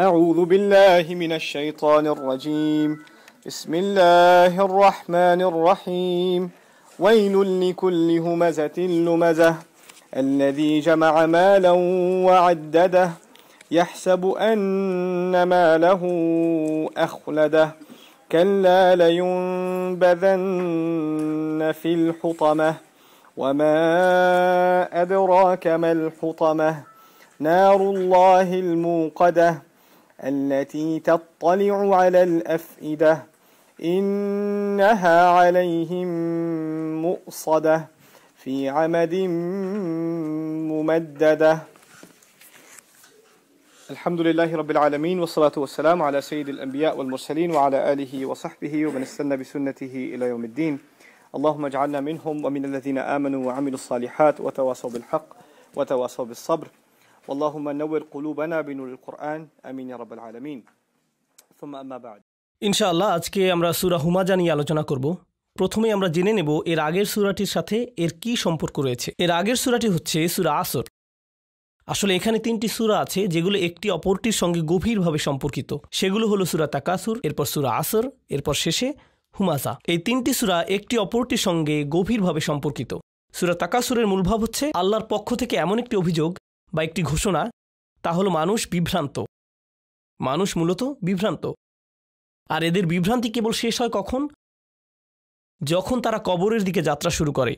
أعوذ بالله من الشيطان الرجيم بسم الله الرحمن الرحيم ويل لكل همزة لمزة الذي جمع مالا وعدده يحسب أن ماله أخلده كلا لينبذن في الحطمة وما أدراك ما الحطمة نار الله الموقده التي تطلع على الأفئدة إنها عليهم مؤصدة في عمد ممددة الحمد لله رب العالمين والصلاة والسلام على سيد الأنبياء والمرسلين وعلى آله وصحبه ومن استنى بسنته إلى يوم الدين اللهم اجعلنا منهم ومن الذين آمنوا وعملوا الصالحات وتواصوا بالحق وتواصوا بالصبر واللهم نور قلوبنا بنور القرآن يا رب العالمين ثم أما بعد ইনশাআল্লাহ আজকে আমরা সুরা হুমাজা নিয়ে আলোচনা করব প্রথমে আমরা জেনে নেব এর আগের সুরাটির সাথে এর কি সম্পর্ক রয়েছে এর আগের সুরাটি হচ্ছে সুরা আসর আসলে এখানে তিনটি সুরা আছে যেগুলো একটি অপরটির সঙ্গে গভীরভাবে সম্পর্কিত সেগুলো হলো সুরা তাকাসুর এরপর সুরা আসর এরপর শেষে হুমাসা এই তিনটি সুরা একটি অপরটির সঙ্গে গভীরভাবে সম্পর্কিত সুরা তাকাসুরের মূলভাব হচ্ছে আল্লাহর পক্ষ থেকে এমন একটি অভিযোগ বা একটি ঘোষণা তা হলো মানুষ বিভ্রান্ত মানুষ মূলত বিভ্রান্ত আর এদের বিভ্রান্তি কেবল শেষ হয় কখন যখন তারা কবরের দিকে যাত্রা শুরু করে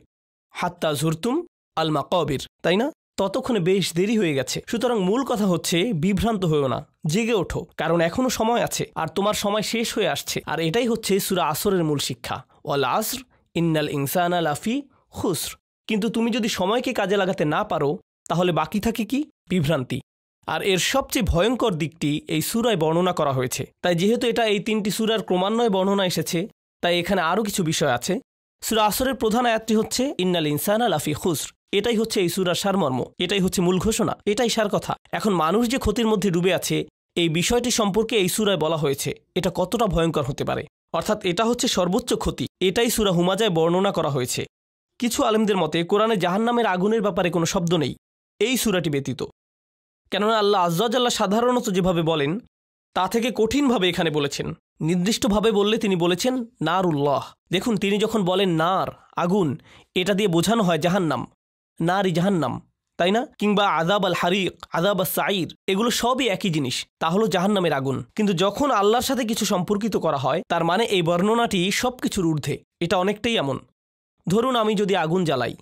হাত্তা ঝুরতুম আলমা কবির তাই না ততক্ষণে বেশ দেরি হয়ে গেছে সুতরাং মূল কথা হচ্ছে বিভ্রান্ত হয়েও না জেগে ওঠো কারণ এখনও সময় আছে আর তোমার সময় শেষ হয়ে আসছে আর এটাই হচ্ছে সুরা আসরের মূল শিক্ষা অল আসর ইন্নাল ইনসান আল আফি খুসর কিন্তু তুমি যদি সময়কে কাজে লাগাতে না পারো তাহলে বাকি থাকে কি বিভ্রান্তি আর এর সবচেয়ে ভয়ঙ্কর দিকটি এই সুরায় বর্ণনা করা হয়েছে তাই যেহেতু এটা এই তিনটি সুরার ক্রমান্বয়ে বর্ণনা এসেছে তাই এখানে আরও কিছু বিষয় আছে সুরা আসরের প্রধান আয়াতটি হচ্ছে ইন্নাল ইনসান আফি খুসর এটাই হচ্ছে এই সুরার সারমর্ম এটাই হচ্ছে মূল ঘোষণা এটাই সার কথা এখন মানুষ যে ক্ষতির মধ্যে ডুবে আছে এই বিষয়টি সম্পর্কে এই সুরায় বলা হয়েছে এটা কতটা ভয়ঙ্কর হতে পারে অর্থাৎ এটা হচ্ছে সর্বোচ্চ ক্ষতি এটাই সুরা হুমাজায় বর্ণনা করা হয়েছে কিছু আলেমদের মতে কোরআনে জাহান্নামের আগুনের ব্যাপারে কোনো শব্দ নেই এই সুরাটি ব্যতীত কেননা আল্লাহ আল্লাহ সাধারণত যেভাবে বলেন তা থেকে কঠিনভাবে এখানে বলেছেন নির্দিষ্টভাবে বললে তিনি বলেছেন নার উল্লাহ দেখুন তিনি যখন বলেন নার আগুন এটা দিয়ে বোঝানো হয় জাহান্নাম নারই জাহান্নাম তাই না কিংবা আদাব আল হারিক আজাব আল সাইর এগুলো সবই একই জিনিস তা হলো জাহান্নামের আগুন কিন্তু যখন আল্লাহর সাথে কিছু সম্পর্কিত করা হয় তার মানে এই বর্ণনাটি সব কিছুর ঊর্ধ্বে এটা অনেকটাই এমন ধরুন আমি যদি আগুন জ্বালাই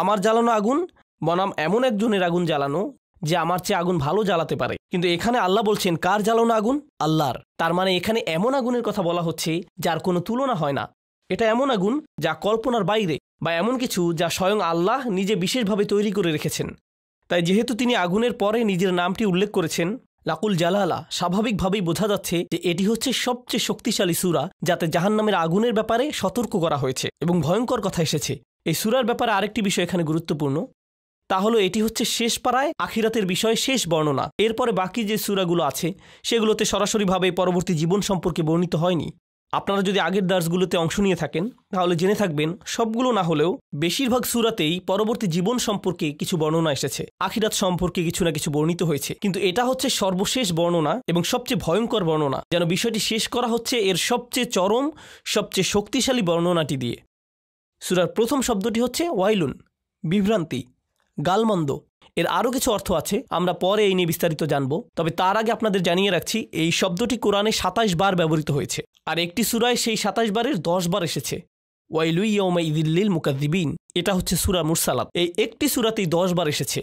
আমার জ্বালানো আগুন বনাম এমন একজনের আগুন জ্বালানো যে আমার চেয়ে আগুন ভালো জ্বালাতে পারে কিন্তু এখানে আল্লাহ বলছেন কার জ্বালানো আগুন আল্লাহর তার মানে এখানে এমন আগুনের কথা বলা হচ্ছে যার কোনো তুলনা হয় না এটা এমন আগুন যা কল্পনার বাইরে বা এমন কিছু যা স্বয়ং আল্লাহ নিজে বিশেষভাবে তৈরি করে রেখেছেন তাই যেহেতু তিনি আগুনের পরে নিজের নামটি উল্লেখ করেছেন লাকুল জালালা স্বাভাবিকভাবেই বোঝা যাচ্ছে যে এটি হচ্ছে সবচেয়ে শক্তিশালী সুরা যাতে জাহান্নামের আগুনের ব্যাপারে সতর্ক করা হয়েছে এবং ভয়ঙ্কর কথা এসেছে এই সুরার ব্যাপারে আরেকটি বিষয় এখানে গুরুত্বপূর্ণ তাহলে এটি হচ্ছে শেষ পাড়ায় আখিরাতের বিষয়ে শেষ বর্ণনা এরপরে বাকি যে সুরাগুলো আছে সেগুলোতে সরাসরিভাবে পরবর্তী জীবন সম্পর্কে বর্ণিত হয়নি আপনারা যদি আগের দার্সগুলোতে অংশ নিয়ে থাকেন তাহলে জেনে থাকবেন সবগুলো না হলেও বেশিরভাগ সুরাতেই পরবর্তী জীবন সম্পর্কে কিছু বর্ণনা এসেছে আখিরাত সম্পর্কে কিছু না কিছু বর্ণিত হয়েছে কিন্তু এটা হচ্ছে সর্বশেষ বর্ণনা এবং সবচেয়ে ভয়ঙ্কর বর্ণনা যেন বিষয়টি শেষ করা হচ্ছে এর সবচেয়ে চরম সবচেয়ে শক্তিশালী বর্ণনাটি দিয়ে সুরার প্রথম শব্দটি হচ্ছে ওয়াইলুন বিভ্রান্তি গালমন্দ এর আরও কিছু অর্থ আছে আমরা পরে এই নিয়ে বিস্তারিত জানব তবে তার আগে আপনাদের জানিয়ে রাখছি এই শব্দটি কোরআনে সাতাশ বার ব্যবহৃত হয়েছে আর একটি সুরায় সেই সাতাশ বারের দশ বার এসেছে ওয়াইলুই ইদিল্লিল মুকাদ্দিবিন এটা হচ্ছে সুরা মুরসালাত এই একটি সুরাতেই দশ বার এসেছে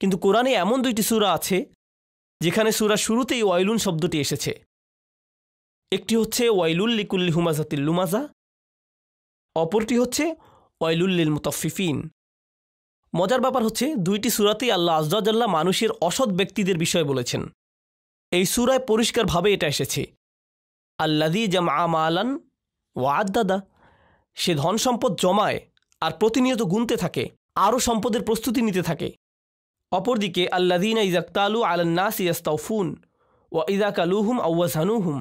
কিন্তু কোরআনে এমন দুইটি সুরা আছে যেখানে সুরা শুরুতেই ওয়াইলুন শব্দটি এসেছে একটি হচ্ছে ওয়াইলুল লিকুল্লি হুমাজাতিল্লুমাজা অপরটি হচ্ছে ওয়াইলুল্লিল মুতাফিফিন মজার ব্যাপার হচ্ছে দুইটি সুরাতেই আল্লাহ আজরাজাল্লাহ মানুষের অসৎ ব্যক্তিদের বিষয় বলেছেন এই সুরায় পরিষ্কারভাবে এটা এসেছে আল্লাদি জামা আমালান ওয়াদাদা সে ধন সম্পদ জমায় আর প্রতিনিয়ত গুনতে থাকে আরও সম্পদের প্রস্তুতি নিতে থাকে অপরদিকে আল্লাদিনা ইজাক্তালু আলান্নাস ইয়াস্তাউফুন ওয়া ইজাক আলুহুম আউ্বাজানুহুম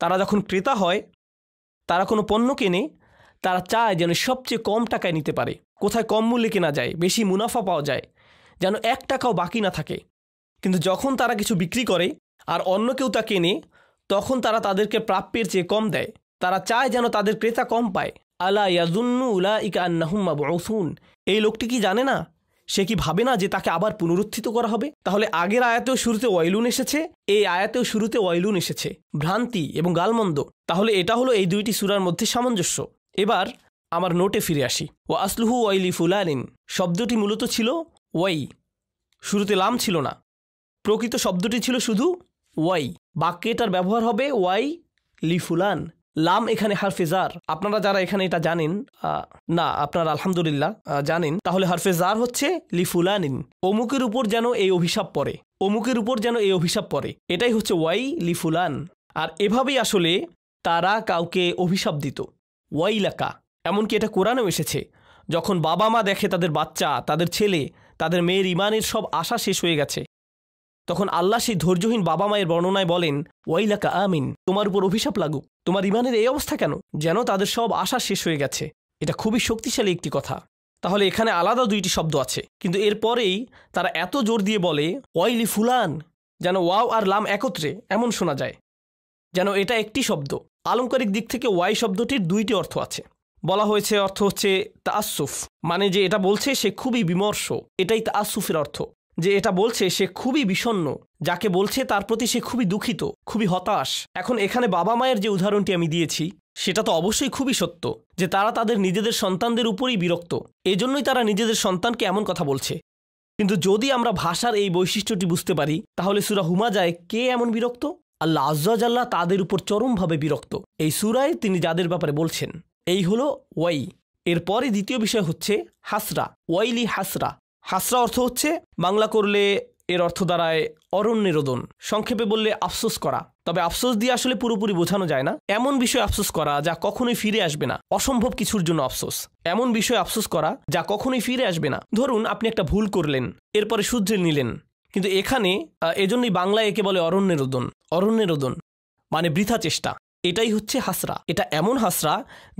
তারা যখন ক্রেতা হয় তারা কোনো পণ্য কেনে তারা চায় যেন সবচেয়ে কম টাকায় নিতে পারে কোথায় কম মূল্যে কেনা যায় বেশি মুনাফা পাওয়া যায় যেন এক টাকাও বাকি না থাকে কিন্তু যখন তারা কিছু বিক্রি করে আর অন্য কেউ তা কেনে তখন তারা তাদেরকে প্রাপ্যের চেয়ে কম দেয় তারা চায় যেন তাদের ক্রেতা কম পায় আলা ইয়াজুন্নু উলা ইকা আন্নাহুম্মা বসুন এই লোকটি কি জানে না সে কি ভাবে না যে তাকে আবার পুনরুত্থিত করা হবে তাহলে আগের আয়াতেও শুরুতে ওয়াইলুন এসেছে এই আয়াতেও শুরুতে ওয়াইলুন এসেছে ভ্রান্তি এবং গালমন্দ তাহলে এটা হলো এই দুইটি সুরার মধ্যে সামঞ্জস্য এবার আমার নোটে ফিরে আসি ও আসলুহু ওয়াইলি ফুলানিন শব্দটি মূলত ছিল ওয়াই শুরুতে লাম ছিল না প্রকৃত শব্দটি ছিল শুধু ওয়াই বাক্যে এটার ব্যবহার হবে ওয়াই লিফুলান লাম এখানে হারফেজার আপনারা যারা এখানে এটা জানেন না আপনারা আলহামদুলিল্লাহ জানেন তাহলে হারফেজার হচ্ছে লিফুলানিন অমুকের উপর যেন এই অভিশাপ পড়ে অমুকের উপর যেন এই অভিশাপ পড়ে এটাই হচ্ছে ওয়াই লিফুলান আর এভাবেই আসলে তারা কাউকে অভিশাপ দিত ওয়াইলাকা এমনকি এটা কোরআনেও এসেছে যখন বাবা মা দেখে তাদের বাচ্চা তাদের ছেলে তাদের মেয়ের ইমানের সব আশা শেষ হয়ে গেছে তখন আল্লাহ সেই ধৈর্যহীন বাবা মায়ের বর্ণনায় বলেন ওয়াইলাকা আমিন তোমার উপর অভিশাপ লাগুক তোমার ইমানের এই অবস্থা কেন যেন তাদের সব আশা শেষ হয়ে গেছে এটা খুবই শক্তিশালী একটি কথা তাহলে এখানে আলাদা দুইটি শব্দ আছে কিন্তু এরপরেই তারা এত জোর দিয়ে বলে ওয়াইলি ফুলান যেন ওয়াও আর লাম একত্রে এমন শোনা যায় যেন এটা একটি শব্দ আলংকারিক দিক থেকে ওয়াই শব্দটির দুইটি অর্থ আছে বলা হয়েছে অর্থ হচ্ছে তাসুফ মানে যে এটা বলছে সে খুবই বিমর্ষ এটাই তাসুফের অর্থ যে এটা বলছে সে খুবই বিষণ্ন যাকে বলছে তার প্রতি সে খুবই দুঃখিত খুবই হতাশ এখন এখানে বাবা মায়ের যে উদাহরণটি আমি দিয়েছি সেটা তো অবশ্যই খুবই সত্য যে তারা তাদের নিজেদের সন্তানদের উপরই বিরক্ত এজন্যই তারা নিজেদের সন্তানকে এমন কথা বলছে কিন্তু যদি আমরা ভাষার এই বৈশিষ্ট্যটি বুঝতে পারি তাহলে সুরা হুমাজায় কে এমন বিরক্ত আল্লাহ আজ্লাহ তাদের উপর চরমভাবে বিরক্ত এই সুরায় তিনি যাদের ব্যাপারে বলছেন এই হলো ওয়াই এরপরে দ্বিতীয় বিষয় হচ্ছে হাসরা ওয়াইলি হাসরা হাসরা অর্থ হচ্ছে বাংলা করলে এর অর্থ দ্বারায় রোদন সংক্ষেপে বললে আফসোস করা তবে আফসোস দিয়ে আসলে পুরোপুরি বোঝানো যায় না এমন বিষয় আফসোস করা যা কখনোই ফিরে আসবে না অসম্ভব কিছুর জন্য আফসোস এমন বিষয় আফসোস করা যা কখনোই ফিরে আসবে না ধরুন আপনি একটা ভুল করলেন এরপরে শুধরে নিলেন কিন্তু এখানে এজন্যই বাংলায় একে বলে অরণ্য রোদন অরণ্য রোদন মানে বৃথা চেষ্টা এটাই হচ্ছে হাসরা এটা এমন হাসরা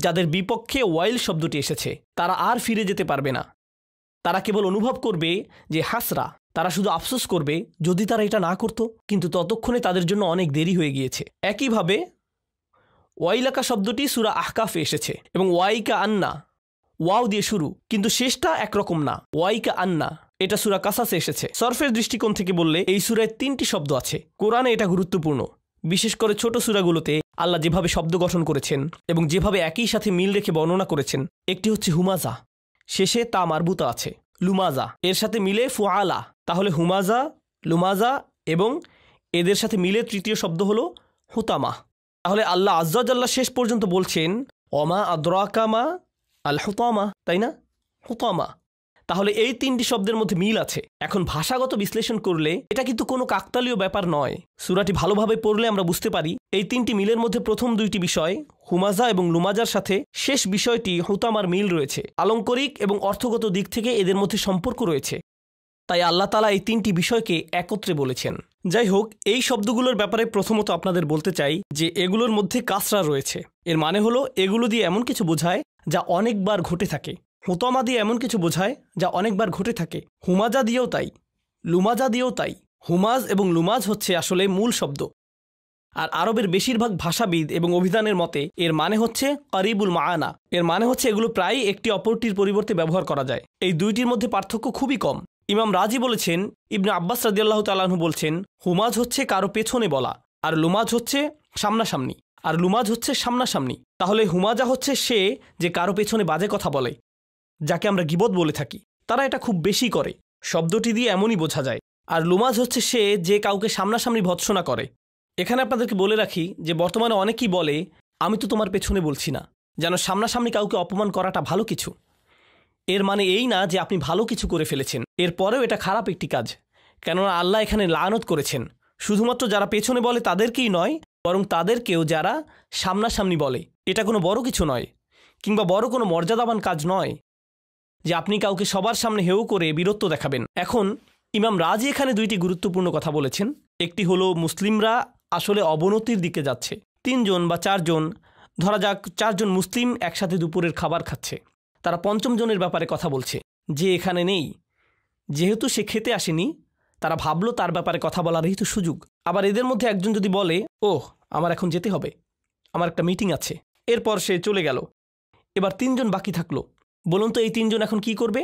যাদের বিপক্ষে ওয়াইল শব্দটি এসেছে তারা আর ফিরে যেতে পারবে না তারা কেবল অনুভব করবে যে হাসরা তারা শুধু আফসোস করবে যদি তারা এটা না করত কিন্তু ততক্ষণে তাদের জন্য অনেক দেরি হয়ে গিয়েছে একইভাবে ওয়াইলাকা শব্দটি সুরা আহকাফে এসেছে এবং ওয়াইকা আন্না ওয়াও দিয়ে শুরু কিন্তু শেষটা একরকম না ওয়াইকা আন্না এটা সুরা কাসাসে এসেছে সরফের দৃষ্টিকোণ থেকে বললে এই সুরায় তিনটি শব্দ আছে কোরআনে এটা গুরুত্বপূর্ণ বিশেষ করে ছোট সুরাগুলোতে আল্লাহ যেভাবে শব্দ গঠন করেছেন এবং যেভাবে একই সাথে মিল রেখে বর্ণনা করেছেন একটি হচ্ছে হুমাজা শেষে তা মারবুতা আছে লুমাজা এর সাথে মিলে ফুয়ালা তাহলে হুমাজা লুমাজা এবং এদের সাথে মিলে তৃতীয় শব্দ হলো হুতামা তাহলে আল্লাহ আজ্জাল্লাহ শেষ পর্যন্ত বলছেন অমা আদ্রাকামা আল হুতামা তাই না হুতামা তাহলে এই তিনটি শব্দের মধ্যে মিল আছে এখন ভাষাগত বিশ্লেষণ করলে এটা কিন্তু কোনো কাকতালীয় ব্যাপার নয় সুরাটি ভালোভাবে পড়লে আমরা বুঝতে পারি এই তিনটি মিলের মধ্যে প্রথম দুইটি বিষয় হুমাজা এবং লুমাজার সাথে শেষ বিষয়টি হুতামার মিল রয়েছে আলঙ্করিক এবং অর্থগত দিক থেকে এদের মধ্যে সম্পর্ক রয়েছে তাই আল্লাহ তালা এই তিনটি বিষয়কে একত্রে বলেছেন যাই হোক এই শব্দগুলোর ব্যাপারে প্রথমত আপনাদের বলতে চাই যে এগুলোর মধ্যে কাসরা রয়েছে এর মানে হলো এগুলো দিয়ে এমন কিছু বোঝায় যা অনেকবার ঘটে থাকে হোতমা দিয়ে এমন কিছু বোঝায় যা অনেকবার ঘটে থাকে হুমাজা দিয়েও তাই লুমাজা দিয়েও তাই হুমাজ এবং লুমাজ হচ্ছে আসলে মূল শব্দ আর আরবের বেশিরভাগ ভাষাবিদ এবং অভিধানের মতে এর মানে হচ্ছে করিবুল মায়ানা এর মানে হচ্ছে এগুলো প্রায়ই একটি অপরটির পরিবর্তে ব্যবহার করা যায় এই দুইটির মধ্যে পার্থক্য খুবই কম ইমাম রাজি বলেছেন ইবনে আব্বাস রাজিয়াল্লাহ তালাহু বলছেন হুমাজ হচ্ছে কারো পেছনে বলা আর লুমাজ হচ্ছে সামনাসামনি আর লুমাজ হচ্ছে সামনাসামনি তাহলে হুমাজা হচ্ছে সে যে কারো পেছনে বাজে কথা বলে যাকে আমরা গিবত বলে থাকি তারা এটা খুব বেশি করে শব্দটি দিয়ে এমনই বোঝা যায় আর লুমাজ হচ্ছে সে যে কাউকে সামনাসামনি ভৎসনা করে এখানে আপনাদেরকে বলে রাখি যে বর্তমানে অনেকেই বলে আমি তো তোমার পেছনে বলছি না যেন সামনাসামনি কাউকে অপমান করাটা ভালো কিছু এর মানে এই না যে আপনি ভালো কিছু করে ফেলেছেন এরপরেও এটা খারাপ একটি কাজ কেননা আল্লাহ এখানে লানত করেছেন শুধুমাত্র যারা পেছনে বলে তাদেরকেই নয় বরং তাদেরকেও যারা সামনাসামনি বলে এটা কোনো বড় কিছু নয় কিংবা বড় কোনো মর্যাদাবান কাজ নয় যে আপনি কাউকে সবার সামনে হেউ করে বীরত্ব দেখাবেন এখন ইমাম রাজি এখানে দুইটি গুরুত্বপূর্ণ কথা বলেছেন একটি হলো মুসলিমরা আসলে অবনতির দিকে যাচ্ছে তিনজন বা চারজন ধরা যাক চারজন মুসলিম একসাথে দুপুরের খাবার খাচ্ছে তারা পঞ্চম জনের ব্যাপারে কথা বলছে যে এখানে নেই যেহেতু সে খেতে আসেনি তারা ভাবলো তার ব্যাপারে কথা বলার তো সুযোগ আবার এদের মধ্যে একজন যদি বলে ওহ আমার এখন যেতে হবে আমার একটা মিটিং আছে এরপর সে চলে গেল এবার তিনজন বাকি থাকলো বলুন তো এই তিনজন এখন কি করবে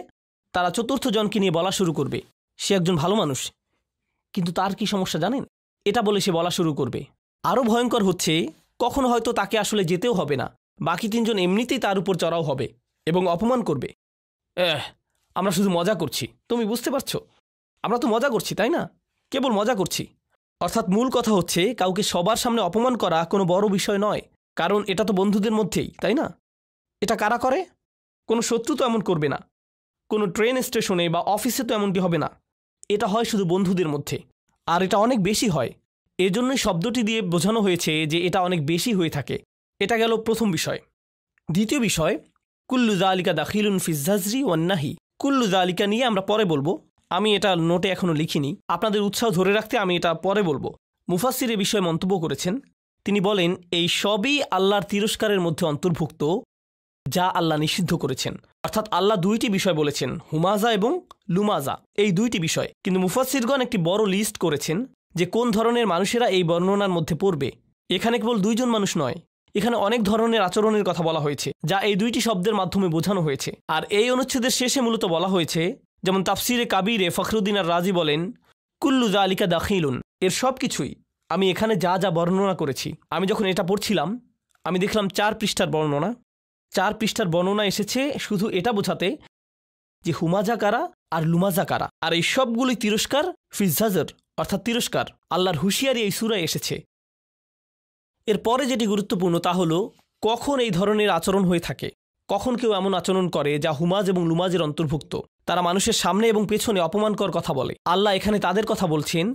তারা চতুর্থ জনকে নিয়ে বলা শুরু করবে সে একজন ভালো মানুষ কিন্তু তার কি সমস্যা জানেন এটা বলে সে বলা শুরু করবে আরও ভয়ঙ্কর হচ্ছে কখনো হয়তো তাকে আসলে যেতেও হবে না বাকি তিনজন এমনিতেই তার উপর চড়াও হবে এবং অপমান করবে এহ আমরা শুধু মজা করছি তুমি বুঝতে পারছো আমরা তো মজা করছি তাই না কেবল মজা করছি অর্থাৎ মূল কথা হচ্ছে কাউকে সবার সামনে অপমান করা কোনো বড় বিষয় নয় কারণ এটা তো বন্ধুদের মধ্যেই তাই না এটা কারা করে কোনো শত্রু তো এমন করবে না কোনো ট্রেন স্টেশনে বা অফিসে তো এমনটি হবে না এটা হয় শুধু বন্ধুদের মধ্যে আর এটা অনেক বেশি হয় এজন্যই শব্দটি দিয়ে বোঝানো হয়েছে যে এটা অনেক বেশি হয়ে থাকে এটা গেল প্রথম বিষয় দ্বিতীয় বিষয় কুল্লু জালিকা দাখিলুন ফিজাজরি ওয়ান্নাহি কুল্লু জালিকা নিয়ে আমরা পরে বলবো আমি এটা নোটে এখনও লিখিনি আপনাদের উৎসাহ ধরে রাখতে আমি এটা পরে বলবো মুফাসির এ বিষয়ে মন্তব্য করেছেন তিনি বলেন এই সবই আল্লাহর তিরস্কারের মধ্যে অন্তর্ভুক্ত যা আল্লাহ নিষিদ্ধ করেছেন অর্থাৎ আল্লাহ দুইটি বিষয় বলেছেন হুমাজা এবং লুমাজা এই দুইটি বিষয় কিন্তু মুফাসিরগণ একটি বড় লিস্ট করেছেন যে কোন ধরনের মানুষেরা এই বর্ণনার মধ্যে পড়বে এখানে কেবল দুইজন মানুষ নয় এখানে অনেক ধরনের আচরণের কথা বলা হয়েছে যা এই দুইটি শব্দের মাধ্যমে বোঝানো হয়েছে আর এই অনুচ্ছেদের শেষে মূলত বলা হয়েছে যেমন তাফসিরে কাবিরে ফখরুদ্দিন আর রাজি বলেন কুল্লু জা আলিকা দাখিলুন এর সব কিছুই আমি এখানে যা যা বর্ণনা করেছি আমি যখন এটা পড়ছিলাম আমি দেখলাম চার পৃষ্ঠার বর্ণনা চার পৃষ্ঠার বর্ণনা এসেছে শুধু এটা বোঝাতে যে হুমাজা কারা আর লুমাজা কারা আর এই সবগুলি তিরস্কার ফিজাজর অর্থাৎ তিরস্কার আল্লাহর হুঁশিয়ারি এই সুরায় এসেছে এরপরে যেটি গুরুত্বপূর্ণ তা হলো কখন এই ধরনের আচরণ হয়ে থাকে কখন কেউ এমন আচরণ করে যা হুমাজ এবং লুমাজের অন্তর্ভুক্ত তারা মানুষের সামনে এবং পেছনে অপমানকর কথা বলে আল্লাহ এখানে তাদের কথা বলছেন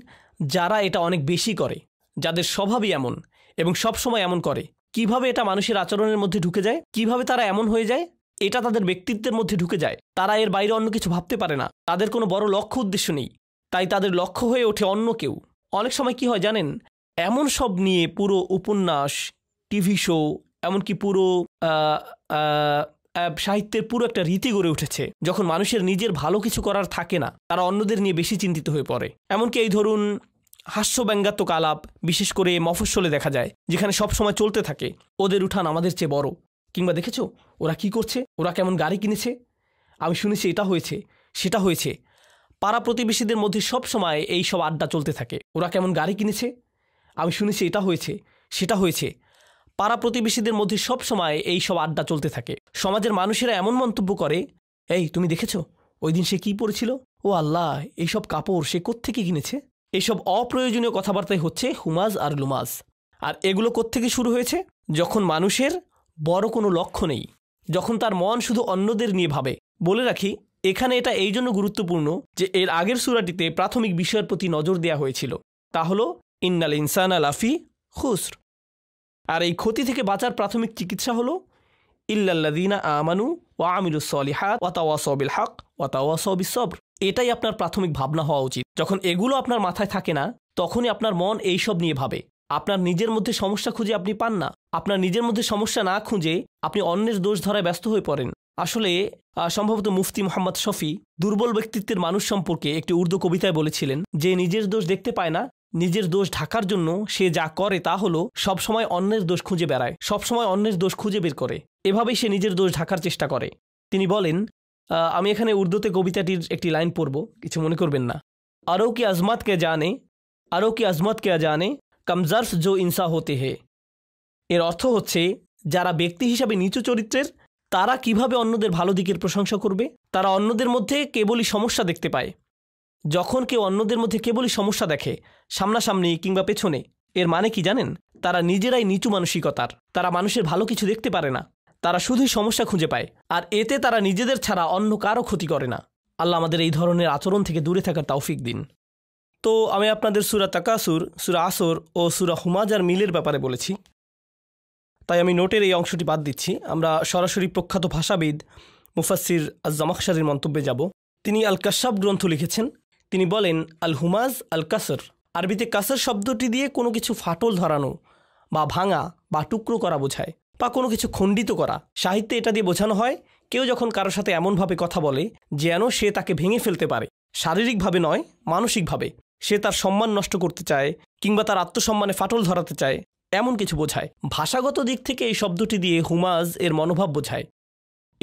যারা এটা অনেক বেশি করে যাদের স্বভাবই এমন এবং সবসময় এমন করে কিভাবে এটা মানুষের আচরণের মধ্যে ঢুকে যায় কিভাবে তারা এমন হয়ে যায় এটা তাদের ব্যক্তিত্বের মধ্যে ঢুকে যায় তারা এর বাইরে অন্য কিছু ভাবতে পারে না তাদের কোনো বড় লক্ষ্য উদ্দেশ্য নেই তাই তাদের লক্ষ্য হয়ে ওঠে অন্য কেউ অনেক সময় কি হয় জানেন এমন সব নিয়ে পুরো উপন্যাস টিভি শো এমনকি পুরো সাহিত্যের পুরো একটা রীতি গড়ে উঠেছে যখন মানুষের নিজের ভালো কিছু করার থাকে না তারা অন্যদের নিয়ে বেশি চিন্তিত হয়ে পড়ে এমনকি এই ধরুন ব্যঙ্গাত্মক আলাপ বিশেষ করে মফস্বলে দেখা যায় যেখানে সবসময় চলতে থাকে ওদের উঠান আমাদের চেয়ে বড় কিংবা দেখেছো ওরা কি করছে ওরা কেমন গাড়ি কিনেছে আমি শুনেছি এটা হয়েছে সেটা হয়েছে পাড়া প্রতিবেশীদের মধ্যে সবসময় এই সব আড্ডা চলতে থাকে ওরা কেমন গাড়ি কিনেছে আমি শুনেছি এটা হয়েছে সেটা হয়েছে পাড়া প্রতিবেশীদের মধ্যে সবসময় এই সব আড্ডা চলতে থাকে সমাজের মানুষেরা এমন মন্তব্য করে এই তুমি দেখেছো ওই দিন সে কী পড়েছিল ও আল্লাহ এইসব কাপড় সে থেকে কিনেছে এইসব অপ্রয়োজনীয় কথাবার্তাই হচ্ছে হুমাজ আর লুমাজ আর এগুলো থেকে শুরু হয়েছে যখন মানুষের বড় কোনো লক্ষ্য নেই যখন তার মন শুধু অন্যদের নিয়ে ভাবে বলে রাখি এখানে এটা এই জন্য গুরুত্বপূর্ণ যে এর আগের সুরাটিতে প্রাথমিক বিষয়ের প্রতি নজর দেয়া হয়েছিল তা হল ইন্নাল ইনসান আফি খুসর আর এই ক্ষতি থেকে বাঁচার প্রাথমিক চিকিৎসা হল ইল্লাল্লাদিনা আমানু ওয়া আমিরুসলিহা ওয়াতাওয়া সবিল হক ওয়াতাওয়া সবিস সবর এটাই আপনার প্রাথমিক ভাবনা হওয়া উচিত যখন এগুলো আপনার মাথায় থাকে না তখনই আপনার মন এইসব নিয়ে ভাবে আপনার নিজের মধ্যে সমস্যা খুঁজে আপনি পান না আপনার নিজের মধ্যে সমস্যা না খুঁজে আপনি অন্যের দোষ ধরায় ব্যস্ত হয়ে পড়েন আসলে সম্ভবত মুফতি মোহাম্মদ শফি দুর্বল ব্যক্তিত্বের মানুষ সম্পর্কে একটি উর্দু কবিতায় বলেছিলেন যে নিজের দোষ দেখতে পায় না নিজের দোষ ঢাকার জন্য সে যা করে তা হলো সবসময় অন্যের দোষ খুঁজে বেড়ায় সবসময় অন্যের দোষ খুঁজে বের করে এভাবেই সে নিজের দোষ ঢাকার চেষ্টা করে তিনি বলেন আমি এখানে উর্দুতে কবিতাটির একটি লাইন পড়ব কিছু মনে করবেন না আরও কি কে জানে আরও কি কে জানে কমজার্স জো ইনসা হতে হে এর অর্থ হচ্ছে যারা ব্যক্তি হিসাবে নিচু চরিত্রের তারা কিভাবে অন্যদের ভালো দিকের প্রশংসা করবে তারা অন্যদের মধ্যে কেবলই সমস্যা দেখতে পায় যখন কেউ অন্যদের মধ্যে কেবলই সমস্যা দেখে সামনাসামনি কিংবা পেছনে এর মানে কি জানেন তারা নিজেরাই নিচু মানসিকতার তারা মানুষের ভালো কিছু দেখতে পারে না তারা শুধুই সমস্যা খুঁজে পায় আর এতে তারা নিজেদের ছাড়া অন্য কারও ক্ষতি করে না আল্লাহ আমাদের এই ধরনের আচরণ থেকে দূরে থাকার তাওফিক দিন তো আমি আপনাদের সুরা তাকাসুর সুরা আসর ও সুরা হুমাজার মিলের ব্যাপারে বলেছি তাই আমি নোটের এই অংশটি বাদ দিচ্ছি আমরা সরাসরি প্রখ্যাত ভাষাবিদ মুফাসির আজ্জামাকসারির মন্তব্যে যাব তিনি আল কাশাব গ্রন্থ লিখেছেন তিনি বলেন আল হুমাজ আল কাসর আরবিতে কাসর শব্দটি দিয়ে কোনো কিছু ফাটল ধরানো বা ভাঙা বা টুকরো করা বোঝায় বা কোনো কিছু খণ্ডিত করা সাহিত্যে এটা দিয়ে বোঝানো হয় কেউ যখন কারোর সাথে এমনভাবে কথা বলে যেন সে তাকে ভেঙে ফেলতে পারে শারীরিকভাবে নয় মানসিকভাবে সে তার সম্মান নষ্ট করতে চায় কিংবা তার আত্মসম্মানে ফাটল ধরাতে চায় এমন কিছু বোঝায় ভাষাগত দিক থেকে এই শব্দটি দিয়ে হুমাজ এর মনোভাব বোঝায়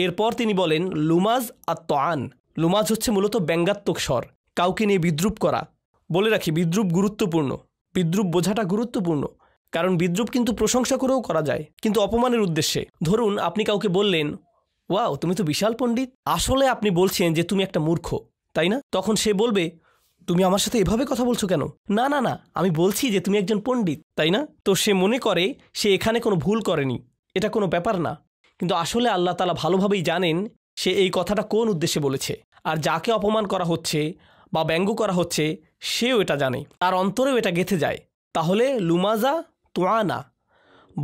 এরপর তিনি বলেন লুমাজ আত্মান লুমাজ হচ্ছে মূলত ব্যঙ্গাত্মক স্বর কাউকে নিয়ে বিদ্রুপ করা বলে রাখি বিদ্রুপ গুরুত্বপূর্ণ বিদ্রুপ বোঝাটা গুরুত্বপূর্ণ কারণ বিদ্রুপ কিন্তু প্রশংসা করেও করা যায় কিন্তু অপমানের উদ্দেশ্যে ধরুন আপনি কাউকে বললেন ওয়াও তুমি তো বিশাল পণ্ডিত আসলে আপনি বলছেন যে তুমি একটা মূর্খ তাই না তখন সে বলবে তুমি আমার সাথে এভাবে কথা বলছো কেন না না না আমি বলছি যে তুমি একজন পণ্ডিত তাই না তো সে মনে করে সে এখানে কোনো ভুল করেনি এটা কোনো ব্যাপার না কিন্তু আসলে আল্লাহ তালা ভালোভাবেই জানেন সে এই কথাটা কোন উদ্দেশ্যে বলেছে আর যাকে অপমান করা হচ্ছে বা ব্যঙ্গ করা হচ্ছে সেও এটা জানে তার অন্তরেও এটা গেথে যায় তাহলে লুমাজা তোয়ানা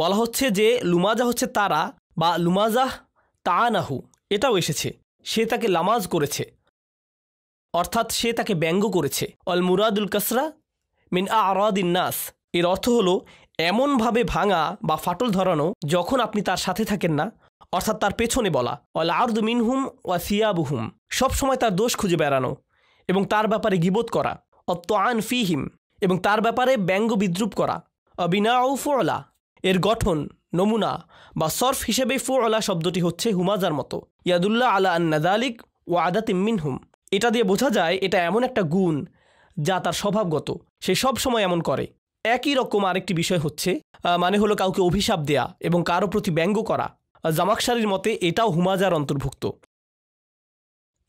বলা হচ্ছে যে লুমাজা হচ্ছে তারা বা লুমাজাহ তানাহু এটাও এসেছে সে তাকে লামাজ করেছে অর্থাৎ সে তাকে ব্যঙ্গ করেছে অল মুরাদুল কাসরা মিন আরাদিন নাস এর অর্থ হল এমনভাবে ভাঙা বা ফাটল ধরানো যখন আপনি তার সাথে থাকেন না অর্থাৎ তার পেছনে বলা অল আর্দ মিনহুম ওয়া সিয়াবুহুম সবসময় তার দোষ খুঁজে বেড়ানো এবং তার ব্যাপারে গিবোধ করা অত আন ফিহিম এবং তার ব্যাপারে ব্যঙ্গ বিদ্রুপ করা অবিনা ও ফোলা এর গঠন নমুনা বা সর্ফ হিসেবে ফোরলা শব্দটি হচ্ছে হুমাজার মতো ইয়াদুল্লাহ আলা আন্নাদালিক ও আদা তিম্মিন হুম এটা দিয়ে বোঝা যায় এটা এমন একটা গুণ যা তার স্বভাবগত সে সব সময় এমন করে একই রকম আরেকটি বিষয় হচ্ছে মানে হলো কাউকে অভিশাপ দেয়া এবং কারো প্রতি ব্যঙ্গ করা জামাকশারির মতে এটাও হুমাজার অন্তর্ভুক্ত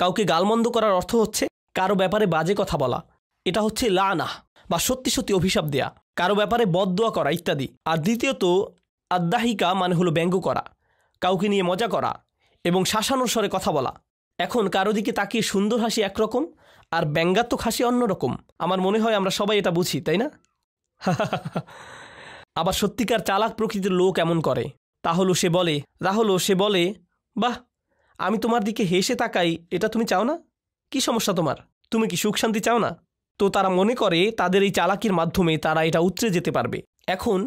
কাউকে গালমন্দ করার অর্থ হচ্ছে কারো ব্যাপারে বাজে কথা বলা এটা হচ্ছে লানা বা সত্যি সত্যি অভিশাপ দেয়া কারো ব্যাপারে বদদোয়া করা ইত্যাদি আর দ্বিতীয়ত আদ্যাহিকা মানে হলো ব্যঙ্গ করা কাউকে নিয়ে মজা করা এবং শাসানোর স্বরে কথা বলা এখন কারো দিকে তাকিয়ে সুন্দর হাসি একরকম আর ব্যঙ্গাত্মক হাসি অন্যরকম আমার মনে হয় আমরা সবাই এটা বুঝি তাই না আবার সত্যিকার চালাক প্রকৃতির লোক এমন করে তাহলো সে বলে তাহলো সে বলে বাহ আমি তোমার দিকে হেসে তাকাই এটা তুমি চাও না কি সমস্যা তোমার তুমি কি সুখ শান্তি চাও না তো তারা মনে করে তাদের এই চালাকির মাধ্যমে তারা এটা উতরে যেতে পারবে এখন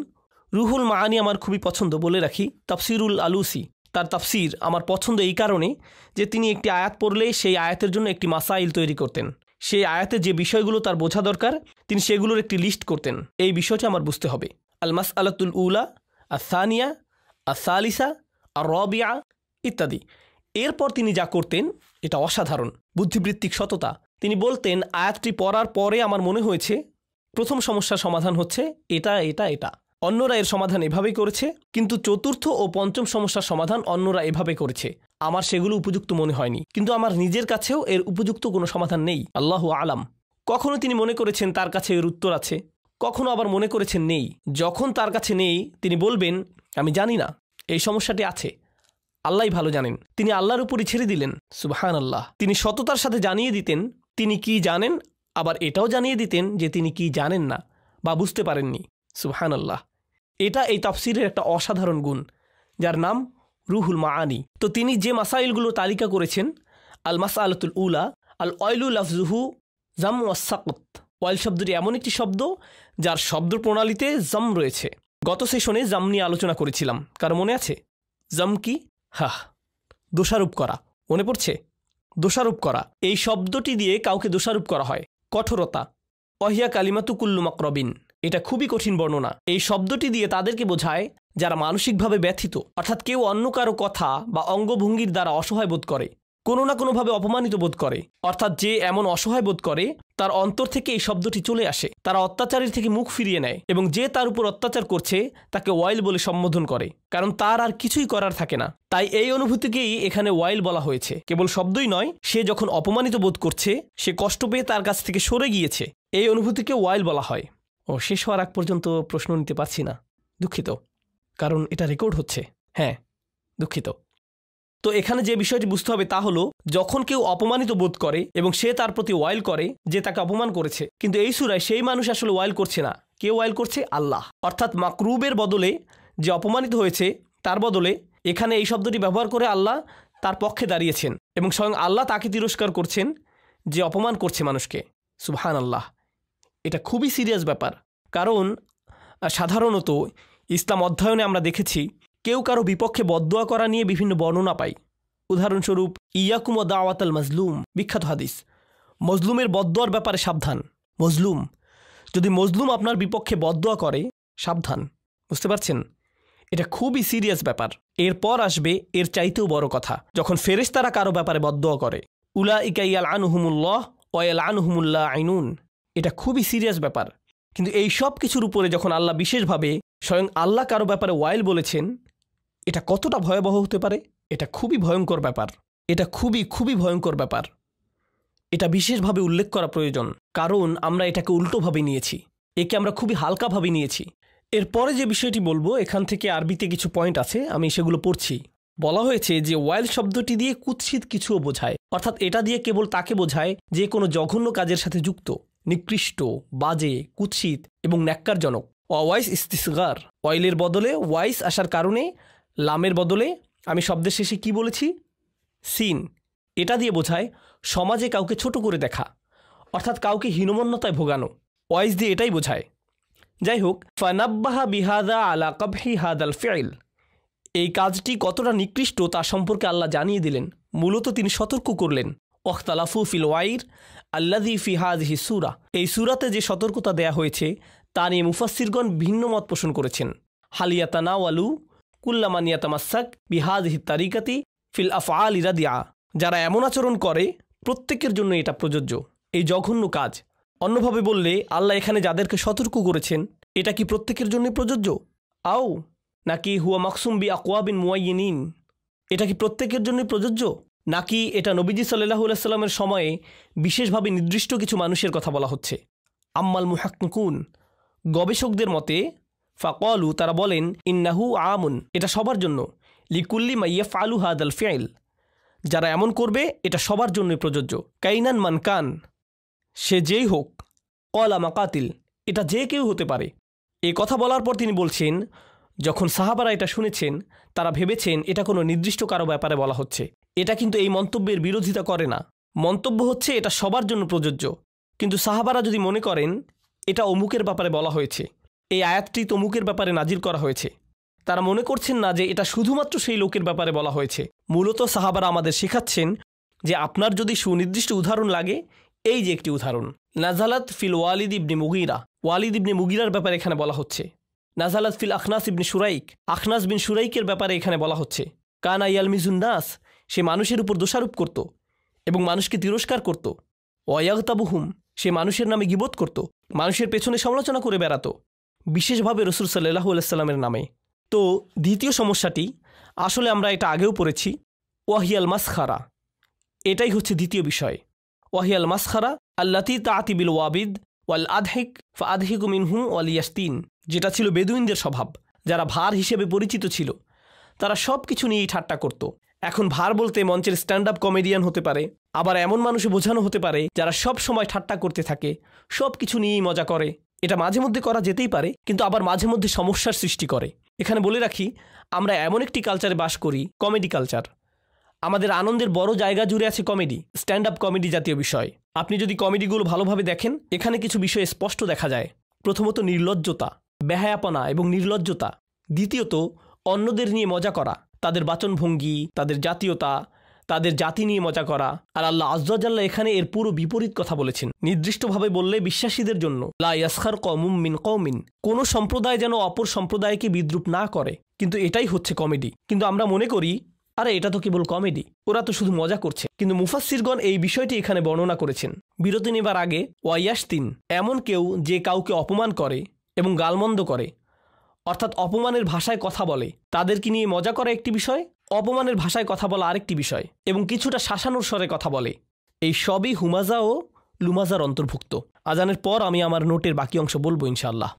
রুহুল মাহানি আমার খুবই পছন্দ বলে রাখি তফসিরুল আলুসি তার তাফসির আমার পছন্দ এই কারণে যে তিনি একটি আয়াত পড়লে সেই আয়াতের জন্য একটি মাসাইল তৈরি করতেন সেই আয়াতের যে বিষয়গুলো তার বোঝা দরকার তিনি সেগুলোর একটি লিস্ট করতেন এই বিষয়টি আমার বুঝতে হবে আলমাস আলাতুল উলা আসানিয়া আসালিসা আর রবিয়া ইত্যাদি এরপর তিনি যা করতেন এটা অসাধারণ বুদ্ধিবৃত্তিক সততা তিনি বলতেন আয়াতটি পড়ার পরে আমার মনে হয়েছে প্রথম সমস্যার সমাধান হচ্ছে এটা এটা এটা অন্যরা এর সমাধান এভাবেই করেছে কিন্তু চতুর্থ ও পঞ্চম সমস্যার সমাধান অন্যরা এভাবে করেছে আমার সেগুলো উপযুক্ত মনে হয়নি কিন্তু আমার নিজের কাছেও এর উপযুক্ত কোনো সমাধান নেই আল্লাহ আলাম কখনো তিনি মনে করেছেন তার কাছে এর উত্তর আছে কখনো আবার মনে করেছেন নেই যখন তার কাছে নেই তিনি বলবেন আমি জানি না এই সমস্যাটি আছে আল্লাহ ভালো জানেন তিনি আল্লাহর উপরই ছেড়ে দিলেন সুবাহান আল্লাহ তিনি সততার সাথে জানিয়ে দিতেন তিনি কি জানেন আবার এটাও জানিয়ে দিতেন যে তিনি কি জানেন না বা বুঝতে পারেননি সুবহান আল্লাহ এটা এই তাফসিরের একটা অসাধারণ গুণ যার নাম রুহুল মাআনি তো তিনি যে মাসাইলগুলো তালিকা করেছেন আল মাসা আলতুল উলা আল অয়লুল আফজুহু জাম ওয়াসাকত অয়েল শব্দটি এমন একটি শব্দ যার শব্দ প্রণালীতে জম রয়েছে গত সেশনে জাম নিয়ে আলোচনা করেছিলাম কার মনে আছে জম কি হাহ দোষারোপ করা মনে পড়ছে দোষারোপ করা এই শব্দটি দিয়ে কাউকে দোষারোপ করা হয় কঠোরতা অহিয়া কালিমাতু কুল্লু মাকরবিন এটা খুবই কঠিন বর্ণনা এই শব্দটি দিয়ে তাদেরকে বোঝায় যারা মানসিকভাবে ব্যথিত অর্থাৎ কেউ অন্য কারো কথা বা অঙ্গভঙ্গির দ্বারা অসহায় বোধ করে কোনো না কোনোভাবে অপমানিত বোধ করে অর্থাৎ যে এমন অসহায় বোধ করে তার অন্তর থেকে এই শব্দটি চলে আসে তারা অত্যাচারীর থেকে মুখ ফিরিয়ে নেয় এবং যে তার উপর অত্যাচার করছে তাকে ওয়াইল বলে সম্বোধন করে কারণ তার আর কিছুই করার থাকে না তাই এই অনুভূতিকেই এখানে ওয়াইল বলা হয়েছে কেবল শব্দই নয় সে যখন অপমানিত বোধ করছে সে কষ্ট পেয়ে তার কাছ থেকে সরে গিয়েছে এই অনুভূতিকে ওয়াইল বলা হয় ও শেষ হওয়ার আগ পর্যন্ত প্রশ্ন নিতে পারছি না দুঃখিত কারণ এটা রেকর্ড হচ্ছে হ্যাঁ দুঃখিত তো এখানে যে বিষয়টি বুঝতে হবে তা হলো যখন কেউ অপমানিত বোধ করে এবং সে তার প্রতি ওয়াইল করে যে তাকে অপমান করেছে কিন্তু এই সুরায় সেই মানুষ আসলে ওয়াইল করছে না কে ওয়াইল করছে আল্লাহ অর্থাৎ মাকরুবের বদলে যে অপমানিত হয়েছে তার বদলে এখানে এই শব্দটি ব্যবহার করে আল্লাহ তার পক্ষে দাঁড়িয়েছেন এবং স্বয়ং আল্লাহ তাকে তিরস্কার করছেন যে অপমান করছে মানুষকে সুবহান আল্লাহ এটা খুবই সিরিয়াস ব্যাপার কারণ সাধারণত ইসলাম অধ্যয়নে আমরা দেখেছি কেউ কারো বিপক্ষে বদোয়া করা নিয়ে বিভিন্ন বর্ণনা পাই উদাহরণস্বরূপ ইয়াকুম দাওয়াত আল মজলুম বিখ্যাত হাদিস মজলুমের বদোয়ার ব্যাপারে সাবধান মজলুম যদি মজলুম আপনার বিপক্ষে বদোয়া করে সাবধান বুঝতে পারছেন এটা খুবই সিরিয়াস ব্যাপার এরপর আসবে এর চাইতেও বড় কথা যখন ফেরেশতারা কারো ব্যাপারে বদোয়া করে উলা ইকাইয়াল আনহুমুল্লাহ ওয়াল আনহুমুল্লাহ আইনুন এটা খুবই সিরিয়াস ব্যাপার কিন্তু এই সব কিছুর উপরে যখন আল্লাহ বিশেষভাবে স্বয়ং আল্লাহ কারো ব্যাপারে ওয়াইল বলেছেন এটা কতটা ভয়াবহ হতে পারে এটা খুবই ভয়ঙ্কর ব্যাপার এটা খুবই খুবই ভয়ঙ্কর ব্যাপার এটা বিশেষভাবে উল্লেখ করা প্রয়োজন কারণ আমরা এটাকে উল্টোভাবে নিয়েছি একে আমরা খুবই হালকাভাবে নিয়েছি এরপরে যে বিষয়টি বলবো এখান থেকে আরবিতে কিছু পয়েন্ট আছে আমি সেগুলো পড়ছি বলা হয়েছে যে ওয়াইল শব্দটি দিয়ে কুৎসিত কিছুও বোঝায় অর্থাৎ এটা দিয়ে কেবল তাকে বোঝায় যে কোনো জঘন্য কাজের সাথে যুক্ত নিকৃষ্ট বাজে কুৎসিত এবং ন্যাক্কারজনক অওয়াইস ইস্তিসগার ওয়াইলের বদলে ওয়াইস আসার কারণে লামের বদলে আমি শব্দের শেষে কি বলেছি সিন এটা দিয়ে বোঝায় সমাজে কাউকে ছোট করে দেখা অর্থাৎ কাউকে হীনমন্যতায় ভোগানো ওয়াইজ দিয়ে এটাই বোঝায় যাই হোক ফানাব্বাহা বিহাদা আলা কবহি আল ফেল এই কাজটি কতটা নিকৃষ্ট তা সম্পর্কে আল্লাহ জানিয়ে দিলেন মূলত তিনি সতর্ক করলেন অখতালাফু ফিল ওয়াইর আল্লাদি ফিহাদ সুরা এই সুরাতে যে সতর্কতা দেয়া হয়েছে তা নিয়ে মুফাসিরগণ ভিন্ন মত পোষণ করেছেন হালিয়াতানা ওয়ালু কুল্লামানিয়া তামাসাক বিহাজ তারিকাতি ফিল আফআ ইরাদিয়া যারা এমন আচরণ করে প্রত্যেকের জন্য এটা প্রযোজ্য এই জঘন্য কাজ অন্যভাবে বললে আল্লাহ এখানে যাদেরকে সতর্ক করেছেন এটা কি প্রত্যেকের জন্যই প্রযোজ্য আও নাকি হুয়া মাকসুম বি আকোয়াবিন মুয়াইনিন এটা কি প্রত্যেকের জন্য প্রযোজ্য নাকি এটা নবীজি সাল্লাহ সাল্লামের সময়ে বিশেষভাবে নির্দিষ্ট কিছু মানুষের কথা বলা হচ্ছে আম্মাল মুহাকুন গবেষকদের মতে ফাকলু তারা বলেন ইন্নাহু আমুন এটা সবার জন্য লিকুল্লি মাইয়া ফালু আল ফেল যারা এমন করবে এটা সবার জন্যই প্রযোজ্য কাইনান মান কান সে যেই হোক কলা মাকাতিল এটা যে কেউ হতে পারে এই কথা বলার পর তিনি বলছেন যখন সাহাবারা এটা শুনেছেন তারা ভেবেছেন এটা কোনো নির্দিষ্ট কারো ব্যাপারে বলা হচ্ছে এটা কিন্তু এই মন্তব্যের বিরোধিতা করে না মন্তব্য হচ্ছে এটা সবার জন্য প্রযোজ্য কিন্তু সাহাবারা যদি মনে করেন এটা অমুকের ব্যাপারে বলা হয়েছে এই আয়াতটি তমুকের ব্যাপারে নাজির করা হয়েছে তারা মনে করছেন না যে এটা শুধুমাত্র সেই লোকের ব্যাপারে বলা হয়েছে মূলত সাহাবারা আমাদের শেখাচ্ছেন যে আপনার যদি সুনির্দিষ্ট উদাহরণ লাগে এই যে একটি উদাহরণ নাজালাত ফিল Walid ibn Mughira Walid ibn মুগিরার ব্যাপারে এখানে বলা হচ্ছে নাজালাত ফিল Akhnas ibn Surayk Akhnas bin সুরাইকের ব্যাপারে এখানে বলা হচ্ছে কানা মিজুন নাস সে মানুষের উপর দোষারোপ করত এবং মানুষকে তিরস্কার করত ওয়াগতাবুহুম সে মানুষের নামে গিবোধ করত মানুষের পেছনে সমালোচনা করে বেড়াতো বিশেষভাবে রসুল সাল্লাহ আলাইস্লামের নামে তো দ্বিতীয় সমস্যাটি আসলে আমরা এটা আগেও পড়েছি ওয়াহিয়াল মাসখারা এটাই হচ্ছে দ্বিতীয় বিষয় ওয়াহিয়াল মাসখারা আল্লাতি তাতিবিল ওয়াবিদ ওয়াল আধহিক ফা আধহিকু মিনহু ওয়াল ইয়াস্তিন যেটা ছিল বেদুইনদের স্বভাব যারা ভার হিসেবে পরিচিত ছিল তারা সব কিছু নিয়েই ঠাট্টা করত এখন ভার বলতে মঞ্চের স্ট্যান্ড আপ কমেডিয়ান হতে পারে আবার এমন মানুষে বোঝানো হতে পারে যারা সব সময় ঠাট্টা করতে থাকে সব কিছু নিয়েই মজা করে এটা মাঝে মধ্যে করা যেতেই পারে কিন্তু আবার মাঝে মধ্যে সমস্যার সৃষ্টি করে এখানে বলে রাখি আমরা এমন একটি কালচারে বাস করি কমেডি কালচার আমাদের আনন্দের বড় জায়গা জুড়ে আছে কমেডি স্ট্যান্ড আপ কমেডি জাতীয় বিষয় আপনি যদি কমেডিগুলো ভালোভাবে দেখেন এখানে কিছু বিষয় স্পষ্ট দেখা যায় প্রথমত নির্লজ্জতা বেহায়াপনা এবং নির্লজ্জতা দ্বিতীয়ত অন্যদের নিয়ে মজা করা তাদের বাচনভঙ্গি তাদের জাতীয়তা তাদের জাতি নিয়ে মজা করা আর আল্লাহ আজ্লা এখানে এর পুরো বিপরীত কথা বলেছেন নির্দিষ্টভাবে বললে বিশ্বাসীদের জন্য লা ইয়াসখার কমুম মিন কমিন কোনো সম্প্রদায় যেন অপর সম্প্রদায়কে বিদ্রুপ না করে কিন্তু এটাই হচ্ছে কমেডি কিন্তু আমরা মনে করি আরে এটা তো কেবল কমেডি ওরা তো শুধু মজা করছে কিন্তু মুফাসিরগণ এই বিষয়টি এখানে বর্ণনা করেছেন বিরতি নেবার আগে তিন এমন কেউ যে কাউকে অপমান করে এবং গালমন্দ করে অর্থাৎ অপমানের ভাষায় কথা বলে তাদেরকে নিয়ে মজা করা একটি বিষয় অপমানের ভাষায় কথা বলা আরেকটি বিষয় এবং কিছুটা শাসানুর স্বরে কথা বলে এই সবই হুমাজা ও লুমাজার অন্তর্ভুক্ত আজানের পর আমি আমার নোটের বাকি অংশ বলবো ইনশাআল্লাহ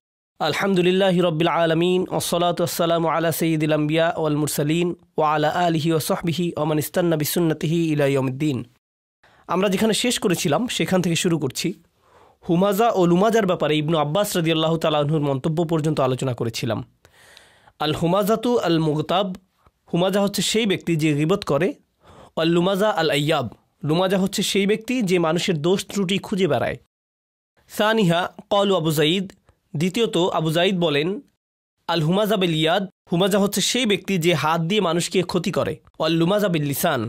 আলহামদুলিল্লাহ হিরবিল আলমিন ওসলাতাম আলা সঈদুল আম্বিয়া ওয়াল মুরসালিন ও আলা আলহি ও সহবিহি ওমান ইস্তান্না বিসুন্নতিহি ইলাইমদ্দিন আমরা যেখানে শেষ করেছিলাম সেখান থেকে শুরু করছি হুমাজা ও লুমাজার ব্যাপারে ইবনু আব্বাস রদি আল্লাহ তালাহুর মন্তব্য পর্যন্ত আলোচনা করেছিলাম আল হুমাজাতু আল মুগতাব হুমাজা হচ্ছে সেই ব্যক্তি যে গিবত করে অল লুমাজা আল আয়াব লুমাজা হচ্ছে সেই ব্যক্তি যে মানুষের দোষ ত্রুটি খুঁজে বেড়ায় সানিহা কল আবু জাইদ দ্বিতীয়ত আবু জাইদ বলেন আল হুমাজা বিল ইয়াদ হুমাজা হচ্ছে সেই ব্যক্তি যে হাত দিয়ে মানুষকে ক্ষতি করে অল লুমাজা বিল লিসান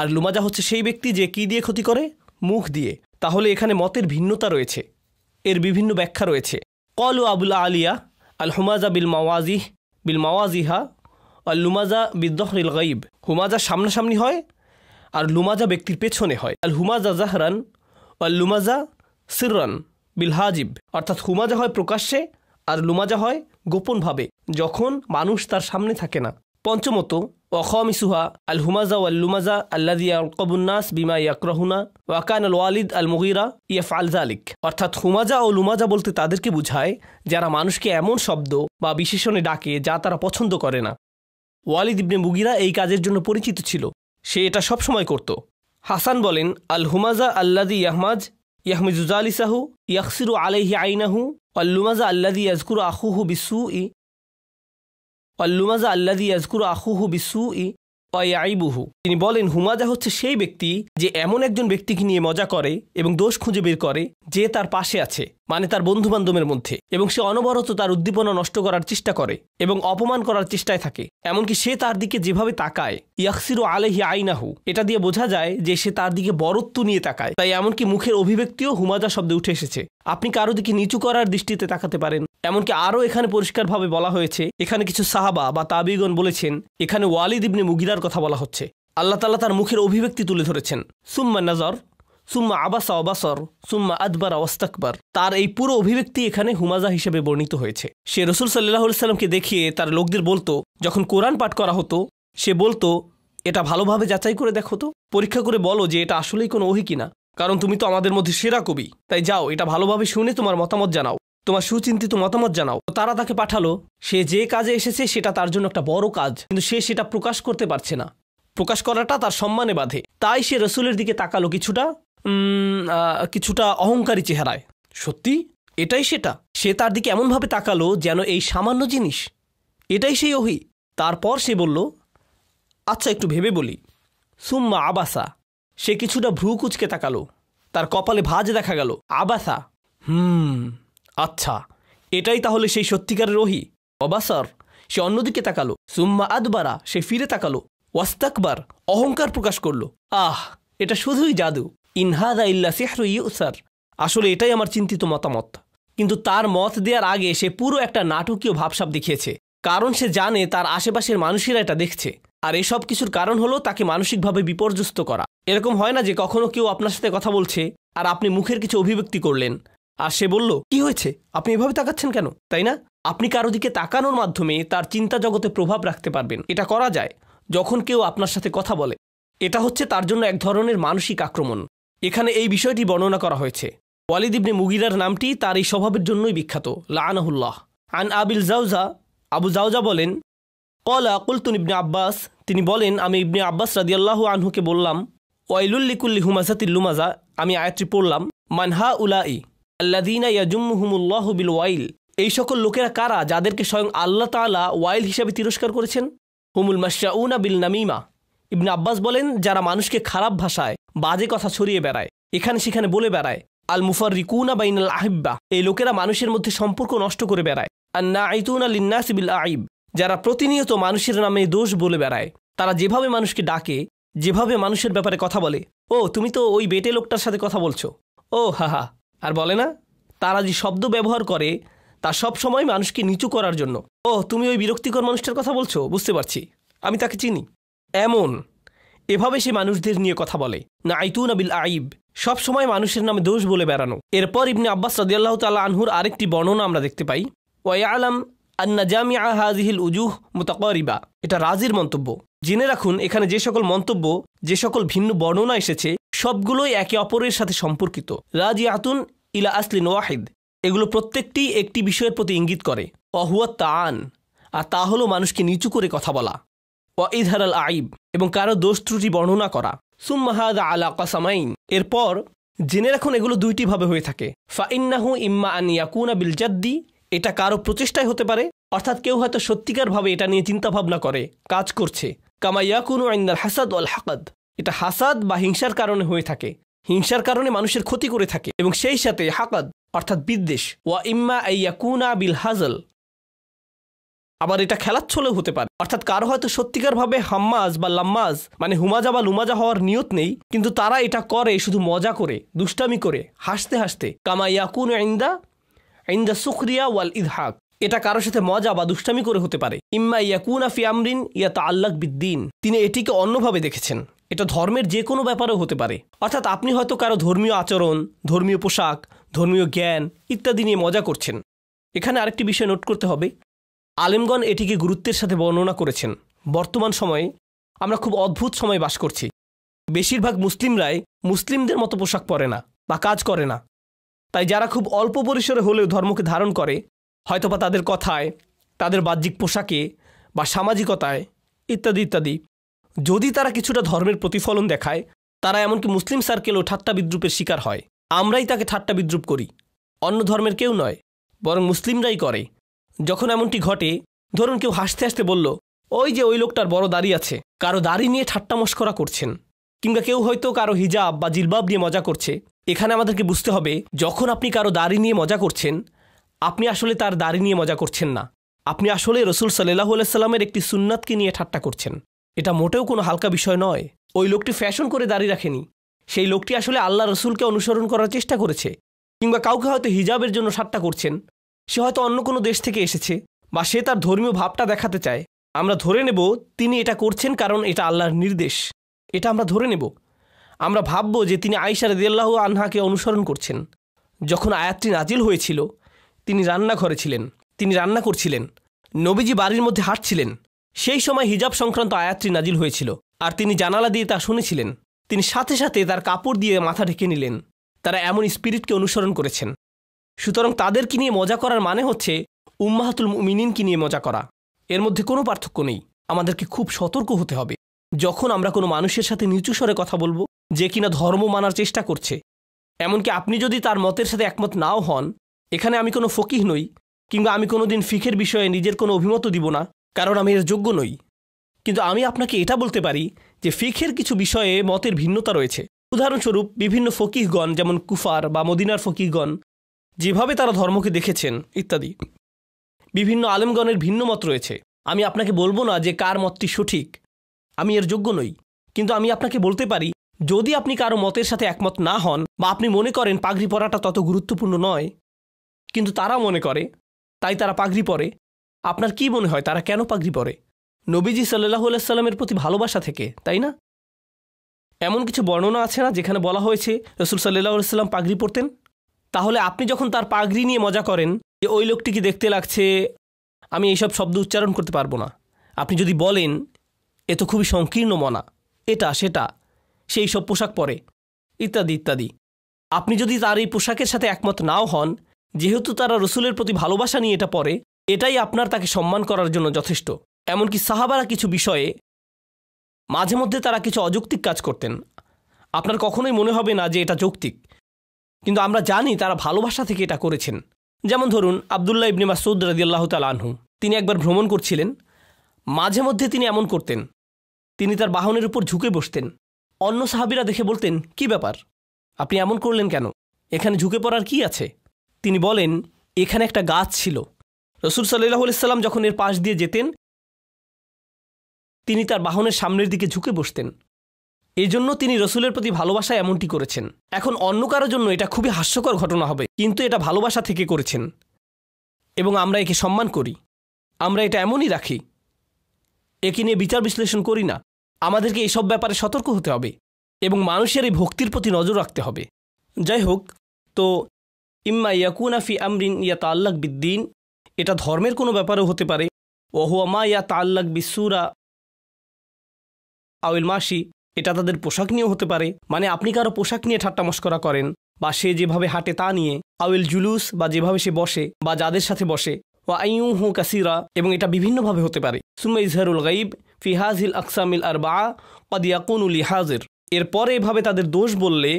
আর লুমাজা হচ্ছে সেই ব্যক্তি যে কি দিয়ে ক্ষতি করে মুখ দিয়ে তাহলে এখানে মতের ভিন্নতা রয়েছে এর বিভিন্ন ব্যাখ্যা রয়েছে ও আবুল আলিয়া আল হুমাজা বিল মাওয়াজিহ বিল মাওয়াজিহা বা লুমাজা বিদ্যহরিল গাইব হুমাজা সামনাসামনি হয় আর লুমাজা ব্যক্তির পেছনে হয় আল হুমাজা জাহরান আর লুমাজা সিররান বিলহাজিব অর্থাৎ হুমাজা হয় প্রকাশ্যে আর লুমাজা হয় গোপনভাবে যখন মানুষ তার সামনে থাকে না পঞ্চমত ওখমিসুহা আল হুমাজা আল লুমাজা আল্লাদিয়া কবুন্নাস বিমা ইয়াকরহুনা ওয়াকান আল ওয়ালিদ আল মুগিরা ইয়া আল জালিক অর্থাৎ হুমাজা ও লুমাজা বলতে তাদেরকে বুঝায় যারা মানুষকে এমন শব্দ বা বিশেষণে ডাকে যা তারা পছন্দ করে না ওয়ালিদ ইবনে মুগিরা এই কাজের জন্য পরিচিত ছিল সে এটা সবসময় করত হাসান বলেন আল হুমাজা আল্লাদি ইয়াহমাজ ইয়াহমিজুজা আলিসাহু ইয়াকসিরু আলাইহি আইনাহু আল্লুমাজা আল্লাদি ইয়াজকুরু আহুহু বিসু ই অল্লুমাজা আল্লাদি ইয়াজকুরু আহুহু বিসু ই অয়াইবুহু তিনি বলেন হুমাজা হচ্ছে সেই ব্যক্তি যে এমন একজন ব্যক্তিকে নিয়ে মজা করে এবং দোষ খুঁজে বের করে যে তার পাশে আছে মানে তার বন্ধুবান্ধবের মধ্যে এবং সে অনবরত তার উদ্দীপনা নষ্ট করার চেষ্টা করে এবং অপমান করার চেষ্টায় থাকে এমনকি সে তার দিকে যেভাবে তাকায় ইয়াকসিরো আলেহি আইনাহু এটা দিয়ে বোঝা যায় যে সে তার দিকে বরত্ব নিয়ে তাকায় তাই এমনকি মুখের অভিব্যক্তিও হুমাজা শব্দে উঠে এসেছে আপনি কারো দিকে নিচু করার দৃষ্টিতে তাকাতে পারেন এমনকি আরও এখানে পরিষ্কারভাবে বলা হয়েছে এখানে কিছু সাহাবা বা তাবিগণ বলেছেন এখানে ওয়ালিদ ইবনে মুগিরার কথা বলা হচ্ছে আল্লাহ তালা তার মুখের অভিব্যক্তি তুলে ধরেছেন সুম্মা নজর সুম্মা আবাসা অবাসর সুম্মা আদবার অস্তাকবার তার এই পুরো অভিব্যক্তি এখানে হুমাজা হিসেবে বর্ণিত হয়েছে সে রসুল সাল্লাহ সাল্লামকে দেখিয়ে তার লোকদের বলতো যখন কোরআন পাঠ করা হতো সে বলতো এটা ভালোভাবে যাচাই করে দেখো তো পরীক্ষা করে বলো যে এটা আসলেই কোনো ওহি কিনা কারণ তুমি তো আমাদের মধ্যে সেরা কবি তাই যাও এটা ভালোভাবে শুনে তোমার মতামত জানাও তোমার সুচিন্তিত মতামত জানাও তারা তাকে পাঠালো সে যে কাজে এসেছে সেটা তার জন্য একটা বড় কাজ কিন্তু সে সেটা প্রকাশ করতে পারছে না প্রকাশ করাটা তার সম্মানে বাধে তাই সে রসুলের দিকে তাকালো কিছুটা কিছুটা অহংকারী চেহারায় সত্যি এটাই সেটা সে তার দিকে এমনভাবে তাকালো যেন এই সামান্য জিনিস এটাই সেই অহি তারপর সে বলল আচ্ছা একটু ভেবে বলি সুম্মা আবাসা সে কিছুটা ভ্রু কুচকে তাকালো তার কপালে ভাজ দেখা গেল আবাসা হুম আচ্ছা এটাই তাহলে সেই সত্যিকারের রহি অবাসর সে অন্যদিকে তাকালো সুম্মা আদবারা সে ফিরে তাকালো ওয়াস্তাকবার অহংকার প্রকাশ করলো আহ এটা শুধুই জাদু ইনহাদা ইল্লা সেহরু ইউসার আসলে এটাই আমার চিন্তিত মতামত কিন্তু তার মত দেওয়ার আগে সে পুরো একটা নাটকীয় ভাবসাব দেখিয়েছে কারণ সে জানে তার আশেপাশের মানুষেরা এটা দেখছে আর এসব কিছুর কারণ হলো তাকে মানসিকভাবে বিপর্যস্ত করা এরকম হয় না যে কখনো কেউ আপনার সাথে কথা বলছে আর আপনি মুখের কিছু অভিব্যক্তি করলেন আর সে বলল কি হয়েছে আপনি এভাবে তাকাচ্ছেন কেন তাই না আপনি কারো দিকে তাকানোর মাধ্যমে তার চিন্তা জগতে প্রভাব রাখতে পারবেন এটা করা যায় যখন কেউ আপনার সাথে কথা বলে এটা হচ্ছে তার জন্য এক ধরনের মানসিক আক্রমণ এখানে এই বিষয়টি বর্ণনা করা হয়েছে ওয়ালিদ ইবনে মুগিরার নামটি তার এই স্বভাবের জন্যই বিখ্যাত লানাহুল্লাহ আন আবিল জাউজা আবু জাউজা বলেন কলা কুলতুন ইবনে আব্বাস তিনি বলেন আমি ইবনে আব্বাস রাদিয়াল্লাহু আনহুকে বললাম ওয়াইলুল্লিকুল্লি হুমাজাতিল্লুমাজা আমি আয়াতটি পড়লাম মানহা উলাই আল্লাদিনা ইয়াজুম্মুহুমুল্লাহ বিল ওয়াইল এই সকল লোকেরা কারা যাদেরকে স্বয়ং আল্লাহ তালা ওয়াইল হিসাবে তিরস্কার করেছেন হুমুল মাশাউনা বিল নামিমা ইবনে আব্বাস বলেন যারা মানুষকে খারাপ ভাষায় বাজে কথা ছড়িয়ে বেড়ায় এখানে সেখানে বলে বেড়ায় আল মুফার রিকুনা বাইন আল আহিব্বা এই লোকেরা মানুষের মধ্যে সম্পর্ক নষ্ট করে বেড়ায় আর না আইতুন আল বিল আইব যারা প্রতিনিয়ত মানুষের নামে দোষ বলে বেড়ায় তারা যেভাবে মানুষকে ডাকে যেভাবে মানুষের ব্যাপারে কথা বলে ও তুমি তো ওই বেটে লোকটার সাথে কথা বলছো ও হাহা আর বলে না তারা যে শব্দ ব্যবহার করে তা সব সময় মানুষকে নিচু করার জন্য ও তুমি ওই বিরক্তিকর মানুষটার কথা বলছো বুঝতে পারছি আমি তাকে চিনি এমন এভাবে সে মানুষদের নিয়ে কথা বলে না আইতুন আবিল আইব সবসময় মানুষের নামে দোষ বলে বেড়ানো এরপর ইবনে আব্বাস রদিয়াল্লাহ তাল্লাহ আনহুর আরেকটি বর্ণনা আমরা দেখতে পাই ওয়া আলাম আন্না জামিয়া হাজিহিল উজুহ মোতাকরিবা এটা রাজির মন্তব্য জেনে রাখুন এখানে যে সকল মন্তব্য যে সকল ভিন্ন বর্ণনা এসেছে সবগুলোই একে অপরের সাথে সম্পর্কিত রাজি আতুন ইলা আসলিন ওয়াহিদ এগুলো প্রত্যেকটি একটি বিষয়ের প্রতি ইঙ্গিত করে অহুয়া তান আর তা হলো মানুষকে নিচু করে কথা বলা ও আল আইব এবং কারো দোষ ত্রুটি বর্ণনা করা সুম্মাহাদ আলা কাসামাইন এরপর জেনে রাখুন এগুলো দুইটি ভাবে হয়ে থাকে ফাইন্নাহু ইম্মা আন ইয়াকুনা বিল জাদ্দি এটা কারো প্রচেষ্টায় হতে পারে অর্থাৎ কেউ হয়তো সত্যিকারভাবে এটা নিয়ে চিন্তা ভাবনা করে কাজ করছে কামা ইয়াকুনু আইন্দাল হাসাদ ওয়াল হাকাদ এটা হাসাদ বা হিংসার কারণে হয়ে থাকে হিংসার কারণে মানুষের ক্ষতি করে থাকে এবং সেই সাথে হাকাদ অর্থাৎ বিদ্বেষ ওয়া ইম্মা ইয়াকুনা বিল হাজল আবার এটা খেলার ছলেও হতে পারে অর্থাৎ কারো হয়তো সত্যিকারভাবে হাম্মাজ বা লাম্মাজ মানে হুমাজা বা লুমাজা হওয়ার নিয়ত নেই কিন্তু তারা এটা করে শুধু মজা করে দুষ্টামি করে হাসতে হাসতে ইয়াকুন আইন্দা আইন্দা সুখরিয়া ওয়াল ইদহাক এটা কারোর সাথে মজা বা দুষ্টামি করে হতে পারে ইম্মা ইয়াকুন আফি আমরিন ইয়া তা আল্লাহ বিদ্দিন তিনি এটিকে অন্যভাবে দেখেছেন এটা ধর্মের যে কোনো ব্যাপারেও হতে পারে অর্থাৎ আপনি হয়তো কারো ধর্মীয় আচরণ ধর্মীয় পোশাক ধর্মীয় জ্ঞান ইত্যাদি নিয়ে মজা করছেন এখানে আরেকটি বিষয় নোট করতে হবে আলেমগণ এটিকে গুরুত্বের সাথে বর্ণনা করেছেন বর্তমান সময়ে আমরা খুব অদ্ভুত সময় বাস করছি বেশিরভাগ মুসলিমরাই মুসলিমদের মতো পোশাক পরে না বা কাজ করে না তাই যারা খুব অল্প পরিসরে হলেও ধর্মকে ধারণ করে হয়তোবা তাদের কথায় তাদের বাহ্যিক পোশাকে বা সামাজিকতায় ইত্যাদি ইত্যাদি যদি তারা কিছুটা ধর্মের প্রতিফলন দেখায় তারা এমনকি মুসলিম সার্কেলও ঠাট্টা বিদ্রুপের শিকার হয় আমরাই তাকে ঠাট্টা বিদ্রুপ করি অন্য ধর্মের কেউ নয় বরং মুসলিমরাই করে যখন এমনটি ঘটে ধরুন কেউ হাসতে হাসতে বলল ওই যে ওই লোকটার বড় দাড়ি আছে কারো দাড়ি নিয়ে ঠাট্টা মস্করা করছেন কিংবা কেউ হয়তো কারো হিজাব বা জিলবাব নিয়ে মজা করছে এখানে আমাদেরকে বুঝতে হবে যখন আপনি কারো দাড়ি নিয়ে মজা করছেন আপনি আসলে তার দাড়ি নিয়ে মজা করছেন না আপনি আসলে রসুল সাল্লাহু আলাইস্লামের একটি সুন্নাতকে নিয়ে ঠাট্টা করছেন এটা মোটেও কোনো হালকা বিষয় নয় ওই লোকটি ফ্যাশন করে দাঁড়িয়ে রাখেনি সেই লোকটি আসলে আল্লাহ রসুলকে অনুসরণ করার চেষ্টা করেছে কিংবা কাউকে হয়তো হিজাবের জন্য ঠাট্টা করছেন সে হয়তো অন্য কোনো দেশ থেকে এসেছে বা সে তার ধর্মীয় ভাবটা দেখাতে চায় আমরা ধরে নেব তিনি এটা করছেন কারণ এটা আল্লাহর নির্দেশ এটা আমরা ধরে নেব আমরা ভাবব যে তিনি আইসা রদিয়াল্লাহ আনহাকে অনুসরণ করছেন যখন আয়াতটি নাজিল হয়েছিল তিনি রান্নাঘরে ছিলেন তিনি রান্না করছিলেন নবীজি বাড়ির মধ্যে হাঁটছিলেন সেই সময় হিজাব সংক্রান্ত আয়াতটি নাজিল হয়েছিল আর তিনি জানালা দিয়ে তা শুনেছিলেন তিনি সাথে সাথে তার কাপড় দিয়ে মাথা ঢেকে নিলেন তারা এমন স্পিরিটকে অনুসরণ করেছেন সুতরাং তাদেরকে নিয়ে মজা করার মানে হচ্ছে উম্মাহাতুল মিনিনকে নিয়ে মজা করা এর মধ্যে কোনো পার্থক্য নেই আমাদেরকে খুব সতর্ক হতে হবে যখন আমরা কোনো মানুষের সাথে নিচু স্বরে কথা বলবো যে কিনা ধর্ম মানার চেষ্টা করছে এমনকি আপনি যদি তার মতের সাথে একমত নাও হন এখানে আমি কোনো ফকিহ নই কিংবা আমি কোনো দিন ফিখের বিষয়ে নিজের কোনো অভিমত দিব না কারণ আমি এর যোগ্য নই কিন্তু আমি আপনাকে এটা বলতে পারি যে ফিখের কিছু বিষয়ে মতের ভিন্নতা রয়েছে উদাহরণস্বরূপ বিভিন্ন ফকিহগণ যেমন কুফার বা মদিনার ফকিহগণ যেভাবে তারা ধর্মকে দেখেছেন ইত্যাদি বিভিন্ন আলেমগণের ভিন্ন মত রয়েছে আমি আপনাকে বলবো না যে কার মতটি সঠিক আমি এর যোগ্য নই কিন্তু আমি আপনাকে বলতে পারি যদি আপনি কারো মতের সাথে একমত না হন বা আপনি মনে করেন পাগড়ি পরাটা তত গুরুত্বপূর্ণ নয় কিন্তু তারা মনে করে তাই তারা পাগড়ি পরে আপনার কি মনে হয় তারা কেন পাগড়ি পরে নবীজি সাল্লাহ সাল্লামের প্রতি ভালোবাসা থেকে তাই না এমন কিছু বর্ণনা আছে না যেখানে বলা হয়েছে রসুল সাল্লাহ সাল্লাম পাগড়ি পরতেন তাহলে আপনি যখন তার পাগড়ি নিয়ে মজা করেন যে ওই লোকটিকে দেখতে লাগছে আমি এইসব শব্দ উচ্চারণ করতে পারবো না আপনি যদি বলেন এ তো খুবই সংকীর্ণ মনা এটা সেটা সেই সব পোশাক পরে ইত্যাদি ইত্যাদি আপনি যদি তার এই পোশাকের সাথে একমত নাও হন যেহেতু তারা রসুলের প্রতি ভালোবাসা নিয়ে এটা পরে এটাই আপনার তাকে সম্মান করার জন্য যথেষ্ট এমনকি সাহাবারা কিছু বিষয়ে মাঝে মধ্যে তারা কিছু অযৌক্তিক কাজ করতেন আপনার কখনোই মনে হবে না যে এটা যৌক্তিক কিন্তু আমরা জানি তারা ভালোবাসা থেকে এটা করেছেন যেমন ধরুন আবদুল্লাহ ইবনে মাসুদ রাজিয়াল্লাহ তাল আনহু তিনি একবার ভ্রমণ করছিলেন মাঝে মধ্যে তিনি এমন করতেন তিনি তার বাহনের উপর ঝুঁকে বসতেন অন্য সাহাবিরা দেখে বলতেন কি ব্যাপার আপনি এমন করলেন কেন এখানে ঝুঁকে পড়ার কি আছে তিনি বলেন এখানে একটা গাছ ছিল রসুল সাল্লাহ সাল্লাম যখন এর পাশ দিয়ে যেতেন তিনি তার বাহনের সামনের দিকে ঝুঁকে বসতেন এজন্য তিনি রসুলের প্রতি ভালোবাসা এমনটি করেছেন এখন অন্য কারো জন্য এটা খুবই হাস্যকর ঘটনা হবে কিন্তু এটা ভালোবাসা থেকে করেছেন এবং আমরা একে সম্মান করি আমরা এটা এমনই রাখি একে নিয়ে বিচার বিশ্লেষণ করি না আমাদেরকে এইসব ব্যাপারে সতর্ক হতে হবে এবং মানুষের এই ভক্তির প্রতি নজর রাখতে হবে যাই হোক তো ইম্মা ইয়াকুনাফি আমরিন ইয়া তাল্লাক বিদ্দিন এটা ধর্মের কোনো ব্যাপারও হতে পারে ওহুয়া মা ইয়া তাল্লাক বিসুরা আউল মাসি এটা তাদের পোশাক নিয়েও হতে পারে মানে আপনি কারো পোশাক নিয়ে ঠাট্টা মস্করা করেন বা সে যেভাবে হাঁটে তা নিয়ে আউল জুলুস বা যেভাবে সে বসে বা যাদের সাথে বসে ও আইউ হু কাসিরা এবং এটা বিভিন্নভাবে হতে পারে সুম্মা ইজহারুল গাইব ফিহাজিল আকসামিল আর বা কদিয়াকুন উলি হাজির এরপরে এভাবে তাদের দোষ বললে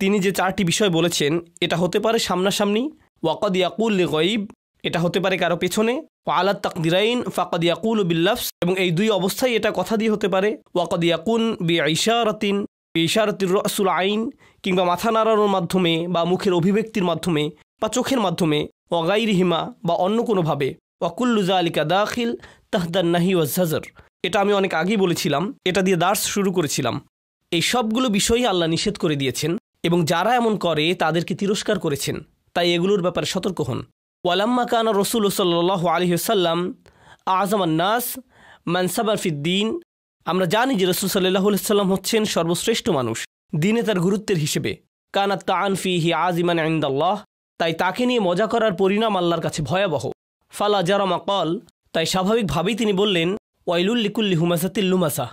তিনি যে চারটি বিষয় বলেছেন এটা হতে পারে সামনাসামনি ওয়াকদ ইয়াকুল গাইব এটা হতে পারে কারো পেছনে আলাদ তাকদিরাইন ফাকাদ ইয়াকুল বিল্লাফস এবং এই দুই অবস্থায় এটা কথা দিয়ে হতে পারে ওয়াকাদ ইয়াকুন বি ইশারাতিন বি ইশারাতির রসুল আইন কিংবা মাথা নাড়ানোর মাধ্যমে বা মুখের অভিব্যক্তির মাধ্যমে বা চোখের মাধ্যমে রিহিমা বা অন্য কোনোভাবে ওয়াকুল্লুজা আলিকা দাখিল তাহদার নাহি ওয়াজহাজর এটা আমি অনেক আগেই বলেছিলাম এটা দিয়ে দার্স শুরু করেছিলাম এই সবগুলো বিষয়ই আল্লাহ নিষেধ করে দিয়েছেন এবং যারা এমন করে তাদেরকে তিরস্কার করেছেন তাই এগুলোর ব্যাপারে সতর্ক হন ওয়ালাম্মা কান রসুল সাল্লাহ আলহিসাল্লাম নাস মানসাবার ফিদ্দিন আমরা জানি যে রসুল সাল্লাহ সাল্লাম হচ্ছেন সর্বশ্রেষ্ঠ মানুষ দিনে তার গুরুত্বের হিসেবে কানা তান ফি হি আজিমান আইন্দাল্লাহ তাই তাকে নিয়ে মজা করার পরিণাম আল্লাহর কাছে ভয়াবহ ফালা জারামা কল তাই স্বাভাবিকভাবেই তিনি বললেন ওয়াইলুল্লিকুল্লি তিল্লুমাসা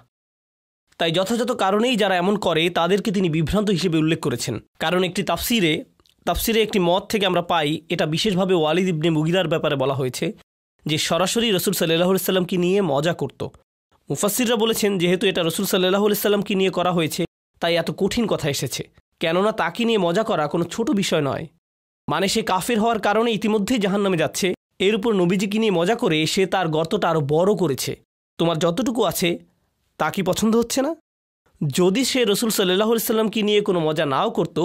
তাই যথাযথ কারণেই যারা এমন করে তাদেরকে তিনি বিভ্রান্ত হিসেবে উল্লেখ করেছেন কারণ একটি তাফসিরে তাফসিরে একটি মত থেকে আমরা পাই এটা বিশেষভাবে ওয়ালিদ ইবনে মুগিরার ব্যাপারে বলা হয়েছে যে সরাসরি রসুল সাল্লাহ সাল্লামকে নিয়ে মজা করত মুফাসিররা বলেছেন যেহেতু এটা রসুল সাল্লাহ সাল্লামকে নিয়ে করা হয়েছে তাই এত কঠিন কথা এসেছে কেননা তাকে নিয়ে মজা করা কোনো ছোট বিষয় নয় মানে সে কাফের হওয়ার কারণে ইতিমধ্যেই জাহান নামে যাচ্ছে এর উপর নবীজিকে নিয়ে মজা করে সে তার গর্তটা আরও বড় করেছে তোমার যতটুকু আছে তা কি পছন্দ হচ্ছে না যদি সে রসুল সাল্লাহ সাল্লামকে নিয়ে কোনো মজা নাও করতো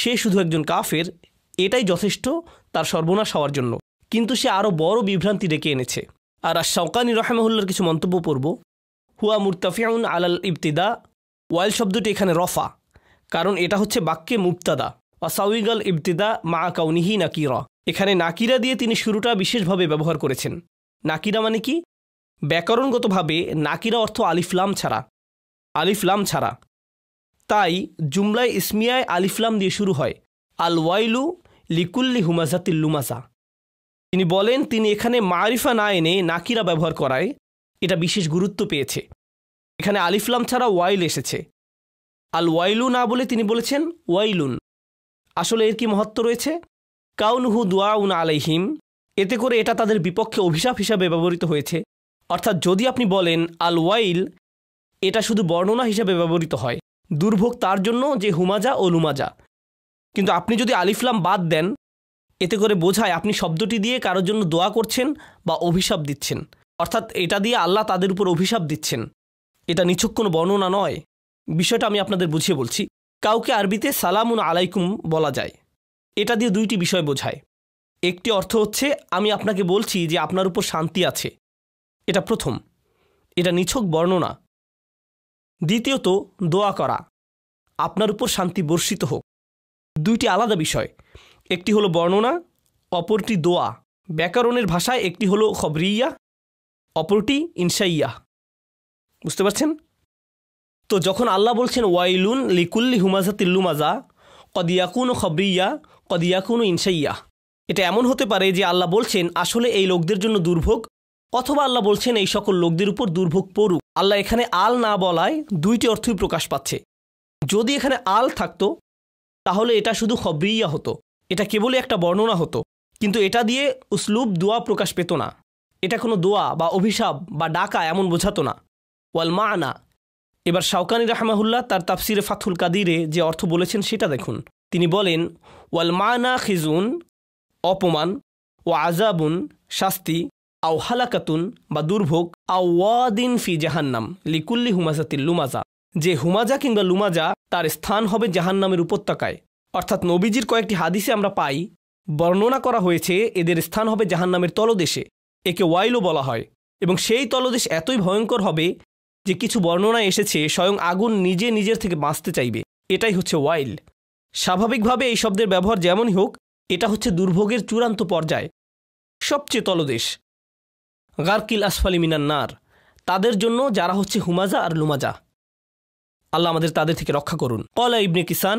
সে শুধু একজন কাফের এটাই যথেষ্ট তার সর্বনাশ হওয়ার জন্য কিন্তু সে আরও বড় বিভ্রান্তি ডেকে এনেছে আর আর শওকানি রহমহুল্লার কিছু মন্তব্য পড়ব হুয়া মুরতাফিয়াউন আলাল ইবতিদা ওয়াইল শব্দটি এখানে রফা কারণ এটা হচ্ছে বাক্যে মুবতাদা অসাউইগাল ইবতিদা মা কাউনিহি নাকিরা এখানে নাকিরা দিয়ে তিনি শুরুটা বিশেষভাবে ব্যবহার করেছেন নাকিরা মানে কি ব্যাকরণগতভাবে নাকিরা অর্থ আলিফলাম ছাড়া আলিফলাম ছাড়া তাই জুমলায় ইসমিয়ায় আলিফলাম দিয়ে শুরু হয় আল ওয়াইলু লিকুল্লি হুমাজাতিল লুমাজা তিনি বলেন তিনি এখানে মারিফা না এনে নাকিরা ব্যবহার করায় এটা বিশেষ গুরুত্ব পেয়েছে এখানে আলিফলাম ছাড়া ওয়াইল এসেছে আল ওয়াইলু না বলে তিনি বলেছেন ওয়াইলুন আসলে এর কি মহত্ব রয়েছে কাউনহু উন আলাইহিম এতে করে এটা তাদের বিপক্ষে অভিশাপ হিসাবে ব্যবহৃত হয়েছে অর্থাৎ যদি আপনি বলেন আল ওয়াইল এটা শুধু বর্ণনা হিসাবে ব্যবহৃত হয় দুর্ভোগ তার জন্য যে হুমাজা ও লুমাজা কিন্তু আপনি যদি আলিফলাম বাদ দেন এতে করে বোঝায় আপনি শব্দটি দিয়ে কারোর জন্য দোয়া করছেন বা অভিশাপ দিচ্ছেন অর্থাৎ এটা দিয়ে আল্লাহ তাদের উপর অভিশাপ দিচ্ছেন এটা নিছক কোনো বর্ণনা নয় বিষয়টা আমি আপনাদের বুঝিয়ে বলছি কাউকে আরবিতে সালামুন আলাইকুম বলা যায় এটা দিয়ে দুইটি বিষয় বোঝায় একটি অর্থ হচ্ছে আমি আপনাকে বলছি যে আপনার উপর শান্তি আছে এটা প্রথম এটা নিছক বর্ণনা দ্বিতীয়ত দোয়া করা আপনার উপর শান্তি বর্ষিত হোক দুইটি আলাদা বিষয় একটি হলো বর্ণনা অপরটি দোয়া ব্যাকরণের ভাষায় একটি হলো খবরিয়া অপরটি ইনসাইয়া বুঝতে পারছেন তো যখন আল্লাহ বলছেন ওয়াইলুন লিকুল্লি হুমাজা তিল্লুমাজা কদিয়াকুন খবরিয়া কদিয়াকুন ইনসাইয়া এটা এমন হতে পারে যে আল্লাহ বলছেন আসলে এই লোকদের জন্য দুর্ভোগ অথবা আল্লাহ বলছেন এই সকল লোকদের উপর দুর্ভোগ পড়ুক আল্লাহ এখানে আল না বলায় দুইটি অর্থই প্রকাশ পাচ্ছে যদি এখানে আল থাকত তাহলে এটা শুধু খবরিয়া হতো এটা কেবলই একটা বর্ণনা হতো কিন্তু এটা দিয়ে উসলুব দোয়া প্রকাশ পেত না এটা কোনো দোয়া বা অভিশাপ বা ডাকা এমন বোঝাতো না ওয়াল মা আনা এবার শাওকানি রাহমাহুল্লাহ তার তাফসিরে ফাথুল কাদিরে যে অর্থ বলেছেন সেটা দেখুন তিনি বলেন ওয়াল মা না খিজুন অপমান ও আজাবুন শাস্তি আও হালাকাতুন বা দুর্ভোগ আও ওয়াদিন ফি জাহান্নাম লিকুল্লি হুমাজাতিল লুমাজা যে হুমাজা কিংবা লুমাজা তার স্থান হবে জাহান্নামের উপত্যকায় অর্থাৎ নবীজির কয়েকটি হাদিসে আমরা পাই বর্ণনা করা হয়েছে এদের স্থান হবে জাহান্নামের তলদেশে একে ওয়াইলও বলা হয় এবং সেই তলদেশ এতই ভয়ঙ্কর হবে যে কিছু বর্ণনা এসেছে স্বয়ং আগুন নিজে নিজের থেকে বাঁচতে চাইবে এটাই হচ্ছে ওয়াইল স্বাভাবিকভাবে এই শব্দের ব্যবহার যেমনই হোক এটা হচ্ছে দুর্ভোগের চূড়ান্ত পর্যায় সবচেয়ে তলদেশ গার্কিল আসফালি মিনান নার তাদের জন্য যারা হচ্ছে হুমাজা আর লুমাজা আল্লাহ আমাদের তাদের থেকে রক্ষা করুন কলা ইবনে কিসান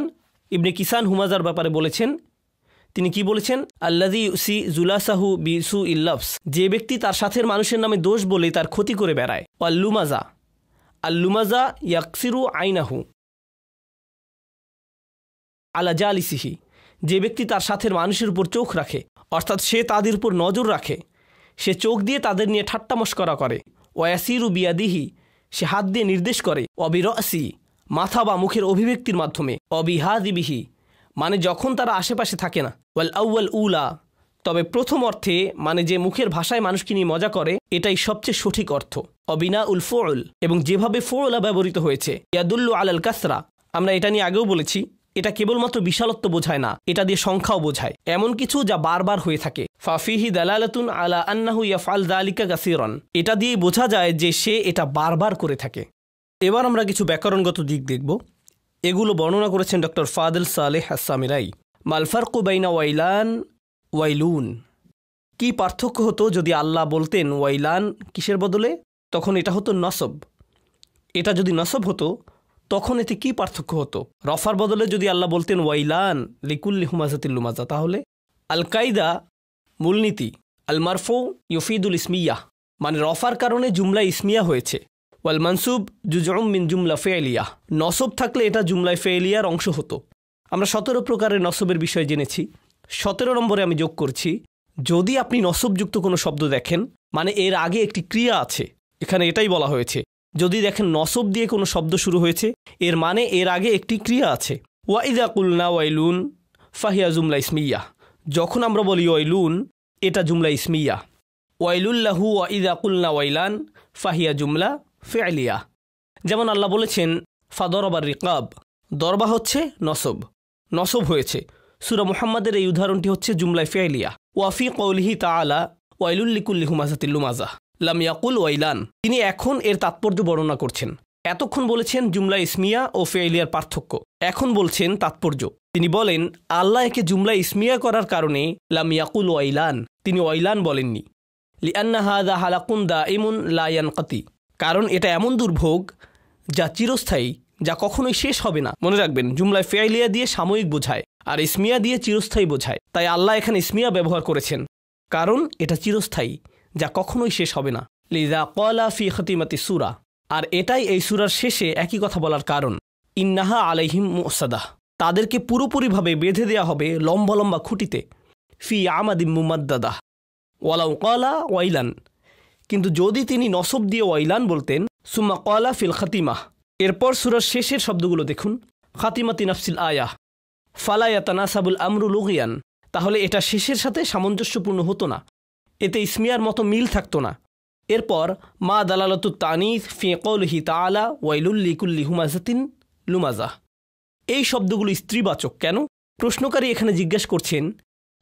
ইবনে কিসান হুমাজার ব্যাপারে বলেছেন তিনি কি বলেছেন আল্লাদি সি জুলাসাহু বিসু ইল্লাফস যে ব্যক্তি তার সাথের মানুষের নামে দোষ বলে তার ক্ষতি করে বেড়ায় আল্লুমাজা আল্লুমাজা ইয়াকসিরু আইনাহু আলা আলিসিহি যে ব্যক্তি তার সাথের মানুষের উপর চোখ রাখে অর্থাৎ সে তাদের উপর নজর রাখে সে চোখ দিয়ে তাদের নিয়ে ঠাট্টা মস্করা করে ও বিয়াদিহি সে হাত দিয়ে নির্দেশ করে অবিরসি মাথা বা মুখের অভিব্যক্তির মাধ্যমে অবিহাদিবিহি মানে যখন তারা আশেপাশে থাকে না ওয়াল আউ্য়াল উলা তবে প্রথম অর্থে মানে যে মুখের ভাষায় মানুষকে নিয়ে মজা করে এটাই সবচেয়ে সঠিক অর্থ অবিনা উল ফোল এবং যেভাবে ফোলা ব্যবহৃত হয়েছে ইয়াদুল্লু আল আল কাসরা আমরা এটা নিয়ে আগেও বলেছি এটা কেবলমাত্র বিশালত্ব বোঝায় না এটা দিয়ে সংখ্যাও বোঝায় এমন কিছু যা বারবার হয়ে থাকে ফাফিহি দালালাতুন আলা আন্নাহু ইয়াফাল দালিকা গাসিরন এটা দিয়ে বোঝা যায় যে সে এটা বারবার করে থাকে এবার আমরা কিছু ব্যাকরণগত দিক দেখব এগুলো বর্ণনা করেছেন ডক্টর ফাদল সালেহ হাসামিরাই মালফারকু বাইনা ওয়াইলান ওয়াইলুন কি পার্থক্য হতো যদি আল্লাহ বলতেন ওয়াইলান কিসের বদলে তখন এটা হতো নসব এটা যদি নসব হতো তখন এতে কি পার্থক্য হতো রফার বদলে যদি আল্লাহ বলতেন ওয়াইলান লিকুল্লি হুমাজাতিল তাহলে আল কায়দা মূলনীতি আল মারফো ইউফিদুল ইসমিয়া মানে রফার কারণে জুমলা ইসমিয়া হয়েছে ওয়াল মানসুব জুজম মিন জুমলা ফেয়েলিয়া নসব থাকলে এটা জুমলায় ফেয়েলিয়ার অংশ হতো আমরা সতেরো প্রকারের নসবের বিষয় জেনেছি সতেরো নম্বরে আমি যোগ করছি যদি আপনি নসবযুক্ত কোনো শব্দ দেখেন মানে এর আগে একটি ক্রিয়া আছে এখানে এটাই বলা হয়েছে যদি দেখেন নসব দিয়ে কোনো শব্দ শুরু হয়েছে এর মানে এর আগে একটি ক্রিয়া আছে ওয়াইদা কুলনা ওয়াইলুন ফাহিয়া জুমলা ইসমিয়া যখন আমরা বলি ওয়াইলুন এটা জুমলা ইসমিয়া ওয়াইলুল্লাহু ওয়াইদা কুলনা ওয়াইলান ফাহিয়া জুমলা ফেয়ালিয়া যেমন আল্লাহ বলেছেন ফাদরবার রিকাব দরবা হচ্ছে নসব নসব হয়েছে সুরা মুহাম্মাদের এই উদাহরণটি হচ্ছে জুমলাই ফেয়ালিয়া ওয়াফি কৌলিহি ওয়াইলুল্লিকুল্লিহু মাজাতিল্লু মাজা লামিয়াকুল ওয়াইলান তিনি এখন এর তাৎপর্য বর্ণনা করছেন এতক্ষণ বলেছেন জুমলা ইসমিয়া ও ফেয়েলিয়ার পার্থক্য এখন বলছেন তাৎপর্য তিনি বলেন আল্লাহ একে জুমলা ইসমিয়া করার কারণে লামিয়াকুল ওয়াইলান তিনি ওয়াইলান বলেননি লিয়ান্না দা হালাকুন দা ইমুন লায়ানকাতি কারণ এটা এমন দুর্ভোগ যা চিরস্থায়ী যা কখনোই শেষ হবে না মনে রাখবেন জুমলায় ফেয়াইলিয়া দিয়ে সাময়িক বোঝায় আর ইসমিয়া দিয়ে চিরস্থায়ী বোঝায় তাই আল্লাহ এখানে ইসমিয়া ব্যবহার করেছেন কারণ এটা চিরস্থায়ী যা কখনোই শেষ হবে না লিজা কলা ফি খতিমাতি সুরা আর এটাই এই সুরার শেষে একই কথা বলার কারণ ইন্নাহা আলাইহিম মোসাদাহ তাদেরকে পুরোপুরিভাবে বেঁধে দেয়া হবে লম্বা লম্বা খুঁটিতে ফি আমাদিম মুমাদ্দাদাহ ওয়ালাউ কলা ওয়াইলান কিন্তু যদি তিনি নসব দিয়ে ওয়াইলান বলতেন সুম্মা কলা ফিল খাতিমাহ এরপর সুরার শেষের শব্দগুলো দেখুন খাতিমাতি নাফসিল আয়াহ নাসাবুল আমরুল উগিয়ান তাহলে এটা শেষের সাথে সামঞ্জস্যপূর্ণ হতো না এতে ইসমিয়ার মতো মিল থাকতো না এরপর মা দালালতু তানিস ফেঁকলহি তালা ওয়াইলুল্লিকুল্লি হুমাজাতিন লুমাজা এই শব্দগুলো স্ত্রীবাচক কেন প্রশ্নকারী এখানে জিজ্ঞেস করছেন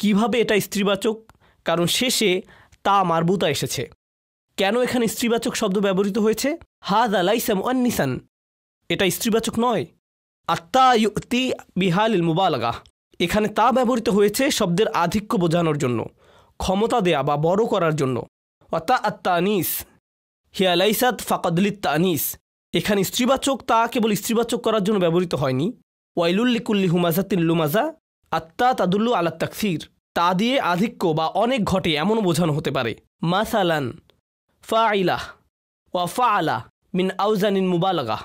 কিভাবে এটা স্ত্রীবাচক কারণ শেষে তা মারবুতা এসেছে কেন এখানে স্ত্রীবাচক শব্দ ব্যবহৃত হয়েছে হাদ লাইসাম নিসান এটা স্ত্রীবাচক নয় আত্মা ইউতি বিহাল মুবালগা এখানে তা ব্যবহৃত হয়েছে শব্দের আধিক্য বোঝানোর জন্য ক্ষমতা দেয়া বা বড় করার জন্য আনিস আত্মানিস হিয়ালাইসাত ফাকাদলিত আনিস এখানে স্ত্রীবাচক তা কেবল স্ত্রীবাচক করার জন্য ব্যবহৃত হয়নি ওয়াইলুল্লিকুল্লি তিল্লু মাজা আত্মা তাদুল্লু আলা তাকসির তা দিয়ে আধিক্য বা অনেক ঘটে এমনও বোঝানো হতে পারে মাসালান ফাইলাহ ওয়া ফাআলা মিন আউজানিন মুবালাগা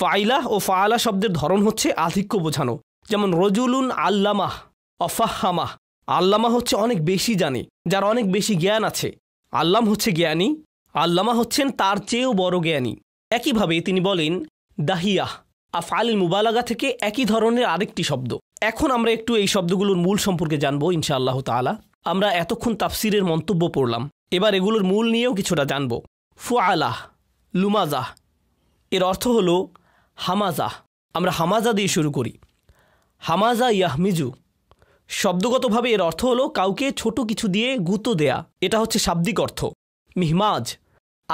ফাইলাহ ও ফাআলা শব্দের ধরন হচ্ছে আধিক্য বোঝানো যেমন রজুলুন আল্লামাহ অফাহামাহ আল্লামা হচ্ছে অনেক বেশি জানে যার অনেক বেশি জ্ঞান আছে আল্লাম হচ্ছে জ্ঞানী আল্লামা হচ্ছেন তার চেয়েও বড় জ্ঞানী একইভাবে তিনি বলেন দাহিয়াহ আফআল মুবালাগা থেকে একই ধরনের আরেকটি শব্দ এখন আমরা একটু এই শব্দগুলোর মূল সম্পর্কে জানবো ইনশাআল্লাহ তালা আমরা এতক্ষণ তাফসিরের মন্তব্য পড়লাম এবার এগুলোর মূল নিয়েও কিছুটা জানব আলাহ লুমাজাহ এর অর্থ হল হামাজাহ আমরা হামাজা দিয়ে শুরু করি হামাজা ইয়াহমিজু শব্দগতভাবে এর অর্থ হলো কাউকে ছোট কিছু দিয়ে গুঁতো দেয়া এটা হচ্ছে শাব্দিক অর্থ মিহমাজ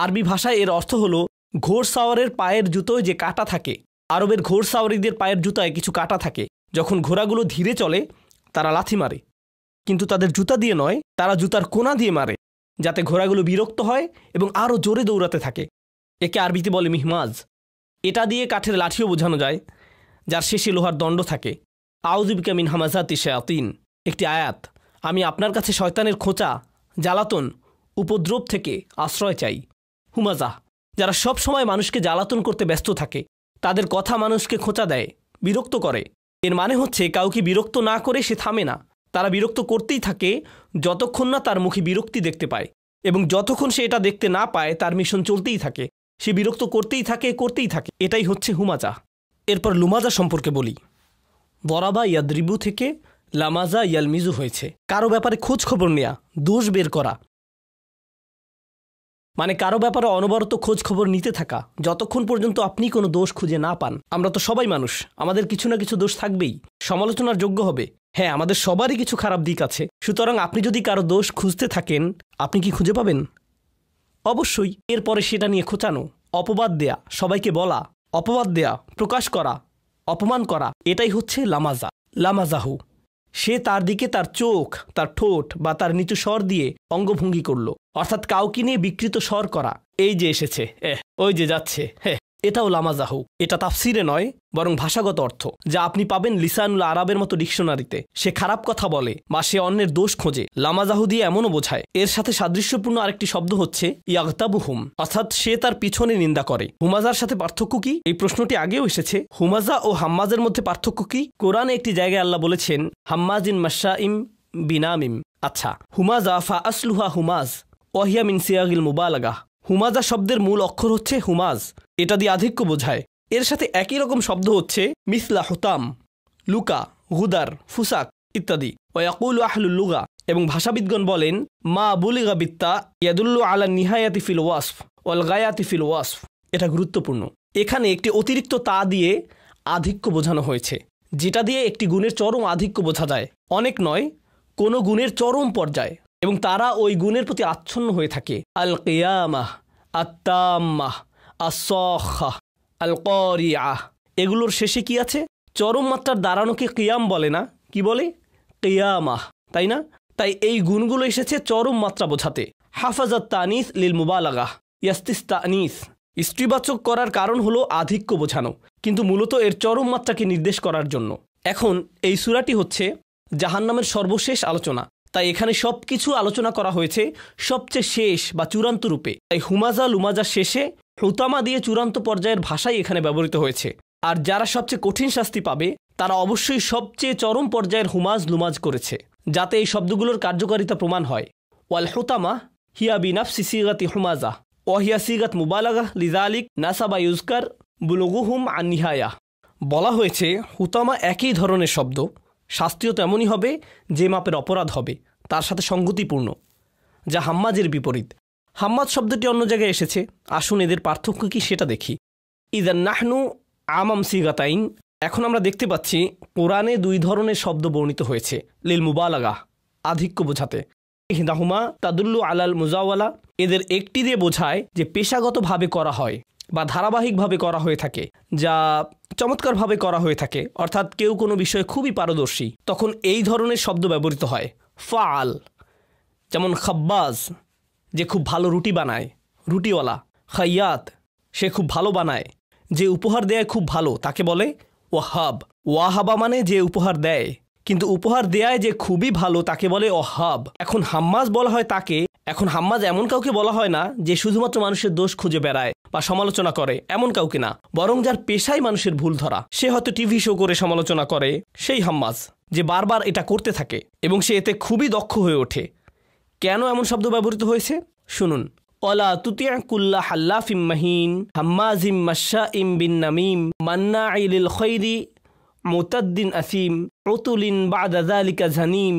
আরবি ভাষায় এর অর্থ হলো ঘোড়সাওয়ারের পায়ের জুতোয় যে কাটা থাকে আরবের ঘোড়সাওয়ারিদের পায়ের জুতায় কিছু কাটা থাকে যখন ঘোড়াগুলো ধীরে চলে তারা লাথি মারে কিন্তু তাদের জুতা দিয়ে নয় তারা জুতার কোনা দিয়ে মারে যাতে ঘোড়াগুলো বিরক্ত হয় এবং আরও জোরে দৌড়াতে থাকে একে আরবিতে বলে মিহমাজ এটা দিয়ে কাঠের লাঠিও বোঝানো যায় যার শেষে লোহার দণ্ড থাকে আউজুবিকা মিন হামাজাতি শায়াতিন একটি আয়াত আমি আপনার কাছে শয়তানের খোঁচা জ্বালাতন উপদ্রব থেকে আশ্রয় চাই হুমাজা যারা সব সময় মানুষকে জ্বালাতন করতে ব্যস্ত থাকে তাদের কথা মানুষকে খোঁচা দেয় বিরক্ত করে এর মানে হচ্ছে কাউকে বিরক্ত না করে সে থামে না তারা বিরক্ত করতেই থাকে যতক্ষণ না তার মুখে বিরক্তি দেখতে পায় এবং যতক্ষণ সে এটা দেখতে না পায় তার মিশন চলতেই থাকে সে বিরক্ত করতেই থাকে করতেই থাকে এটাই হচ্ছে হুমাজা এরপর লুমাজা সম্পর্কে বলি বরাবা ইয়াদ্রিবু থেকে লামাজা ইয়ালমিজু হয়েছে কারো ব্যাপারে খোঁজ খবর নেয়া দোষ বের করা মানে কারো ব্যাপারে অনবরত খোঁজ খবর নিতে থাকা যতক্ষণ পর্যন্ত আপনি কোনো দোষ খুঁজে না পান আমরা তো সবাই মানুষ আমাদের কিছু না কিছু দোষ থাকবেই সমালোচনার যোগ্য হবে হ্যাঁ আমাদের সবারই কিছু খারাপ দিক আছে সুতরাং আপনি যদি কারো দোষ খুঁজতে থাকেন আপনি কি খুঁজে পাবেন অবশ্যই এরপরে সেটা নিয়ে খোঁচানো অপবাদ দেয়া সবাইকে বলা অপবাদ দেয়া প্রকাশ করা অপমান করা এটাই হচ্ছে লামাজা লামাজাহু সে তার দিকে তার চোখ তার ঠোঁট বা তার নিচু স্বর দিয়ে অঙ্গভঙ্গি করল অর্থাৎ কাউকে নিয়ে বিকৃত স্বর করা এই যে এসেছে এহ ওই যে যাচ্ছে হ্যাঁ এটাও লামাজাহু এটা তাফসিরে নয় বরং ভাষাগত অর্থ যা আপনি পাবেন লিসানুল আরবের মতো ডিকশনারিতে সে খারাপ কথা বলে বা সে অন্যের দোষ খোঁজে লামাজাহু দিয়ে এমনও বোঝায় এর সাথে সাদৃশ্যপূর্ণ আরেকটি শব্দ হচ্ছে হুম অর্থাৎ সে তার পিছনে নিন্দা করে হুমাজার সাথে পার্থক্য কি এই প্রশ্নটি আগেও এসেছে হুমাজা ও হাম্মাজের মধ্যে পার্থক্য কি কোরআনে একটি জায়গায় আল্লাহ বলেছেন ইন মাসা ইম বিনামিম আচ্ছা হুমাজা ফা আসলুহা হুমাজ ওহিয়া মিন সিয়াগিল মুবালাগাহ হুমাজা শব্দের মূল অক্ষর হচ্ছে হুমাজ এটা দিয়ে আধিক্য বোঝায় এর সাথে একই রকম শব্দ হচ্ছে মিসলা হুতাম লুকা হুদার ফুসাক ইত্যাদি ওয়াকুল আহলুল লুগা এবং ভাষাবিদগণ বলেন মা বুলিগা বিত্তা ইয়াদুল্লু আলা নিহায়াতি ফিল ওয়াসফ ওয়াল গায়াতি ফিল ওয়াসফ এটা গুরুত্বপূর্ণ এখানে একটি অতিরিক্ত তা দিয়ে আধিক্য বোঝানো হয়েছে যেটা দিয়ে একটি গুণের চরম আধিক্য বোঝা যায় অনেক নয় কোনো গুণের চরম পর্যায়ে এবং তারা ওই গুণের প্রতি আচ্ছন্ন হয়ে থাকে আল কেয়ামাহ আত্মাহ আসহা আল করিয়া এগুলোর শেষে কি আছে চরম মাত্রার দাঁড়ানোকে কেয়াম বলে না কি বলে কেয়ামাহ তাই না তাই এই গুণগুলো এসেছে চরম মাত্রা বোঝাতে হাফাজাত তানিস লিল মুবালাগা ইয়াস্তিস তানিস স্ত্রীবাচক করার কারণ হলো আধিক্য বোঝানো কিন্তু মূলত এর চরম মাত্রাকে নির্দেশ করার জন্য এখন এই সুরাটি হচ্ছে জাহান্নামের সর্বশেষ আলোচনা তাই এখানে সব কিছু আলোচনা করা হয়েছে সবচেয়ে শেষ বা চূড়ান্ত রূপে তাই হুমাজা লুমাজা শেষে হুতামা দিয়ে চূড়ান্ত পর্যায়ের ভাষাই এখানে ব্যবহৃত হয়েছে আর যারা সবচেয়ে কঠিন শাস্তি পাবে তারা অবশ্যই সবচেয়ে চরম পর্যায়ের হুমাজ লুমাজ করেছে যাতে এই শব্দগুলোর কার্যকারিতা প্রমাণ হয় ওয়াল হুতামা হিয়া বিনাফসি সিগাতি হুমাজা ওয়াহিয়া সিগাত মুবালাগা লিজা আলিক নাসাবা ইউজকার বুলগুহুম আনিহায়া বলা হয়েছে হুতামা একই ধরনের শব্দ শাস্তিও তেমনই হবে যে মাপের অপরাধ হবে তার সাথে সঙ্গতিপূর্ণ যা হাম্মাজের বিপরীত হাম্মাজ শব্দটি অন্য জায়গায় এসেছে আসুন এদের পার্থক্য কি সেটা দেখি ইদার নাহনু আমাম সিগাতাইন এখন আমরা দেখতে পাচ্ছি কোরআনে দুই ধরনের শব্দ বর্ণিত হয়েছে লিল মুবালাগা আধিক্য বোঝাতে হিন্দাহুমা তাদুল্লু আলাল মুজাওয়ালা এদের একটি দিয়ে বোঝায় যে পেশাগতভাবে করা হয় বা ধারাবাহিকভাবে করা হয়ে থাকে যা চমৎকারভাবে করা হয়ে থাকে অর্থাৎ কেউ কোনো বিষয়ে খুবই পারদর্শী তখন এই ধরনের শব্দ ব্যবহৃত হয় ফাল যেমন খাব্বাজ যে খুব ভালো রুটি বানায় রুটিওয়ালা খাইয়াত সে খুব ভালো বানায় যে উপহার দেয় খুব ভালো তাকে বলে ওয়াহাব ওয়াহাবা মানে যে উপহার দেয় কিন্তু উপহার দেয়ায় যে খুবই ভালো তাকে বলে হাব এখন হাম্মাজ বলা হয় তাকে এখন হাম্মাজ এমন কাউকে বলা হয় না যে শুধুমাত্র মানুষের দোষ খুঁজে বেড়ায় বা সমালোচনা করে এমন কাউকে না বরং যার পেশায় মানুষের ভুল ধরা সে হয়তো টিভি শো করে সমালোচনা করে সেই হাম্মাজ যে বারবার এটা করতে থাকে এবং সে এতে খুবই দক্ষ হয়ে ওঠে কেন এমন শব্দ ব্যবহৃত হয়েছে শুনুন অলা তুতিয়া কুল্লা হাল্লাফ ইম্মাহিন হাম্মাজিম মাশা ইম বিন নামিম মান্না আইলিল খৈরি মোতাদ্দিন আসিম রতুলিন বাদালিকা জানিম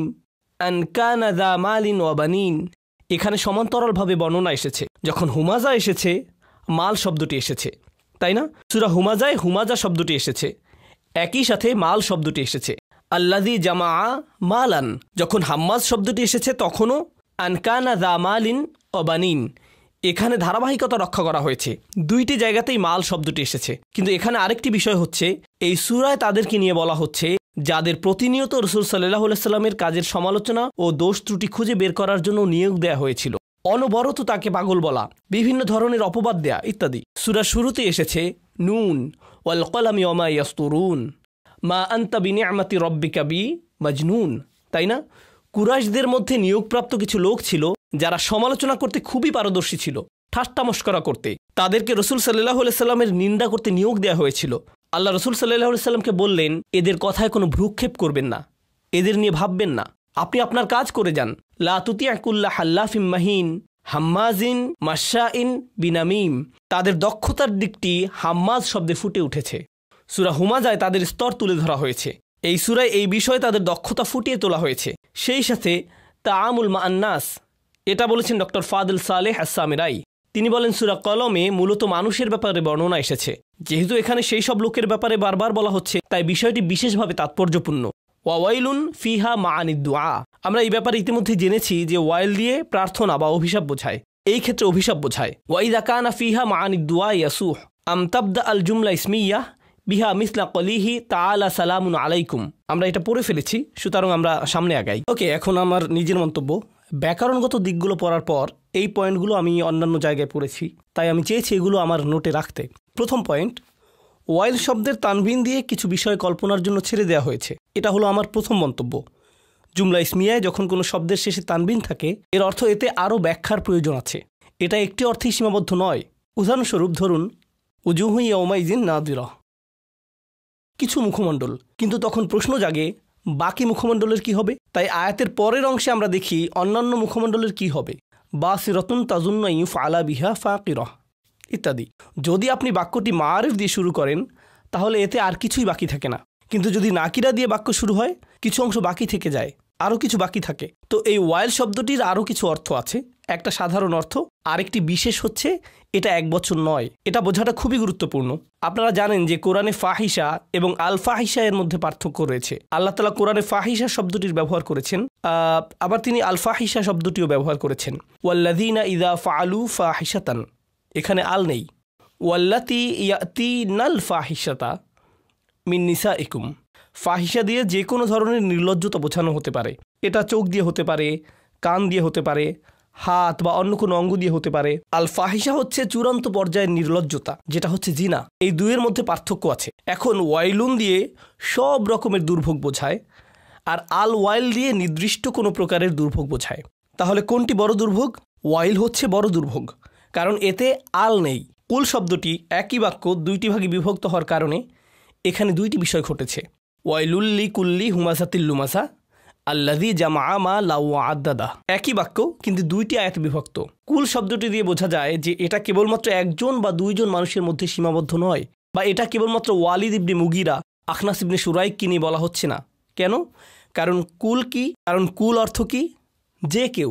আন কানাদা মালিন ওয়াবানিন এখানে সমান্তরালভাবে বর্ণনা এসেছে যখন হুমাজা এসেছে মাল শব্দটি এসেছে তাই না সুরা হুমাজায় হুমাজা শব্দটি এসেছে একই সাথে মাল শব্দটি এসেছে আল্লাদি জামা মালান যখন হাম্মাজ শব্দটি এসেছে তখনও আনকানা দা মালিন অবানিন এখানে ধারাবাহিকতা রক্ষা করা হয়েছে দুইটি জায়গাতেই মাল শব্দটি এসেছে কিন্তু এখানে আরেকটি বিষয় হচ্ছে এই সুরায় তাদেরকে নিয়ে বলা হচ্ছে যাদের প্রতিনিয়ত রসুল সাল্লাহ সাল্লামের কাজের সমালোচনা ও দোষ ত্রুটি খুঁজে বের করার জন্য নিয়োগ দেয়া হয়েছিল অনবরত তাকে পাগল বলা বিভিন্ন ধরনের অপবাদ দেয়া ইত্যাদি সুরা শুরুতে এসেছে নুন ওয়াল কলামি অমা ইয়াস্তুরুন মা আন্তা বিনে আমাতি রব্বিকা বি মাজনুন তাই না কুরাইশদের মধ্যে নিয়োগপ্রাপ্ত কিছু লোক ছিল যারা সমালোচনা করতে খুবই পারদর্শী ছিল ঠাট্টা মস্করা করতে তাদেরকে রসুল সাল্লাহ সাল্লামের নিন্দা করতে নিয়োগ দেওয়া হয়েছিল আল্লাহ রসুল সাল্লাহ সাল্লামকে বললেন এদের কথায় কোনো ভ্রুক্ষেপ করবেন না এদের নিয়ে ভাববেন না আপনি আপনার কাজ করে যান লাতুতিয়াকুল্লা হাল্লাফিম মাহিন হাম্মাজিন ইন বিনামিম তাদের দক্ষতার দিকটি হাম্মাজ শব্দে ফুটে উঠেছে সুরা হুমাজায় তাদের স্তর তুলে ধরা হয়েছে এই সুরায় এই বিষয়ে তাদের দক্ষতা ফুটিয়ে তোলা হয়েছে সেই সাথে তা আমুল মা আন্নাস এটা বলেছেন ডক্টর ফাদুল সালেহ আসামিরাই তিনি বলেন সুরা কলমে মূলত মানুষের ব্যাপারে বর্ণনা এসেছে যেহেতু এখানে সেই সব লোকের ব্যাপারে বারবার বলা হচ্ছে তাই বিষয়টি বিশেষভাবে তাৎপর্যপূর্ণ ওয়াইলুন ফিহা মা আনিদুয়া আমরা এই ব্যাপারে ইতিমধ্যে জেনেছি যে ওয়াইল দিয়ে প্রার্থনা বা অভিশাপ বোঝায় এই ক্ষেত্রে অভিশাপ বোঝায় ওয়াইদা কানা ফিহা মা আনিদুয়া ইয়াসুহ আম তাবদা আল জুমলা ইসমিয়া বিহা মিসলা কলিহি তালা সালামুন আলাইকুম আমরা এটা পড়ে ফেলেছি সুতরাং আমরা সামনে আগাই ওকে এখন আমার নিজের মন্তব্য ব্যাকরণগত দিকগুলো পড়ার পর এই পয়েন্টগুলো আমি অন্যান্য জায়গায় পড়েছি তাই আমি চেয়েছি এগুলো আমার নোটে রাখতে প্রথম পয়েন্ট ওয়াইল শব্দের তানবিন দিয়ে কিছু বিষয় কল্পনার জন্য ছেড়ে দেওয়া হয়েছে এটা হলো আমার প্রথম মন্তব্য জুমলা ইসমিয়ায় যখন কোনো শব্দের শেষে তানবিন থাকে এর অর্থ এতে আরও ব্যাখ্যার প্রয়োজন আছে এটা একটি অর্থেই সীমাবদ্ধ নয় উদাহরণস্বরূপ ধরুন উজুহুই ওমাইজিন নাদিরা কিছু মুখমণ্ডল কিন্তু তখন প্রশ্ন জাগে বাকি মুখমণ্ডলের কি হবে তাই আয়াতের পরের অংশে আমরা দেখি অন্যান্য মুখমণ্ডলের কি হবে বা সিরতুন তাজুন্ন ইউফ আলা বিহা ফাকিরহ ইত্যাদি যদি আপনি বাক্যটি মারিফ দিয়ে শুরু করেন তাহলে এতে আর কিছুই বাকি থাকে না কিন্তু যদি নাকিরা দিয়ে বাক্য শুরু হয় কিছু অংশ বাকি থেকে যায় আরও কিছু বাকি থাকে তো এই ওয়াইল শব্দটির আরও কিছু অর্থ আছে একটা সাধারণ অর্থ আরেকটি বিশেষ হচ্ছে এটা এক বছর নয় এটা বোঝাটা খুবই গুরুত্বপূর্ণ আপনারা জানেন যে কোরআনে ফাহিসা এবং আল ফাহিসা এর মধ্যে পার্থক্য রয়েছে আল্লাহ তালা কোরআনে ফাহিসা শব্দটির ব্যবহার করেছেন আবার তিনি আল ফাহিসা শব্দটিও ব্যবহার করেছেন ওয়াল্লাদিনা ইদা ফালু ফাহিসাতান এখানে আল নেই ওয়াল্লাতি ইয়াতি নাল ফাহিসাতা মিন নিসা ইকুম ফাহিসা দিয়ে যে কোনো ধরনের নির্লজ্জতা বোঝানো হতে পারে এটা চোখ দিয়ে হতে পারে কান দিয়ে হতে পারে হাত বা অন্য কোনো অঙ্গ দিয়ে হতে পারে আল ফাহিসা হচ্ছে চূড়ান্ত পর্যায়ের নির্লজ্জতা যেটা হচ্ছে জিনা এই দুয়ের মধ্যে পার্থক্য আছে এখন ওয়াইলুন দিয়ে সব রকমের দুর্ভোগ বোঝায় আর আল ওয়াইল দিয়ে নির্দিষ্ট কোনো প্রকারের দুর্ভোগ বোঝায় তাহলে কোনটি বড় দুর্ভোগ ওয়াইল হচ্ছে বড় দুর্ভোগ কারণ এতে আল নেই কুল শব্দটি একই বাক্য দুইটি ভাগে বিভক্ত হওয়ার কারণে এখানে দুইটি বিষয় ঘটেছে ওয়াইলুল্লি কুল্লি হুমাসা তিল্লুমাসা আল্লাদি জামা আমা লাউ আদাদা একই বাক্য কিন্তু দুইটি আয়াত বিভক্ত কুল শব্দটি দিয়ে বোঝা যায় যে এটা কেবলমাত্র একজন বা দুইজন মানুষের মধ্যে সীমাবদ্ধ নয় বা এটা কেবলমাত্র ওয়ালিদ ইবনে মুগিরা আখনাস ইবনে সুরাই নিয়ে বলা হচ্ছে না কেন কারণ কুল কি কারণ কুল অর্থ কি যে কেউ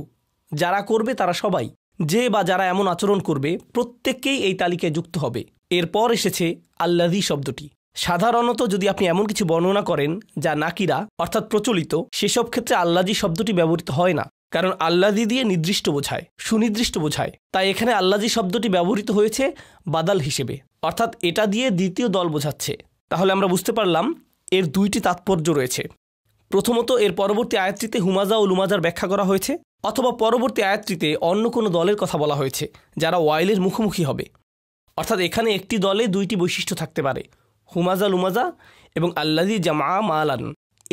যারা করবে তারা সবাই যে বা যারা এমন আচরণ করবে প্রত্যেককেই এই তালিকায় যুক্ত হবে এরপর এসেছে আল্লাদি শব্দটি সাধারণত যদি আপনি এমন কিছু বর্ণনা করেন যা নাকিরা অর্থাৎ প্রচলিত সেসব ক্ষেত্রে আল্লাদি শব্দটি ব্যবহৃত হয় না কারণ আল্লাদি দিয়ে নির্দিষ্ট বোঝায় সুনির্দিষ্ট বোঝায় তাই এখানে আল্লাদি শব্দটি ব্যবহৃত হয়েছে বাদাল হিসেবে অর্থাৎ এটা দিয়ে দ্বিতীয় দল বোঝাচ্ছে তাহলে আমরা বুঝতে পারলাম এর দুইটি তাৎপর্য রয়েছে প্রথমত এর পরবর্তী আয়াতটিতে হুমাজা ও লুমাজার ব্যাখ্যা করা হয়েছে অথবা পরবর্তী আয়াতটিতে অন্য কোনো দলের কথা বলা হয়েছে যারা ওয়াইলের মুখোমুখি হবে অর্থাৎ এখানে একটি দলে দুইটি বৈশিষ্ট্য থাকতে পারে হুমাজা লুমাজা এবং আল্লাদি জামা মালান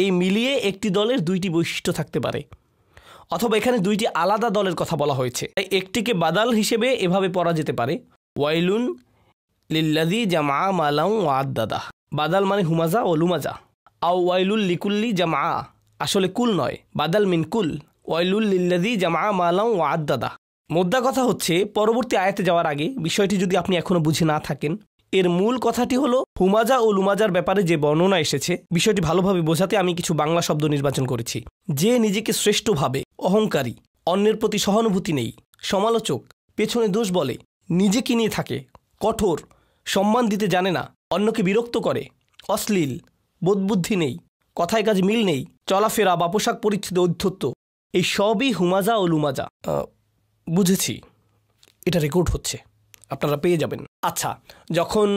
এই মিলিয়ে একটি দলের দুইটি বৈশিষ্ট্য থাকতে পারে অথবা এখানে দুইটি আলাদা দলের কথা বলা হয়েছে তাই একটিকে বাদাল হিসেবে এভাবে পড়া যেতে পারে ওয়াইলুন লিল্লাদি জামা মালাউ ওয়াদ্দাদা বাদাল মানে হুমাজা ও লুমাজা আও ওয়াইলুল লিকুল্লি জামা আসলে কুল নয় বাদাল মিন কুল ওয়াইলুল লিল্লাদি জামা মালাউ ওয়াদ্দাদা মোদ্দা কথা হচ্ছে পরবর্তী আয়াতে যাওয়ার আগে বিষয়টি যদি আপনি এখনও বুঝে না থাকেন এর মূল কথাটি হলো হুমাজা ও লুমাজার ব্যাপারে যে বর্ণনা এসেছে বিষয়টি ভালোভাবে বোঝাতে আমি কিছু বাংলা শব্দ নির্বাচন করেছি যে নিজেকে শ্রেষ্ঠভাবে অহংকারী অন্যের প্রতি সহানুভূতি নেই সমালোচক পেছনে দোষ বলে নিজেকে নিয়ে থাকে কঠোর সম্মান দিতে জানে না অন্যকে বিরক্ত করে অশ্লীল বোধবুদ্ধি নেই কথায় কাজ মিল নেই চলাফেরা বা পোশাক পরিচ্ছদে অধ্যত্ত এই সবই হুমাজা ও লুমাজা বুঝেছি এটা রেকর্ড হচ্ছে আপনারা পেয়ে যাবেন আচ্ছা যখন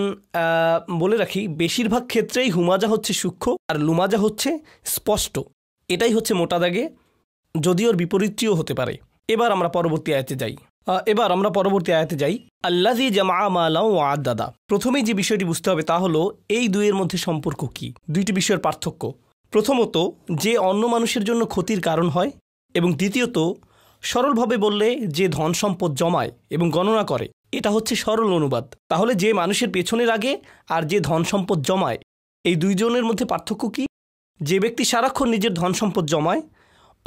বলে রাখি বেশিরভাগ ক্ষেত্রেই হুমাজা হচ্ছে সূক্ষ্ম আর লুমাজা হচ্ছে স্পষ্ট এটাই হচ্ছে মোটা দাগে যদিও বিপরীতটিও হতে পারে এবার আমরা পরবর্তী আয়াতে যাই এবার আমরা পরবর্তী আয়াতে যাই আল্লাহ জামা মালাও আদ দাদা প্রথমেই যে বিষয়টি বুঝতে হবে তা হলো এই দুইয়ের মধ্যে সম্পর্ক কি দুইটি বিষয়ের পার্থক্য প্রথমত যে অন্য মানুষের জন্য ক্ষতির কারণ হয় এবং দ্বিতীয়ত সরলভাবে বললে যে ধন সম্পদ জমায় এবং গণনা করে এটা হচ্ছে সরল অনুবাদ তাহলে যে মানুষের পেছনে আগে আর যে ধন সম্পদ জমায় এই দুইজনের মধ্যে পার্থক্য কি যে ব্যক্তি সারাক্ষণ নিজের ধন সম্পদ জমায়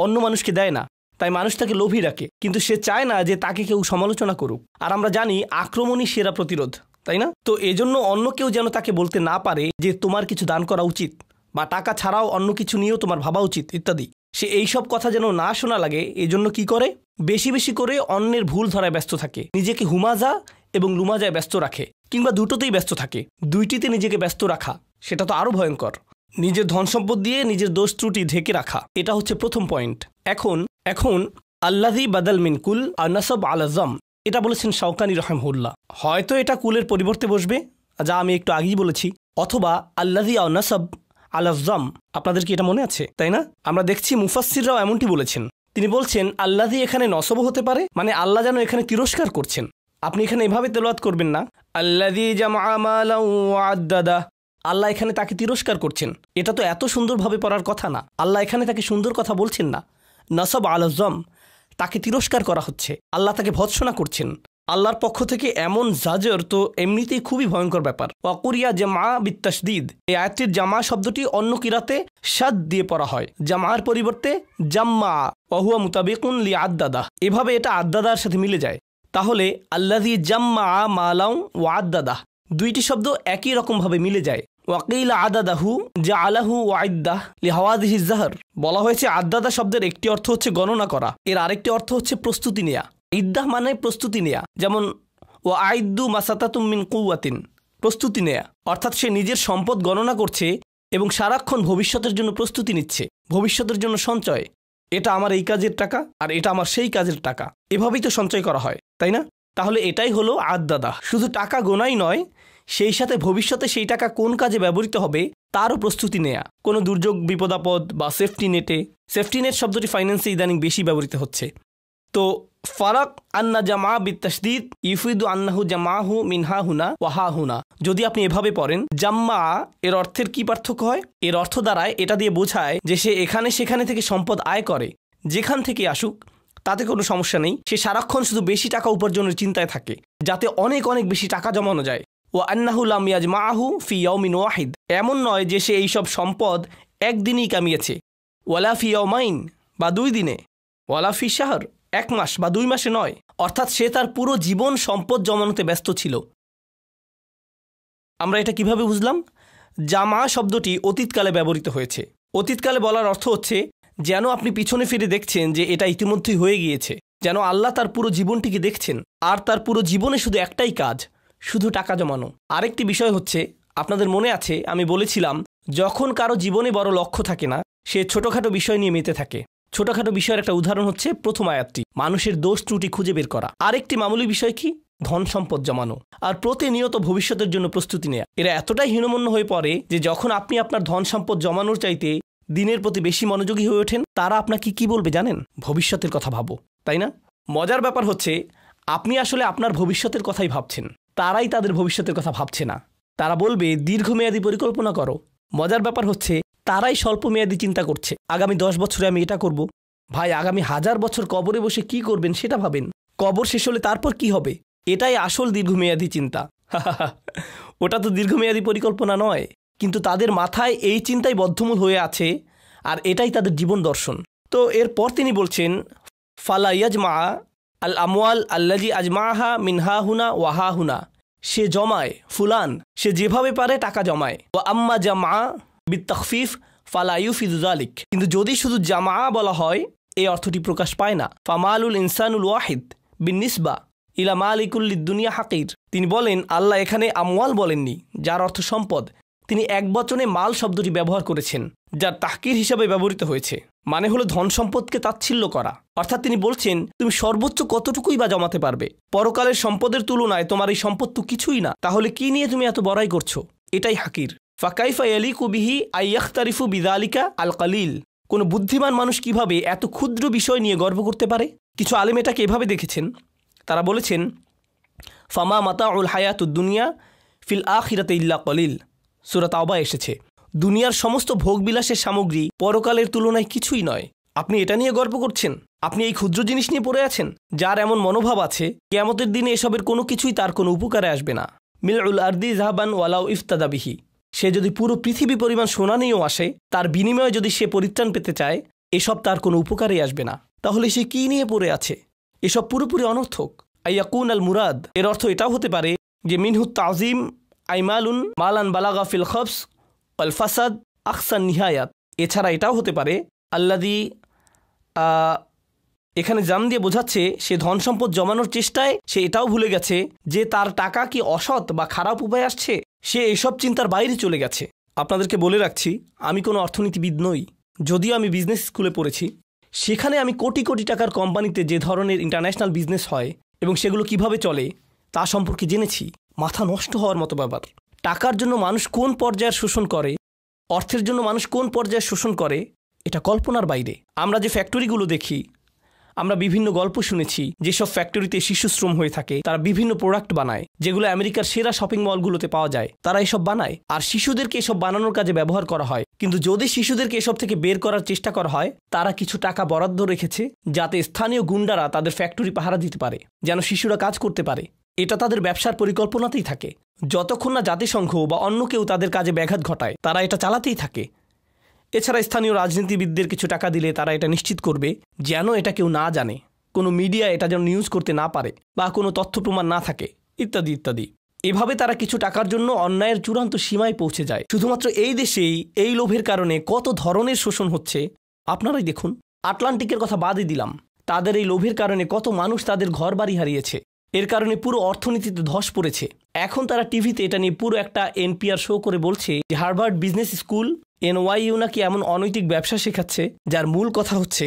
অন্য মানুষকে দেয় না তাই মানুষ তাকে লোভী রাখে কিন্তু সে চায় না যে তাকে কেউ সমালোচনা করুক আর আমরা জানি আক্রমণই সেরা প্রতিরোধ তাই না তো এজন্য অন্য কেউ যেন তাকে বলতে না পারে যে তোমার কিছু দান করা উচিত বা টাকা ছাড়াও অন্য কিছু নিয়েও তোমার ভাবা উচিত ইত্যাদি সে এইসব কথা যেন না শোনা লাগে এজন্য কি করে বেশি বেশি করে অন্যের ভুল ধরায় ব্যস্ত থাকে নিজেকে হুমাজা এবং লুমাজায় ব্যস্ত রাখে কিংবা দুটোতেই ব্যস্ত থাকে দুইটিতে নিজেকে ব্যস্ত রাখা সেটা তো আরও ভয়ঙ্কর নিজের ধন সম্পদ দিয়ে নিজের দোষ ত্রুটি ঢেকে রাখা এটা হচ্ছে প্রথম পয়েন্ট এখন এখন আল্লাহি বাদাল মিনকুল আনাসব আলাজম এটা বলেছেন শাওকানি রহমহুল্লাহ হয়তো এটা কুলের পরিবর্তে বসবে যা আমি একটু আগেই বলেছি অথবা আল্লাহি আনাসব আল আজম আপনাদের কি এটা মনে আছে তাই না আমরা দেখছি মুফাসিররাও এমনটি বলেছেন তিনি বলছেন আল্লাহ এখানে নসব হতে পারে মানে আল্লাহ যেন এখানে তিরস্কার করছেন আপনি এখানে এভাবে তেলোয়াত করবেন না আল্লাদি জামাদাদা আল্লাহ এখানে তাকে তিরস্কার করছেন এটা তো এত সুন্দরভাবে পড়ার কথা না আল্লাহ এখানে তাকে সুন্দর কথা বলছেন না নসব আল আজম তাকে তিরস্কার করা হচ্ছে আল্লাহ তাকে ভৎসনা করছেন আল্লাহর পক্ষ থেকে এমন জাজর তো এমনিতেই খুবই ভয়ঙ্কর ব্যাপার ওয়াকুরিয়া জামা বিত্তাসদিদ এই আয়াতটির জামা শব্দটি অন্য কিরাতে সাদ দিয়ে পড়া হয় জামার পরিবর্তে জাম্মা অহুয়া মুতাবিকুন লি আদাদা এভাবে এটা আদাদার সাথে মিলে যায় তাহলে দি জাম্মা মালাউ ও আদাদা দুইটি শব্দ একই রকমভাবে মিলে যায় ওয়াকিল আদাদাহু যা আলাহু ওয়াইদ্দাহ লিহাওয়াদিহি জাহর বলা হয়েছে আদাদা শব্দের একটি অর্থ হচ্ছে গণনা করা এর আরেকটি অর্থ হচ্ছে প্রস্তুতি নেয়া ইদ্দাহ মানে প্রস্তুতি নেয়া যেমন ও আইদ্দু মাসাতাতুমিন কুয়াতিন প্রস্তুতি নেয়া অর্থাৎ সে নিজের সম্পদ গণনা করছে এবং সারাক্ষণ ভবিষ্যতের জন্য প্রস্তুতি নিচ্ছে ভবিষ্যতের জন্য সঞ্চয় এটা আমার এই কাজের টাকা আর এটা আমার সেই কাজের টাকা এভাবেই তো সঞ্চয় করা হয় তাই না তাহলে এটাই হলো আদদাদা শুধু টাকা গোনাই নয় সেই সাথে ভবিষ্যতে সেই টাকা কোন কাজে ব্যবহৃত হবে তারও প্রস্তুতি নেয়া কোনো দুর্যোগ বিপদাপদ বা সেফটি নেটে সেফটি নেট শব্দটি ফাইন্যান্সে ইদানিং বেশি ব্যবহৃত হচ্ছে তো ফারাক আন্না জামা বিত্তাসদিদ ইউফিদু আন্নাহু জামাহু মিনহা হুনা ওয়াহা হুনা যদি আপনি এভাবে পড়েন জাম্মা এর অর্থের কি পার্থক্য হয় এর অর্থ দ্বারায় এটা দিয়ে বোঝায় যে সে এখানে সেখানে থেকে সম্পদ আয় করে যেখান থেকে আসুক তাতে কোনো সমস্যা নেই সে সারাক্ষণ শুধু বেশি টাকা উপার্জনের চিন্তায় থাকে যাতে অনেক অনেক বেশি টাকা জমানো যায় ও আন্নাহুলাম মা মাহু ফি ইয়াউমিন ওয়াহিদ এমন নয় যে সে এইসব সম্পদ একদিনই কামিয়েছে ওয়ালা ফিয়াও ইয়াউমাইন বা দুই দিনে ওয়ালা ফি শাহর এক মাস বা দুই মাসে নয় অর্থাৎ সে তার পুরো জীবন সম্পদ জমানোতে ব্যস্ত ছিল আমরা এটা কিভাবে বুঝলাম জামা শব্দটি অতীতকালে ব্যবহৃত হয়েছে অতীতকালে বলার অর্থ হচ্ছে যেন আপনি পিছনে ফিরে দেখছেন যে এটা ইতিমধ্যেই হয়ে গিয়েছে যেন আল্লাহ তার পুরো জীবনটিকে দেখছেন আর তার পুরো জীবনে শুধু একটাই কাজ শুধু টাকা জমানো আরেকটি বিষয় হচ্ছে আপনাদের মনে আছে আমি বলেছিলাম যখন কারো জীবনে বড় লক্ষ্য থাকে না সে ছোটোখাটো বিষয় নিয়ে মেতে থাকে ছোটখাটো বিষয়ের একটা উদাহরণ হচ্ছে প্রথম আয়াতটি মানুষের দোষ ত্রুটি খুঁজে বের করা আরেকটি মামুলি বিষয় কি ধন সম্পদ জমানো আর প্রতিনিয়ত ভবিষ্যতের জন্য প্রস্তুতি নেয়া এরা এতটাই হীনমন্য হয়ে পড়ে যে যখন আপনি আপনার ধন সম্পদ জমানোর চাইতে দিনের প্রতি বেশি মনোযোগী হয়ে ওঠেন তারা আপনাকে কি বলবে জানেন ভবিষ্যতের কথা ভাবো তাই না মজার ব্যাপার হচ্ছে আপনি আসলে আপনার ভবিষ্যতের কথাই ভাবছেন তারাই তাদের ভবিষ্যতের কথা ভাবছে না তারা বলবে দীর্ঘমেয়াদী পরিকল্পনা করো মজার ব্যাপার হচ্ছে তারাই স্বল্পমেয়াদী চিন্তা করছে আগামী দশ বছরে আমি এটা করব। ভাই আগামী হাজার বছর কবরে বসে কি করবেন সেটা ভাবেন কবর শেষ হলে তারপর কি হবে এটাই আসল দীর্ঘমেয়াদী চিন্তা ওটা তো দীর্ঘমেয়াদী পরিকল্পনা নয় কিন্তু তাদের মাথায় এই চিন্তাই বদ্ধমূল হয়ে আছে আর এটাই তাদের জীবন দর্শন তো এরপর তিনি বলছেন ফালা ইয়াজমা আল আমোয়াল আল্লাজি আজমাহা মিনহাহুনা ওয়াহাহুনা সে জমায় ফুলান সে যেভাবে পারে টাকা জমায় ও আম্মা জামা বিতফিফ ফালাইউ ফিজুজালিক কিন্তু যদি শুধু জামা বলা হয় এই অর্থটি প্রকাশ পায় না ফামালুল ইনসানুল ওয়াহিদ বিনিসবা ইলা মালিকুল্লিদ্দুনিয়া হাকির তিনি বলেন আল্লাহ এখানে আমওয়াল বলেননি যার অর্থ সম্পদ তিনি এক বচনে মাল শব্দটি ব্যবহার করেছেন যার তাহকির হিসাবে ব্যবহৃত হয়েছে মানে হলো ধন সম্পদকে তাচ্ছিল্য করা অর্থাৎ তিনি বলছেন তুমি সর্বোচ্চ কতটুকুই বা জমাতে পারবে পরকালের সম্পদের তুলনায় তোমার এই সম্পদ তো কিছুই না তাহলে কি নিয়ে তুমি এত বড়াই করছো এটাই হাকির ফাকাইফা ইয়ালিকু বিহি আইয়াখতারিফু বিদালিকা আল কালিল কোনো বুদ্ধিমান মানুষ কিভাবে এত ক্ষুদ্র বিষয় নিয়ে গর্ব করতে পারে কিছু আলেম এটাকে এভাবে দেখেছেন তারা বলেছেন ফামা মাতা উল হায়াতুদ্দুনিয়া ফিল আিরাতে ইল্লা কলিল সুরাত আবা এসেছে দুনিয়ার সমস্ত ভোগবিলাসের সামগ্রী পরকালের তুলনায় কিছুই নয় আপনি এটা নিয়ে গর্ব করছেন আপনি এই ক্ষুদ্র জিনিস নিয়ে পড়ে আছেন যার এমন মনোভাব আছে কেয়ামতের দিনে এসবের কোনো কিছুই তার কোনো উপকারে আসবে না মিল উল আর্দি জাহাবান ওয়ালাউ ইফতাদাবিহি সে যদি পুরো পৃথিবী পরিমাণ সোনা নিয়েও আসে তার বিনিময়ে যদি সে পরিত্রাণ পেতে চায় এসব তার কোনো উপকারে আসবে না তাহলে সে কি নিয়ে পড়ে আছে এসব পুরোপুরি অনর্থক কুন আল মুরাদ এর অর্থ এটাও হতে পারে যে মিনহু তাজিম আইমালুন মালান বালাগা ফিল খবস আল ফাসাদ আকসান নিহায়াত এছাড়া এটাও হতে পারে আল্লাদি এখানে জাম দিয়ে বোঝাচ্ছে সে ধন সম্পদ জমানোর চেষ্টায় সে এটাও ভুলে গেছে যে তার টাকা কি অসৎ বা খারাপ উপায় আসছে সে এসব চিন্তার বাইরে চলে গেছে আপনাদেরকে বলে রাখছি আমি কোনো অর্থনীতিবিদ নই যদিও আমি বিজনেস স্কুলে পড়েছি সেখানে আমি কোটি কোটি টাকার কোম্পানিতে যে ধরনের ইন্টারন্যাশনাল বিজনেস হয় এবং সেগুলো কিভাবে চলে তা সম্পর্কে জেনেছি মাথা নষ্ট হওয়ার মতো ব্যাপার টাকার জন্য মানুষ কোন পর্যায়ের শোষণ করে অর্থের জন্য মানুষ কোন পর্যায়ে শোষণ করে এটা কল্পনার বাইরে আমরা যে ফ্যাক্টরিগুলো দেখি আমরা বিভিন্ন গল্প শুনেছি যেসব ফ্যাক্টরিতে শিশু শ্রম হয়ে থাকে তারা বিভিন্ন প্রোডাক্ট বানায় যেগুলো আমেরিকার সেরা শপিং মলগুলোতে পাওয়া যায় তারা এসব বানায় আর শিশুদেরকে এসব বানানোর কাজে ব্যবহার করা হয় কিন্তু যদি শিশুদেরকে এসব থেকে বের করার চেষ্টা করা হয় তারা কিছু টাকা বরাদ্দ রেখেছে যাতে স্থানীয় গুন্ডারা তাদের ফ্যাক্টরি পাহারা দিতে পারে যেন শিশুরা কাজ করতে পারে এটা তাদের ব্যবসার পরিকল্পনাতেই থাকে যতক্ষণ না জাতিসংঘ বা অন্য কেউ তাদের কাজে ব্যাঘাত ঘটায় তারা এটা চালাতেই থাকে এছাড়া স্থানীয় রাজনীতিবিদদের কিছু টাকা দিলে তারা এটা নিশ্চিত করবে যেন এটা কেউ না জানে কোনো মিডিয়া এটা যেন নিউজ করতে না পারে বা কোনো তথ্য প্রমাণ না থাকে ইত্যাদি ইত্যাদি এভাবে তারা কিছু টাকার জন্য অন্যায়ের চূড়ান্ত সীমায় পৌঁছে যায় শুধুমাত্র এই দেশেই এই লোভের কারণে কত ধরনের শোষণ হচ্ছে আপনারাই দেখুন আটলান্টিকের কথা বাদই দিলাম তাদের এই লোভের কারণে কত মানুষ তাদের ঘর বাড়ি হারিয়েছে এর কারণে পুরো অর্থনীতিতে ধস পড়েছে এখন তারা টিভিতে এটা নিয়ে পুরো একটা এনপিআর শো করে বলছে যে হার্ভার্ড বিজনেস স্কুল এনওয়াইইউ নাকি এমন অনৈতিক ব্যবসা শেখাচ্ছে যার মূল কথা হচ্ছে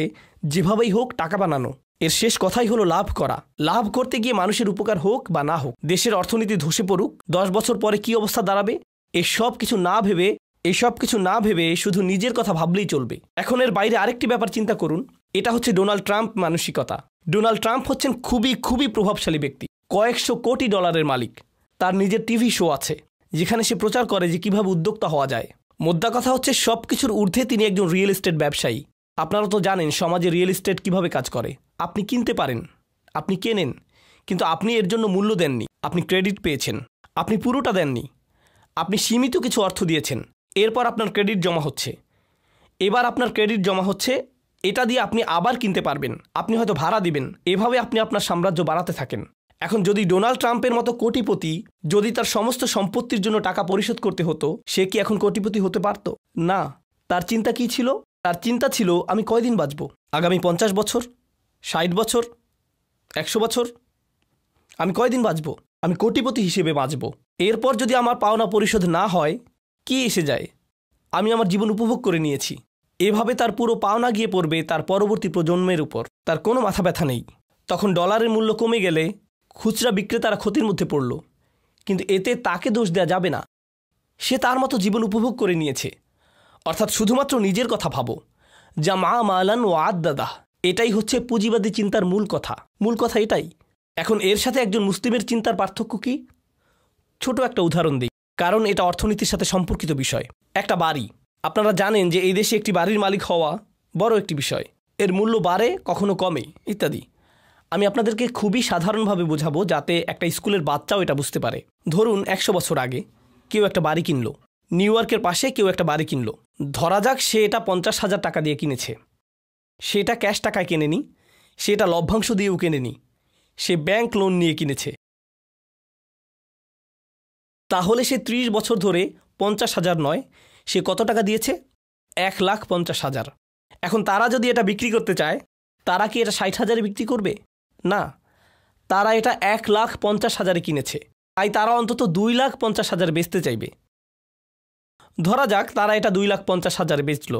যেভাবেই হোক টাকা বানানো এর শেষ কথাই হলো লাভ করা লাভ করতে গিয়ে মানুষের উপকার হোক বা না হোক দেশের অর্থনীতি ধসে পড়ুক দশ বছর পরে কি অবস্থা দাঁড়াবে এসব কিছু না ভেবে এসব কিছু না ভেবে শুধু নিজের কথা ভাবলেই চলবে এখন এর বাইরে আরেকটি ব্যাপার চিন্তা করুন এটা হচ্ছে ডোনাল্ড ট্রাম্প মানসিকতা ডোনাল্ড ট্রাম্প হচ্ছেন খুবই খুবই প্রভাবশালী ব্যক্তি কয়েকশো কোটি ডলারের মালিক তার নিজের টিভি শো আছে যেখানে সে প্রচার করে যে কিভাবে উদ্যোক্তা হওয়া যায় মোদ্দা কথা হচ্ছে সব কিছুর ঊর্ধ্বে তিনি একজন রিয়েল এস্টেট ব্যবসায়ী আপনারা তো জানেন সমাজে রিয়েল এস্টেট কিভাবে কাজ করে আপনি কিনতে পারেন আপনি কেনেন কিন্তু আপনি এর জন্য মূল্য দেননি আপনি ক্রেডিট পেয়েছেন আপনি পুরোটা দেননি আপনি সীমিত কিছু অর্থ দিয়েছেন এরপর আপনার ক্রেডিট জমা হচ্ছে এবার আপনার ক্রেডিট জমা হচ্ছে এটা দিয়ে আপনি আবার কিনতে পারবেন আপনি হয়তো ভাড়া দিবেন এভাবে আপনি আপনার সাম্রাজ্য বাড়াতে থাকেন এখন যদি ডোনাল্ড ট্রাম্পের মতো কোটিপতি যদি তার সমস্ত সম্পত্তির জন্য টাকা পরিশোধ করতে হতো সে কি এখন কোটিপতি হতে পারত না তার চিন্তা কি ছিল তার চিন্তা ছিল আমি কয়দিন বাঁচব আগামী পঞ্চাশ বছর ষাট বছর একশো বছর আমি কয়দিন বাঁচব আমি কোটিপতি হিসেবে বাঁচব এরপর যদি আমার পাওনা পরিশোধ না হয় কি এসে যায় আমি আমার জীবন উপভোগ করে নিয়েছি এভাবে তার পুরো পাওনা গিয়ে পড়বে তার পরবর্তী প্রজন্মের উপর তার কোনো মাথা ব্যথা নেই তখন ডলারের মূল্য কমে গেলে খুচরা বিক্রেতারা ক্ষতির মধ্যে পড়ল কিন্তু এতে তাকে দোষ দেয়া যাবে না সে তার মতো জীবন উপভোগ করে নিয়েছে অর্থাৎ শুধুমাত্র নিজের কথা ভাবো যা মা মালান ও আদাদা এটাই হচ্ছে পুঁজিবাদী চিন্তার মূল কথা মূল কথা এটাই এখন এর সাথে একজন মুসলিমের চিন্তার পার্থক্য কি ছোট একটা উদাহরণ দিই কারণ এটা অর্থনীতির সাথে সম্পর্কিত বিষয় একটা বাড়ি আপনারা জানেন যে এই দেশে একটি বাড়ির মালিক হওয়া বড় একটি বিষয় এর মূল্য বাড়ে কখনো কমে ইত্যাদি আমি আপনাদেরকে খুবই সাধারণভাবে বোঝাবো যাতে একটা স্কুলের বাচ্চাও এটা বুঝতে পারে ধরুন একশো বছর আগে কেউ একটা বাড়ি কিনলো নিউ ইয়র্কের পাশে কেউ একটা বাড়ি কিনলো ধরা যাক সে এটা পঞ্চাশ হাজার টাকা দিয়ে কিনেছে সেটা ক্যাশ টাকায় কেনেনি সে এটা লভ্যাংশ দিয়েও কেনেনি সে ব্যাংক লোন নিয়ে কিনেছে তাহলে সে ত্রিশ বছর ধরে পঞ্চাশ হাজার নয় সে কত টাকা দিয়েছে এক লাখ পঞ্চাশ হাজার এখন তারা যদি এটা বিক্রি করতে চায় তারা কি এটা ষাট হাজারে বিক্রি করবে না তারা এটা এক লাখ পঞ্চাশ হাজারে কিনেছে তাই তারা অন্তত দুই লাখ পঞ্চাশ হাজার বেচতে চাইবে ধরা যাক তারা এটা দুই লাখ পঞ্চাশ হাজার বেচল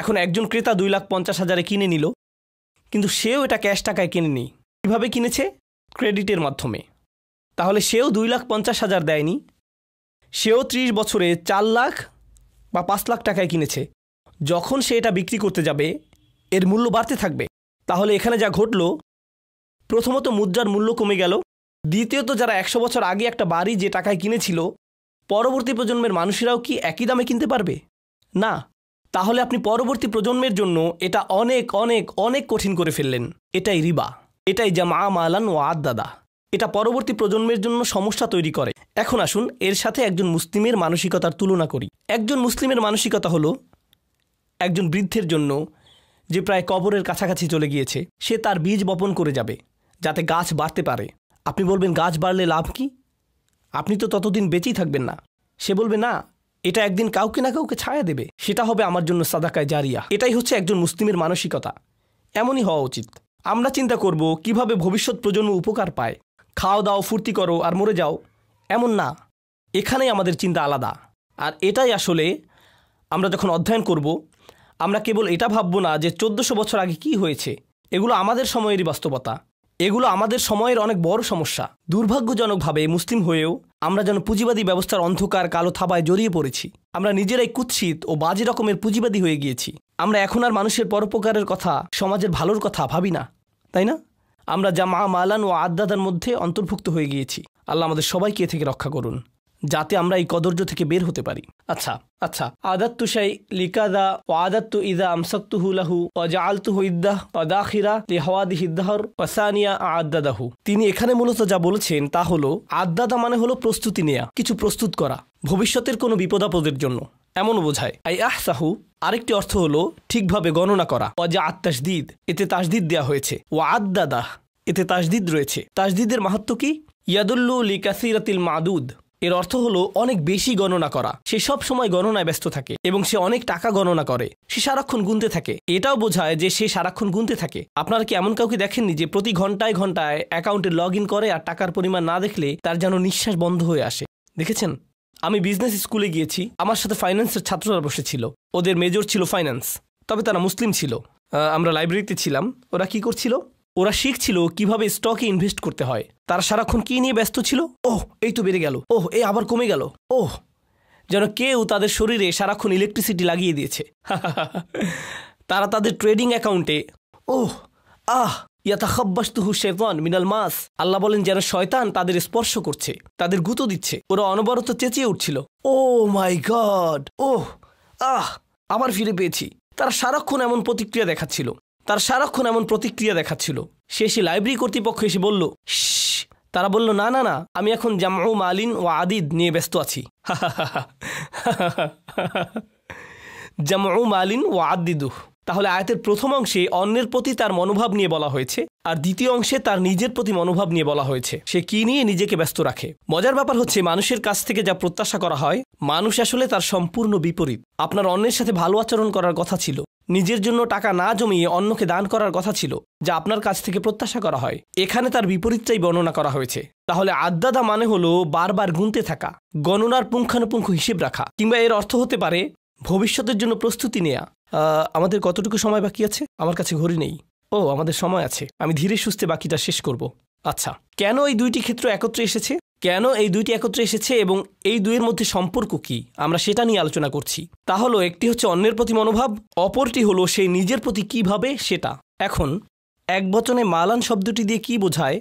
এখন একজন ক্রেতা দুই লাখ পঞ্চাশ হাজারে কিনে নিল কিন্তু সেও এটা ক্যাশ টাকায় কিনেনি কীভাবে কিনেছে ক্রেডিটের মাধ্যমে তাহলে সেও দুই লাখ পঞ্চাশ হাজার দেয়নি সেও ত্রিশ বছরে চার লাখ বা পাঁচ লাখ টাকায় কিনেছে যখন সে এটা বিক্রি করতে যাবে এর মূল্য বাড়তে থাকবে তাহলে এখানে যা ঘটল প্রথমত মুদ্রার মূল্য কমে গেল দ্বিতীয়ত যারা একশো বছর আগে একটা বাড়ি যে টাকায় কিনেছিল পরবর্তী প্রজন্মের মানুষেরাও কি একই দামে কিনতে পারবে না তাহলে আপনি পরবর্তী প্রজন্মের জন্য এটা অনেক অনেক অনেক কঠিন করে ফেললেন এটাই রিবা এটাই জামা মালান ও দাদা এটা পরবর্তী প্রজন্মের জন্য সমস্যা তৈরি করে এখন আসুন এর সাথে একজন মুসলিমের মানসিকতার তুলনা করি একজন মুসলিমের মানসিকতা হলো একজন বৃদ্ধের জন্য যে প্রায় কবরের কাছাকাছি চলে গিয়েছে সে তার বীজ বপন করে যাবে যাতে গাছ বাড়তে পারে আপনি বলবেন গাছ বাড়লে লাভ কি আপনি তো ততদিন বেঁচেই থাকবেন না সে বলবে না এটা একদিন কাউকে না কাউকে ছায়া দেবে সেটা হবে আমার জন্য সাদাকায় জারিয়া এটাই হচ্ছে একজন মুসলিমের মানসিকতা এমনই হওয়া উচিত আমরা চিন্তা করব কিভাবে ভবিষ্যৎ প্রজন্ম উপকার পায় খাও দাও ফুর্তি করো আর মরে যাও এমন না এখানেই আমাদের চিন্তা আলাদা আর এটাই আসলে আমরা যখন অধ্যয়ন করব আমরা কেবল এটা ভাববো না যে চোদ্দোশো বছর আগে কি হয়েছে এগুলো আমাদের সময়েরই বাস্তবতা এগুলো আমাদের সময়ের অনেক বড় সমস্যা দুর্ভাগ্যজনকভাবে মুসলিম হয়েও আমরা যেন পুঁজিবাদী ব্যবস্থার অন্ধকার কালো থাবায় জড়িয়ে পড়েছি আমরা নিজেরাই কুৎসিত ও বাজে রকমের পুঁজিবাদী হয়ে গিয়েছি আমরা এখন আর মানুষের পরোপকারের কথা সমাজের ভালোর কথা ভাবি না তাই না আমরা যা মা মালান ও আদাদার মধ্যে অন্তর্ভুক্ত হয়ে গিয়েছি আল্লাহ আমাদের সবাইকে এ থেকে রক্ষা করুন যাতে আমরা এই কদর্য থেকে বের হতে পারি আচ্ছা আচ্ছা আদাত্তু শাই লিকাদা ও আদাত্তু ইদা আমসাক্তুহু লাহু অজা হইদাহ ইদ্দাহ অদাখিরা লিহাওয়াদি হিদ্দাহর ওসানিয়া আদাদাহু তিনি এখানে মূলত যা বলেছেন তা হলো আদাদা মানে হলো প্রস্তুতি নেয়া কিছু প্রস্তুত করা ভবিষ্যতের কোনো বিপদাপদের জন্য এমন বোঝায় আই আহসাহু আরেকটি অর্থ হলো ঠিকভাবে গণনা করা অজা আত্মাসদিদ এতে তাসদিদ দেয়া হয়েছে ও আদাদাহ এতে তাসদিদ রয়েছে তাসদিদের মাহাত্ম কি ইয়াদুল্লু লিকাসিরাতিল মাদুদ এর অর্থ হলো অনেক বেশি গণনা করা সে সব সময় গণনায় ব্যস্ত থাকে এবং সে অনেক টাকা গণনা করে সে সারাক্ষণ গুনতে থাকে এটাও বোঝায় যে সে সারাক্ষণ গুনতে থাকে আপনারা কি এমন কাউকে দেখেননি যে প্রতি ঘন্টায় ঘন্টায় অ্যাকাউন্টে লগ করে আর টাকার পরিমাণ না দেখলে তার যেন নিঃশ্বাস বন্ধ হয়ে আসে দেখেছেন আমি বিজনেস স্কুলে গিয়েছি আমার সাথে ফাইন্যান্সের ছাত্ররা বসেছিল ওদের মেজর ছিল ফাইন্যান্স তবে তারা মুসলিম ছিল আমরা লাইব্রেরিতে ছিলাম ওরা কি করছিল ওরা শিখছিল কিভাবে স্টকে ইনভেস্ট করতে হয় তারা সারাক্ষণ কি নিয়ে ব্যস্ত ছিল ওহ এই তো বেড়ে গেল ওহ এ আবার কমে গেল ওহ যেন কেউ তাদের শরীরে সারাক্ষণ ইলেকট্রিসিটি লাগিয়ে দিয়েছে তারা তাদের ট্রেডিং অ্যাকাউন্টে ওহ আহ ইয়াতাখাব্বাস্তুহু শেতন মিনাল মাস আল্লাহ বলেন যেন শয়তান তাদের স্পর্শ করছে তাদের গুঁতো দিচ্ছে ওরা অনবরত চেঁচিয়ে উঠছিল ও মাই গড ওহ আহ আবার ফিরে পেয়েছি তারা সারাক্ষণ এমন প্রতিক্রিয়া দেখাচ্ছিল তার সারাক্ষণ এমন প্রতিক্রিয়া দেখাচ্ছিল সে সে লাইব্রেরি কর্তৃপক্ষ এসে বলল তারা বলল না না না আমি এখন জামাউ মালিন ও আদিদ নিয়ে ব্যস্ত আছি জামাউ মালিন ও আদিদু তাহলে আয়াতের প্রথম অংশে অন্যের প্রতি তার মনোভাব নিয়ে বলা হয়েছে আর দ্বিতীয় অংশে তার নিজের প্রতি মনোভাব নিয়ে বলা হয়েছে সে কি নিয়ে নিজেকে ব্যস্ত রাখে মজার ব্যাপার হচ্ছে মানুষের কাছ থেকে যা প্রত্যাশা করা হয় মানুষ আসলে তার সম্পূর্ণ বিপরীত আপনার অন্যের সাথে ভালো আচরণ করার কথা ছিল নিজের জন্য টাকা না জমিয়ে অন্যকে দান করার কথা ছিল যা আপনার কাছ থেকে প্রত্যাশা করা হয় এখানে তার বিপরীতটাই বর্ণনা করা হয়েছে তাহলে আদ্যাদা মানে হলো বারবার গুনতে থাকা গণনার পুঙ্খানুপুঙ্খ হিসেব রাখা কিংবা এর অর্থ হতে পারে ভবিষ্যতের জন্য প্রস্তুতি নেয়া আমাদের কতটুকু সময় বাকি আছে আমার কাছে ঘড়ি নেই ও আমাদের সময় আছে আমি ধীরে সুস্থে বাকিটা শেষ করব আচ্ছা কেন এই দুইটি ক্ষেত্র একত্রে এসেছে কেন এই দুইটি একত্রে এসেছে এবং এই দুইয়ের মধ্যে সম্পর্ক কি আমরা সেটা নিয়ে আলোচনা করছি তা হলো একটি হচ্ছে অন্যের প্রতি মনোভাব অপরটি হলো সেই নিজের প্রতি কী ভাবে সেটা এখন এক বচনে মালান শব্দটি দিয়ে কি বোঝায়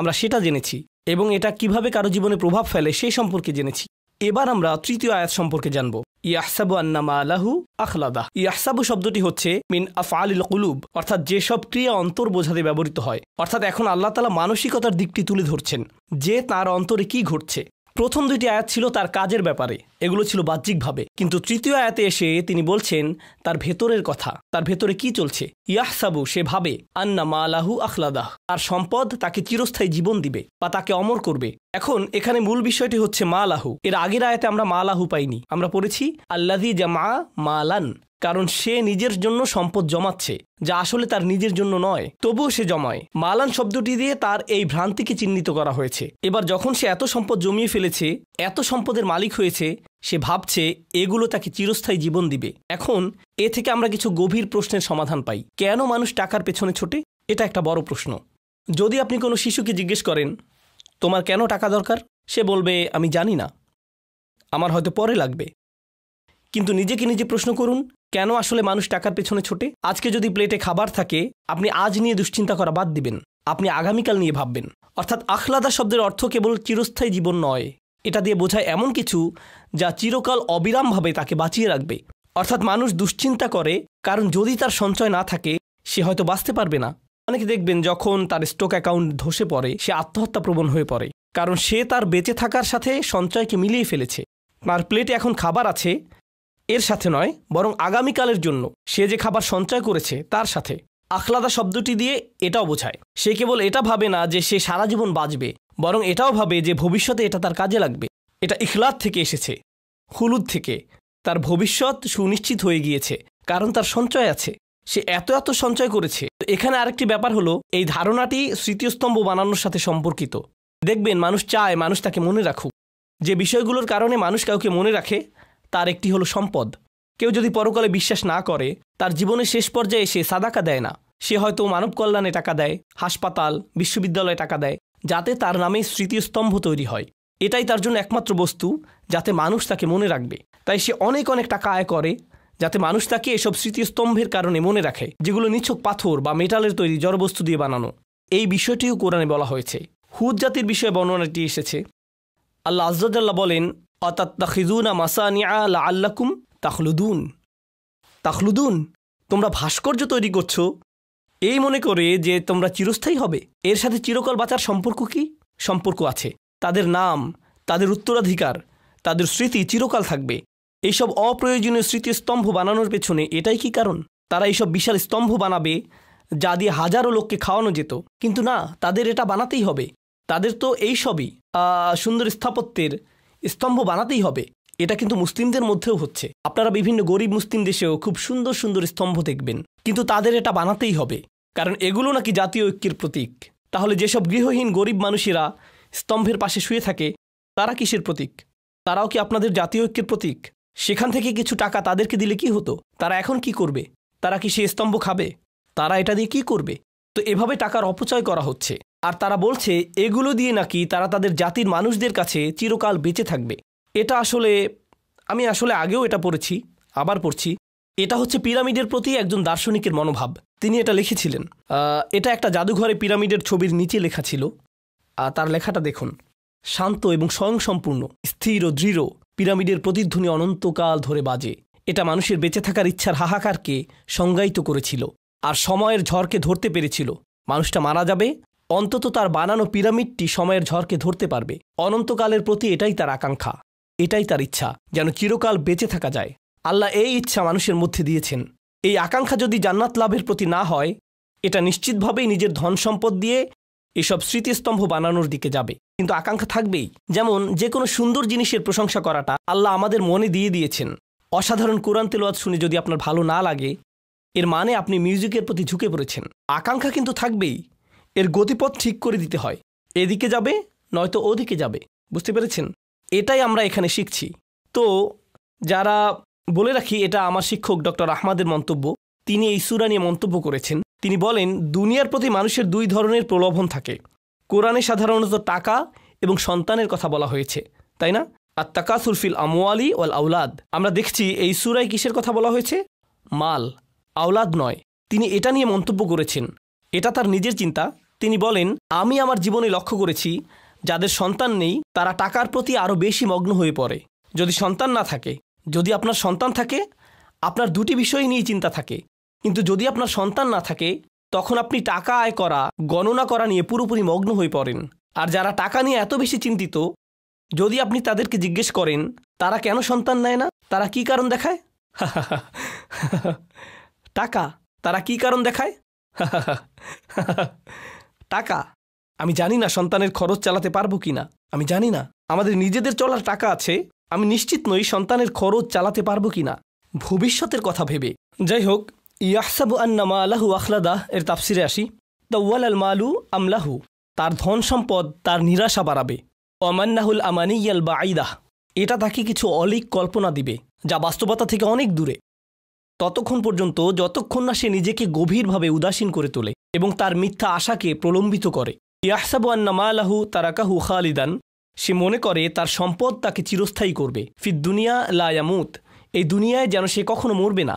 আমরা সেটা জেনেছি এবং এটা কিভাবে কারো জীবনে প্রভাব ফেলে সেই সম্পর্কে জেনেছি এবার আমরা তৃতীয় আয়াত সম্পর্কে জানব ইয়াহসাবু আন্নামা আলাহু আখলাদা ইয়াহসাবু শব্দটি হচ্ছে মিন আফ কুলুব অর্থাৎ যেসব ক্রিয়া অন্তর বোঝাতে ব্যবহৃত হয় অর্থাৎ এখন আল্লাহ তালা মানসিকতার দিকটি তুলে ধরছেন যে তার অন্তরে কি ঘটছে প্রথম দুইটি আয়াত ছিল তার কাজের ব্যাপারে এগুলো ছিল বাহ্যিকভাবে কিন্তু তৃতীয় আয়াতে এসে তিনি বলছেন তার ভেতরের কথা তার ভেতরে কি চলছে ইয়াহসাবু সে ভাবে আন্না মা আলাহু আখলাদাহ তার সম্পদ তাকে চিরস্থায়ী জীবন দিবে বা তাকে অমর করবে এখন এখানে মূল বিষয়টি হচ্ছে মা আলাহু এর আগের আয়াতে আমরা মা আলাহু পাইনি আমরা পড়েছি আল্লাদি জামা মালান কারণ সে নিজের জন্য সম্পদ জমাচ্ছে যা আসলে তার নিজের জন্য নয় তবুও সে জমায় মালান শব্দটি দিয়ে তার এই ভ্রান্তিকে চিহ্নিত করা হয়েছে এবার যখন সে এত সম্পদ জমিয়ে ফেলেছে এত সম্পদের মালিক হয়েছে সে ভাবছে এগুলো তাকে চিরস্থায়ী জীবন দিবে এখন এ থেকে আমরা কিছু গভীর প্রশ্নের সমাধান পাই কেন মানুষ টাকার পেছনে ছোটে এটা একটা বড় প্রশ্ন যদি আপনি কোনো শিশুকে জিজ্ঞেস করেন তোমার কেন টাকা দরকার সে বলবে আমি জানি না আমার হয়তো পরে লাগবে কিন্তু নিজেকে নিজে প্রশ্ন করুন কেন আসলে মানুষ টাকার পেছনে ছোটে আজকে যদি প্লেটে খাবার থাকে আপনি আজ নিয়ে দুশ্চিন্তা করা বাদ দিবেন আপনি আগামীকাল নিয়ে ভাববেন অর্থাৎ আখলাদা শব্দের অর্থ কেবল চিরস্থায়ী জীবন নয় এটা দিয়ে বোঝায় এমন কিছু যা চিরকাল অবিরামভাবে তাকে বাঁচিয়ে রাখবে অর্থাৎ মানুষ দুশ্চিন্তা করে কারণ যদি তার সঞ্চয় না থাকে সে হয়তো বাঁচতে পারবে না অনেকে দেখবেন যখন তার স্টক অ্যাকাউন্ট ধসে পড়ে সে আত্মহত্যা প্রবণ হয়ে পড়ে কারণ সে তার বেঁচে থাকার সাথে সঞ্চয়কে মিলিয়ে ফেলেছে তার প্লেটে এখন খাবার আছে এর সাথে নয় বরং আগামীকালের জন্য সে যে খাবার সঞ্চয় করেছে তার সাথে আখলাদা শব্দটি দিয়ে এটাও বোঝায় সে কেবল এটা ভাবে না যে সে সারা জীবন বাঁচবে বরং এটাও ভাবে যে ভবিষ্যতে এটা তার কাজে লাগবে এটা ইখলাদ থেকে এসেছে হুলুদ থেকে তার ভবিষ্যৎ সুনিশ্চিত হয়ে গিয়েছে কারণ তার সঞ্চয় আছে সে এত এত সঞ্চয় করেছে তো এখানে আরেকটি ব্যাপার হলো এই ধারণাটি স্মৃতিস্তম্ভ বানানোর সাথে সম্পর্কিত দেখবেন মানুষ চায় মানুষ তাকে মনে রাখুক যে বিষয়গুলোর কারণে মানুষ কাউকে মনে রাখে তার একটি হলো সম্পদ কেউ যদি পরকালে বিশ্বাস না করে তার জীবনের শেষ পর্যায়ে সে সাদাকা দেয় না সে হয়তো মানব কল্যাণে টাকা দেয় হাসপাতাল বিশ্ববিদ্যালয়ে টাকা দেয় যাতে তার নামে স্মৃতিস্তম্ভ তৈরি হয় এটাই তার জন্য একমাত্র বস্তু যাতে মানুষ তাকে মনে রাখবে তাই সে অনেক অনেক টাকা আয় করে যাতে মানুষ তাকে এসব স্মৃতিস্তম্ভের কারণে মনে রাখে যেগুলো নিছক পাথর বা মেটালের তৈরি জড়বস্তু দিয়ে বানানো এই বিষয়টিও কোরআনে বলা হয়েছে হুদ জাতির বিষয়ে বর্ণনাটি এসেছে আল্লাহ আজরাজাল্লাহ বলেন অতাত্তাখিজুনা মাসানিয়া লা আল্লাকুম তাখলুদুন তাখলুদুন তোমরা ভাস্কর্য তৈরি করছো এই মনে করে যে তোমরা চিরস্থায়ী হবে এর সাথে চিরকাল বাঁচার সম্পর্ক কি সম্পর্ক আছে তাদের নাম তাদের উত্তরাধিকার তাদের স্মৃতি চিরকাল থাকবে এইসব অপ্রয়োজনীয় স্মৃতিস্তম্ভ বানানোর পেছনে এটাই কি কারণ তারা এইসব বিশাল স্তম্ভ বানাবে যা দিয়ে হাজারো লোককে খাওয়ানো যেত কিন্তু না তাদের এটা বানাতেই হবে তাদের তো এই সবই সুন্দর স্থাপত্যের স্তম্ভ বানাতেই হবে এটা কিন্তু মুসলিমদের মধ্যেও হচ্ছে আপনারা বিভিন্ন গরিব মুসলিম দেশেও খুব সুন্দর সুন্দর স্তম্ভ দেখবেন কিন্তু তাদের এটা বানাতেই হবে কারণ এগুলো নাকি জাতীয় ঐক্যের প্রতীক তাহলে যেসব গৃহহীন গরিব মানুষেরা স্তম্ভের পাশে শুয়ে থাকে তারা কিসের প্রতীক তারাও কি আপনাদের জাতীয় ঐক্যের প্রতীক সেখান থেকে কিছু টাকা তাদেরকে দিলে কি হতো তারা এখন কি করবে তারা কি সে স্তম্ভ খাবে তারা এটা দিয়ে কি করবে তো এভাবে টাকার অপচয় করা হচ্ছে আর তারা বলছে এগুলো দিয়ে নাকি তারা তাদের জাতির মানুষদের কাছে চিরকাল বেঁচে থাকবে এটা আসলে আমি আসলে আগেও এটা পড়েছি আবার পড়ছি এটা হচ্ছে পিরামিডের প্রতি একজন দার্শনিকের মনোভাব তিনি এটা লিখেছিলেন এটা একটা জাদুঘরে পিরামিডের ছবির নিচে লেখা ছিল আর তার লেখাটা দেখুন শান্ত এবং স্বয়ংসম্পূর্ণ স্থির ও দৃঢ় পিরামিডের প্রতিধ্বনি অনন্তকাল ধরে বাজে এটা মানুষের বেঁচে থাকার ইচ্ছার হাহাকারকে সংজ্ঞায়িত করেছিল আর সময়ের ঝড়কে ধরতে পেরেছিল মানুষটা মারা যাবে অন্তত তার বানানো পিরামিডটি সময়ের ঝড়কে ধরতে পারবে অনন্তকালের প্রতি এটাই তার আকাঙ্ক্ষা এটাই তার ইচ্ছা যেন চিরকাল বেঁচে থাকা যায় আল্লাহ এই ইচ্ছা মানুষের মধ্যে দিয়েছেন এই আকাঙ্ক্ষা যদি জান্নাত লাভের প্রতি না হয় এটা নিশ্চিতভাবেই নিজের ধন সম্পদ দিয়ে এসব স্মৃতিস্তম্ভ বানানোর দিকে যাবে কিন্তু আকাঙ্ক্ষা থাকবেই যেমন যে কোনো সুন্দর জিনিসের প্রশংসা করাটা আল্লাহ আমাদের মনে দিয়ে দিয়েছেন অসাধারণ কোরআন তেলোয়াত শুনে যদি আপনার ভালো না লাগে এর মানে আপনি মিউজিকের প্রতি ঝুঁকে পড়েছেন আকাঙ্ক্ষা কিন্তু থাকবেই এর গতিপথ ঠিক করে দিতে হয় এদিকে যাবে নয়তো ওদিকে যাবে বুঝতে পেরেছেন এটাই আমরা এখানে শিখছি তো যারা বলে রাখি এটা আমার শিক্ষক ডক্টর আহমাদের মন্তব্য তিনি এই সুরা নিয়ে মন্তব্য করেছেন তিনি বলেন দুনিয়ার প্রতি মানুষের দুই ধরনের প্রলোভন থাকে কোরআনে সাধারণত টাকা এবং সন্তানের কথা বলা হয়েছে তাই না আর তাকা সুরফিল আমোয়ালি ওয়াল আউলাদ আমরা দেখছি এই সুরায় কিসের কথা বলা হয়েছে মাল আওলাদ নয় তিনি এটা নিয়ে মন্তব্য করেছেন এটা তার নিজের চিন্তা তিনি বলেন আমি আমার জীবনে লক্ষ্য করেছি যাদের সন্তান নেই তারা টাকার প্রতি আরও বেশি মগ্ন হয়ে পড়ে যদি সন্তান না থাকে যদি আপনার সন্তান থাকে আপনার দুটি বিষয় নিয়ে চিন্তা থাকে কিন্তু যদি আপনার সন্তান না থাকে তখন আপনি টাকা আয় করা গণনা করা নিয়ে পুরোপুরি মগ্ন হয়ে পড়েন আর যারা টাকা নিয়ে এত বেশি চিন্তিত যদি আপনি তাদেরকে জিজ্ঞেস করেন তারা কেন সন্তান নেয় না তারা কি কারণ দেখায় টাকা তারা কি কারণ দেখায় টাকা আমি জানি না সন্তানের খরচ চালাতে পারবো কি না আমি জানি না আমাদের নিজেদের চলার টাকা আছে আমি নিশ্চিত নই সন্তানের খরচ চালাতে পারবো কি না ভবিষ্যতের কথা ভেবে যাই হোক ইয়াহসাবু আন্নামা আলাহু আখলাদাহ এর তাফসিরে আসি দ্য ওয়াল আল মালু আমলাহু তার ধন সম্পদ তার নিরাশা বাড়াবে অমান্নাহুল ইয়াল বা আইদাহ এটা তাকে কিছু অলিক কল্পনা দিবে যা বাস্তবতা থেকে অনেক দূরে ততক্ষণ পর্যন্ত যতক্ষণ না সে নিজেকে গভীরভাবে উদাসীন করে তোলে এবং তার মিথ্যা আশাকে প্রলম্বিত করে ইয়াহসাবু মা আলাহু তারাকাহু খালিদান সে মনে করে তার সম্পদ তাকে চিরস্থায়ী করবে ফির দুনিয়া লায়ামুত এই দুনিয়ায় যেন সে কখনো মরবে না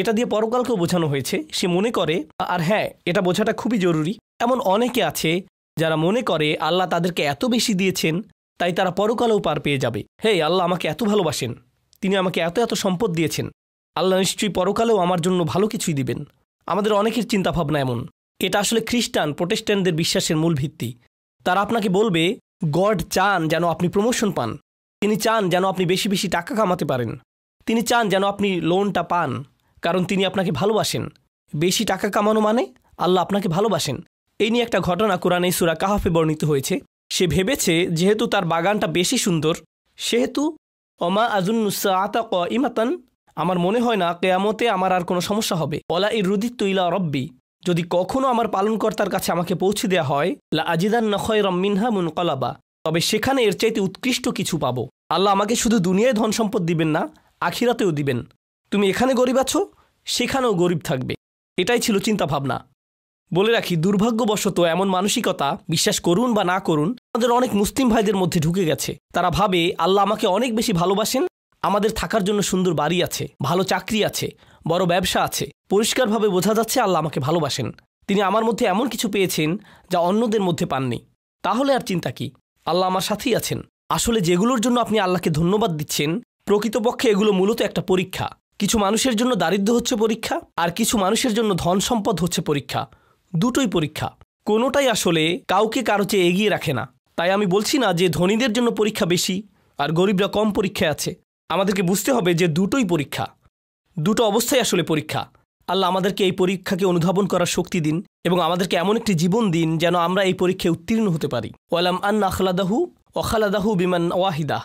এটা দিয়ে পরকালকেও বোঝানো হয়েছে সে মনে করে আর হ্যাঁ এটা বোঝাটা খুবই জরুরি এমন অনেকে আছে যারা মনে করে আল্লাহ তাদেরকে এত বেশি দিয়েছেন তাই তারা পরকালেও পার পেয়ে যাবে হে আল্লাহ আমাকে এত ভালোবাসেন তিনি আমাকে এত এত সম্পদ দিয়েছেন আল্লাহ নিশ্চয়ই পরকালেও আমার জন্য ভালো কিছুই দিবেন আমাদের অনেকের চিন্তাভাবনা এমন এটা আসলে খ্রিস্টান প্রোটেস্ট্যান্টদের বিশ্বাসের মূল ভিত্তি তারা আপনাকে বলবে গড চান যেন আপনি প্রমোশন পান তিনি চান যেন আপনি বেশি বেশি টাকা কামাতে পারেন তিনি চান যেন আপনি লোনটা পান কারণ তিনি আপনাকে ভালোবাসেন বেশি টাকা কামানো মানে আল্লাহ আপনাকে ভালোবাসেন এই নিয়ে একটা ঘটনা কোরআনে সুরা কাহাফে বর্ণিত হয়েছে সে ভেবেছে যেহেতু তার বাগানটা বেশি সুন্দর সেহেতু অমা আজুন্নুসা আতা ক ইমাতান আমার মনে হয় না কেয়ামতে আমার আর কোনো সমস্যা হবে অলা ই রুদিত তৈলা রব্বি যদি কখনও আমার পালনকর্তার কাছে আমাকে পৌঁছে দেওয়া হয় লা আজিদান নখয় রম্মিনহা মুনকলাবা তবে সেখানে এর চাইতে উৎকৃষ্ট কিছু পাবো আল্লাহ আমাকে শুধু দুনিয়ায় ধন সম্পদ দিবেন না আখিরাতেও দিবেন তুমি এখানে গরিব আছো সেখানেও গরিব থাকবে এটাই ছিল চিন্তা ভাবনা বলে রাখি দুর্ভাগ্যবশত এমন মানসিকতা বিশ্বাস করুন বা না করুন আমাদের অনেক মুসলিম ভাইদের মধ্যে ঢুকে গেছে তারা ভাবে আল্লাহ আমাকে অনেক বেশি ভালোবাসেন আমাদের থাকার জন্য সুন্দর বাড়ি আছে ভালো চাকরি আছে বড় ব্যবসা আছে পরিষ্কারভাবে বোঝা যাচ্ছে আল্লাহ আমাকে ভালোবাসেন তিনি আমার মধ্যে এমন কিছু পেয়েছেন যা অন্যদের মধ্যে পাননি তাহলে আর চিন্তা কি আল্লাহ আমার সাথেই আছেন আসলে যেগুলোর জন্য আপনি আল্লাহকে ধন্যবাদ দিচ্ছেন প্রকৃতপক্ষে এগুলো মূলত একটা পরীক্ষা কিছু মানুষের জন্য দারিদ্র হচ্ছে পরীক্ষা আর কিছু মানুষের জন্য ধন সম্পদ হচ্ছে পরীক্ষা দুটোই পরীক্ষা কোনোটাই আসলে কাউকে কারো চেয়ে এগিয়ে রাখে না তাই আমি বলছি না যে ধনীদের জন্য পরীক্ষা বেশি আর গরিবরা কম পরীক্ষায় আছে আমাদেরকে বুঝতে হবে যে দুটোই পরীক্ষা দুটো অবস্থায় আসলে পরীক্ষা আল্লাহ আমাদেরকে এই পরীক্ষাকে অনুধাবন করার শক্তি দিন এবং আমাদেরকে এমন একটি জীবন দিন যেন আমরা এই পরীক্ষায় উত্তীর্ণ হতে পারি ওয়ালাম আন আখলাদাহু ও খালাদাহু বিমান ওয়াহিদা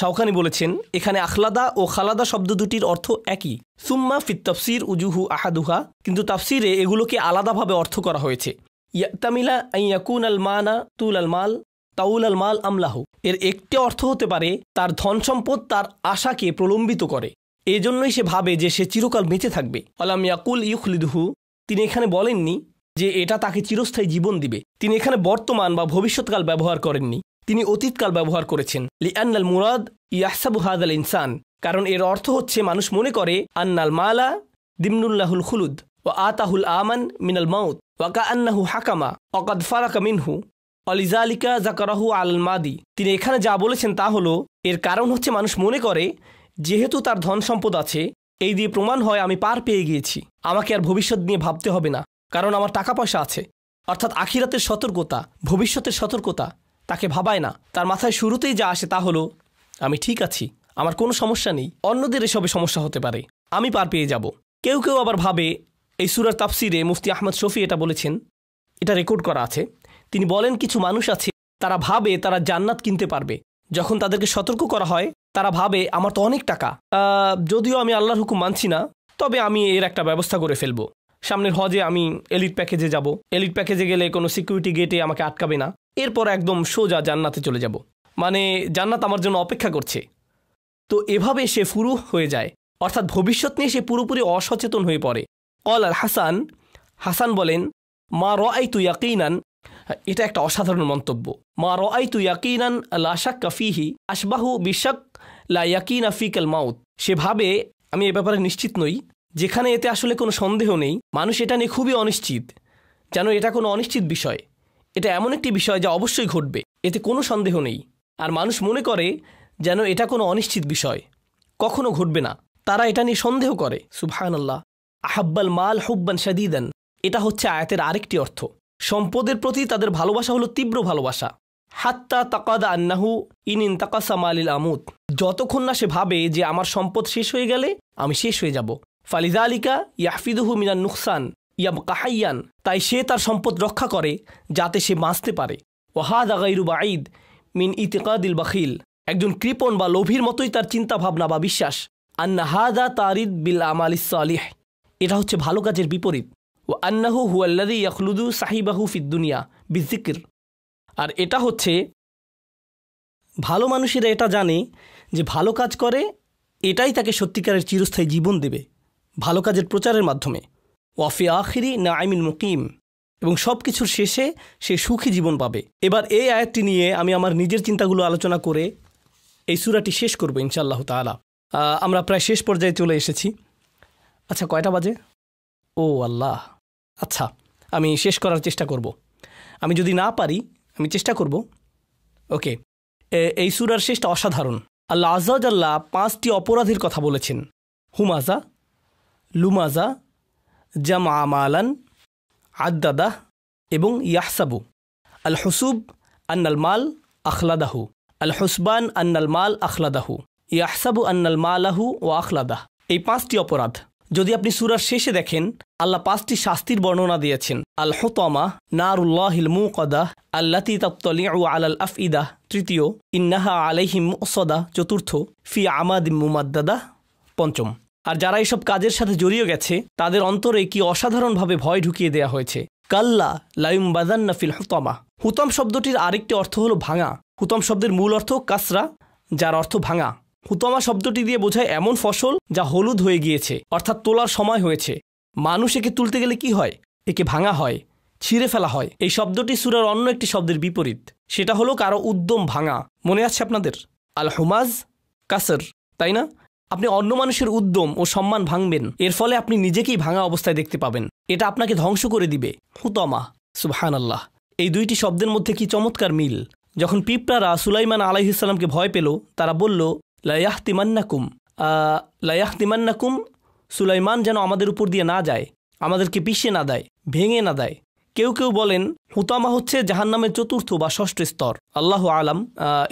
শাহখানি বলেছেন এখানে আখলাদা ও খালাদা শব্দ দুটির অর্থ একই সুম্মা ফিত তফসির উজুহু আহাদুহা কিন্তু তাফসিরে এগুলোকে আলাদাভাবে অর্থ করা হয়েছে ইয়াতামিলা আইয়াকুন আল মানা তুল আল মাল তাউল আল মাল আমলাহ এর একটি অর্থ হতে পারে তার ধন সম্পদ তার আশাকে প্রলম্বিত করে এজন্যই সে ভাবে যে সে চিরকাল বেঁচে থাকবে আলাম ইয়াকুল ইউখলিদহু তিনি এখানে বলেননি যে এটা তাকে চিরস্থায়ী জীবন দিবে তিনি এখানে বর্তমান বা ভবিষ্যৎকাল ব্যবহার করেননি তিনি অতীতকাল ব্যবহার করেছেন আন্নাল মুরাদ ইয়াহসাবু হাদ আল ইনসান কারণ এর অর্থ হচ্ছে মানুষ মনে করে আন্নাল মালা দিমনুল্লাহুল খুলুদ ও আতাহুল আমান মিনাল মাউত ওয়াকা আন্নাহু হাকামা অকাদ ফারাকা মিনহু অলিজালিকা জাকারাহু আল মাদি তিনি এখানে যা বলেছেন তা হলো এর কারণ হচ্ছে মানুষ মনে করে যেহেতু তার ধন সম্পদ আছে এই দিয়ে প্রমাণ হয় আমি পার পেয়ে গিয়েছি আমাকে আর ভবিষ্যৎ নিয়ে ভাবতে হবে না কারণ আমার টাকা পয়সা আছে অর্থাৎ আখিরাতের সতর্কতা ভবিষ্যতের সতর্কতা তাকে ভাবায় না তার মাথায় শুরুতেই যা আসে তা হলো আমি ঠিক আছি আমার কোনো সমস্যা নেই অন্যদের এসবে সমস্যা হতে পারে আমি পার পেয়ে যাব কেউ কেউ আবার ভাবে এই সুরার তাফসিরে মুফতি আহমদ শফি এটা বলেছেন এটা রেকর্ড করা আছে তিনি বলেন কিছু মানুষ আছে তারা ভাবে তারা জান্নাত কিনতে পারবে যখন তাদেরকে সতর্ক করা হয় তারা ভাবে আমার তো অনেক টাকা যদিও আমি আল্লাহর হুকুম মানছি না তবে আমি এর একটা ব্যবস্থা করে ফেলবো সামনের হজে আমি এলিট প্যাকেজে যাব এলিট প্যাকেজে গেলে কোনো সিকিউরিটি গেটে আমাকে আটকাবে না এরপর একদম সোজা জান্নাতে চলে যাব মানে জান্নাত আমার জন্য অপেক্ষা করছে তো এভাবে সে ফুরু হয়ে যায় অর্থাৎ ভবিষ্যৎ নিয়ে সে পুরোপুরি অসচেতন হয়ে পড়ে কল আল হাসান হাসান বলেন মা র আই তু ইয়াকিনান এটা একটা অসাধারণ মন্তব্য মা তু ইয়াকিনান লাশাক কাফিহি আসবাহু বিশাক লা ইয়াকিন আফিকাল মাউত সেভাবে আমি এ ব্যাপারে নিশ্চিত নই যেখানে এতে আসলে কোনো সন্দেহ নেই মানুষ এটা নিয়ে খুবই অনিশ্চিত যেন এটা কোনো অনিশ্চিত বিষয় এটা এমন একটি বিষয় যা অবশ্যই ঘটবে এতে কোনো সন্দেহ নেই আর মানুষ মনে করে যেন এটা কোনো অনিশ্চিত বিষয় কখনো ঘটবে না তারা এটা নিয়ে সন্দেহ করে সুবহান আল্লাহ আহাব্বাল মাল হুব্বান সাদিদান এটা হচ্ছে আয়াতের আরেকটি অর্থ সম্পদের প্রতি তাদের ভালোবাসা হলো তীব্র ভালোবাসা হাত্তা তাকাদা আন্নাহু ইন ইন তাকাসাম আলিল আমুদ যতক্ষণ না সে ভাবে যে আমার সম্পদ শেষ হয়ে গেলে আমি শেষ হয়ে যাব ফালিদা আলিকা ইয়াহফিদুহু মিনান নুকসান ইয়াম কাহাইয়ান তাই সে তার সম্পদ রক্ষা করে যাতে সে বাঁচতে পারে ওহাদ আগাইরু বাঈদ মিন ইতিকাদিল বাখিল একজন কৃপণ বা লোভীর মতোই তার চিন্তা ভাবনা বা বিশ্বাস আন্না হাদা তারিদ বিল আমালিস আলিহ এটা হচ্ছে ভালো কাজের বিপরীত ও আন্নাহু হুয়াল্লাদি ইয়খলুদু সাহিবাহু ফিদ্দুনিয়া বিজিকির আর এটা হচ্ছে ভালো মানুষেরা এটা জানে যে ভালো কাজ করে এটাই তাকে সত্যিকারের চিরস্থায়ী জীবন দেবে ভালো কাজের প্রচারের মাধ্যমে ওয়াফি আখিরি না আইমিন মুকিম এবং সব কিছুর শেষে সে সুখী জীবন পাবে এবার এই আয়াতটি নিয়ে আমি আমার নিজের চিন্তাগুলো আলোচনা করে এই সুরাটি শেষ করবো ইনশাআল্লাহ তালা আমরা প্রায় শেষ পর্যায়ে চলে এসেছি আচ্ছা কয়টা বাজে ও আল্লাহ আচ্ছা আমি শেষ করার চেষ্টা করব। আমি যদি না পারি আমি চেষ্টা করব ওকে এই সুরার শেষটা অসাধারণ আল্লাহ আজাল্লাহ পাঁচটি অপরাধীর কথা বলেছেন হুমাজা লুমাজা জামা আমালান আদাদাহ এবং ইয়াহসাবু আল হুসুব আন্নাল মাল আখলাদাহু আল হুসবান আন্নাল মাল আখলাদাহু ইয়াহসাবু আন্নাল মালাহু ও আখলাদাহ এই পাঁচটি অপরাধ যদি আপনি সুরার শেষে দেখেন আল্লাহ পাঁচটি শাস্তির বর্ণনা দিয়েছেন আল হোতমা নারুল্লাহিল মুকদাহ আল্লাতি তাপ্তলি ও আফ আফইদাহ তৃতীয় ইন্নাহা আলাইহিম সদা চতুর্থ ফি আমাদিম মুমাদ্দাদা পঞ্চম আর যারা এসব কাজের সাথে জড়িয়ে গেছে তাদের অন্তরে কি অসাধারণভাবে ভয় ঢুকিয়ে দেয়া হয়েছে কাল্লা লাইম বাদান্না ফিল হুতমা হুতম শব্দটির আরেকটি অর্থ হলো ভাঙা হুতম শব্দের মূল অর্থ কাসরা যার অর্থ ভাঙা হুতমা শব্দটি দিয়ে বোঝায় এমন ফসল যা হলুদ হয়ে গিয়েছে অর্থাৎ তোলার সময় হয়েছে মানুষ একে তুলতে গেলে কি হয় একে ভাঙা হয় ছিঁড়ে ফেলা হয় এই শব্দটি সুরার অন্য একটি শব্দের বিপরীত সেটা হলো কারো উদ্যম ভাঙা মনে আছে আপনাদের আল হুমাজ কাসর তাই না আপনি অন্য মানুষের উদ্যম ও সম্মান ভাঙবেন এর ফলে আপনি নিজেকেই ভাঙা অবস্থায় দেখতে পাবেন এটা আপনাকে ধ্বংস করে দিবে হুতমা সুবহান আল্লাহ এই দুইটি শব্দের মধ্যে কি চমৎকার মিল যখন পিঁপড়ারা সুলাইমান আলাইহিসাল্লামকে ভয় পেল তারা বলল লাইয়াহতিমান্নাকুম লাইয়াহতিমান্নাকুম সুলাইমান যেন আমাদের উপর দিয়ে না যায় আমাদেরকে পিষে না দেয় ভেঙে না দেয় কেউ কেউ বলেন হুতামা হচ্ছে জাহান্নামের চতুর্থ বা ষষ্ঠ স্তর আল্লাহ আলাম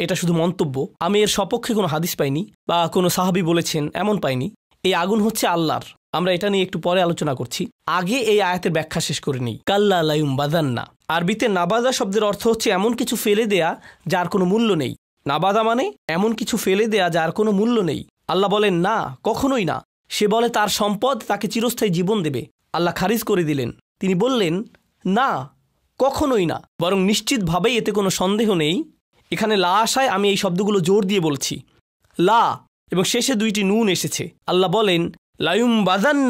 এটা শুধু মন্তব্য আমি এর সপক্ষে কোনো হাদিস পাইনি বা কোনো সাহাবি বলেছেন এমন পাইনি এই আগুন হচ্ছে আল্লাহর আমরা এটা নিয়ে একটু পরে আলোচনা করছি আগে এই আয়াতের ব্যাখ্যা শেষ করে নিই কাল্লা লাইম বাদান্না আরবিতে নাবাজা শব্দের অর্থ হচ্ছে এমন কিছু ফেলে দেয়া যার কোনো মূল্য নেই না বাধা মানে এমন কিছু ফেলে দেয়া যার কোনো মূল্য নেই আল্লাহ বলেন না কখনোই না সে বলে তার সম্পদ তাকে চিরস্থায়ী জীবন দেবে আল্লাহ খারিজ করে দিলেন তিনি বললেন না কখনোই না বরং নিশ্চিতভাবেই এতে কোনো সন্দেহ নেই এখানে লা আশায় আমি এই শব্দগুলো জোর দিয়ে বলছি লা এবং শেষে দুইটি নুন এসেছে আল্লাহ বলেন লায়ুম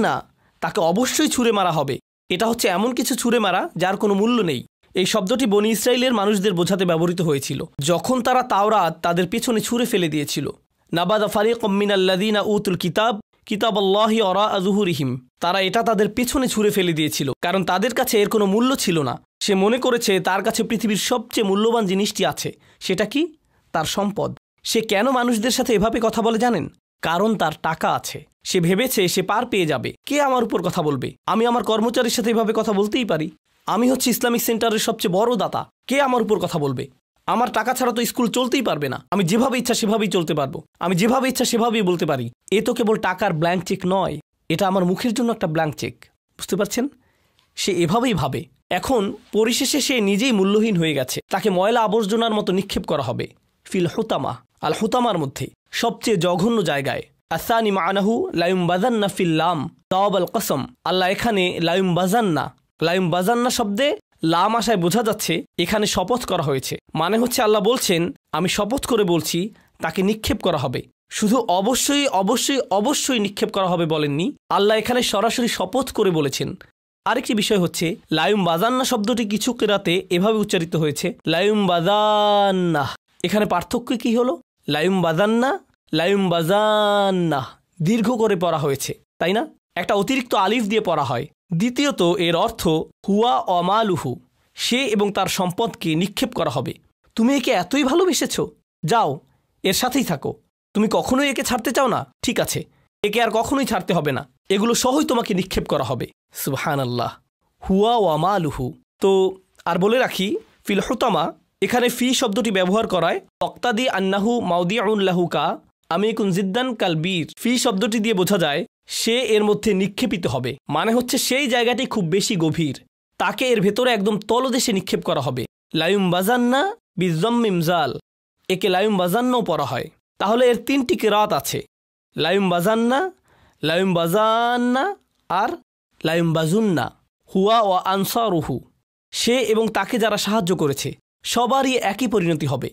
না তাকে অবশ্যই ছুঁড়ে মারা হবে এটা হচ্ছে এমন কিছু ছুঁড়ে মারা যার কোনো মূল্য নেই এই শব্দটি বনি ইসরায়েলের মানুষদের বোঝাতে ব্যবহৃত হয়েছিল যখন তারা তাওরাত তাদের পেছনে ছুঁড়ে ফেলে দিয়েছিল নাবাদ আফারি কম্মিন আল্লাদিনা উতুল কিতাব কিতাব আল্লাহি অরা আজুহুরিহিম তারা এটা তাদের পেছনে ছুঁড়ে ফেলে দিয়েছিল কারণ তাদের কাছে এর কোনো মূল্য ছিল না সে মনে করেছে তার কাছে পৃথিবীর সবচেয়ে মূল্যবান জিনিসটি আছে সেটা কি তার সম্পদ সে কেন মানুষদের সাথে এভাবে কথা বলে জানেন কারণ তার টাকা আছে সে ভেবেছে সে পার পেয়ে যাবে কে আমার উপর কথা বলবে আমি আমার কর্মচারীর সাথে এভাবে কথা বলতেই পারি আমি হচ্ছে ইসলামিক সেন্টারের সবচেয়ে বড় দাতা কে আমার উপর কথা বলবে আমার টাকা ছাড়া তো স্কুল চলতেই পারবে না আমি যেভাবে ইচ্ছা সেভাবেই চলতে পারবো আমি যেভাবে ইচ্ছা সেভাবেই বলতে পারি এ তো কেবল টাকার ব্ল্যাঙ্ক চেক নয় এটা আমার মুখের জন্য একটা ব্ল্যাঙ্ক চেক বুঝতে পারছেন সে এভাবেই ভাবে এখন পরিশেষে সে নিজেই মূল্যহীন হয়ে গেছে তাকে ময়লা আবর্জনার মতো নিক্ষেপ করা হবে ফিল হুতামা আল হুতামার মধ্যে সবচেয়ে জঘন্য জায়গায় আসানি মানাহু লাইম বাজান্না ফিল্লাম লাম তাওয়াব আল কসম আল্লাহ এখানে লাইম বাজান্না লাইম বাজান্না শব্দে লাম আশায় বোঝা যাচ্ছে এখানে শপথ করা হয়েছে মানে হচ্ছে আল্লাহ বলছেন আমি শপথ করে বলছি তাকে নিক্ষেপ করা হবে শুধু অবশ্যই অবশ্যই অবশ্যই নিক্ষেপ করা হবে বলেননি আল্লাহ এখানে সরাসরি শপথ করে বলেছেন আরেকটি বিষয় হচ্ছে লায়ুম বাজান্না শব্দটি কিছু কেরাতে এভাবে উচ্চারিত হয়েছে লায়ুম বাজান্না এখানে পার্থক্য কি হলো লায়ুম বাজান্না লায়ুম বাজান্না দীর্ঘ করে পড়া হয়েছে তাই না একটা অতিরিক্ত আলিফ দিয়ে পড়া হয় দ্বিতীয়ত এর অর্থ হুয়া অমালুহু সে এবং তার সম্পদকে নিক্ষেপ করা হবে তুমি একে এতই ভালোবেসেছ যাও এর সাথেই থাকো তুমি কখনোই একে ছাড়তে চাও না ঠিক আছে একে আর কখনোই ছাড়তে হবে না এগুলো সহই তোমাকে নিক্ষেপ করা হবে সুহান আল্লাহ হুয়া ওয়ামা আলুহু তো আর বলে রাখি ফিলহতামা এখানে ফি শব্দটি ব্যবহার করায় অক্তাদি আন্নাহু মাউদি আউল্লাহু কা আমি কুনজিদ্দান কালবীর ফি শব্দটি দিয়ে বোঝা যায় সে এর মধ্যে নিক্ষেপিত হবে মানে হচ্ছে সেই জায়গাটি খুব বেশি গভীর তাকে এর ভেতরে একদম তলদেশে নিক্ষেপ করা হবে লায়ুম বাজান্না মিমজাল একে লায়ুম বাজান্নাও পড়া হয় তাহলে এর তিনটি কেরাত আছে লায়ুম বাজান্না লায়ুম বাজান্না আর লায়ুম বাজুন্না হুয়া ও আনসারুহু সে এবং তাকে যারা সাহায্য করেছে সবারই একই পরিণতি হবে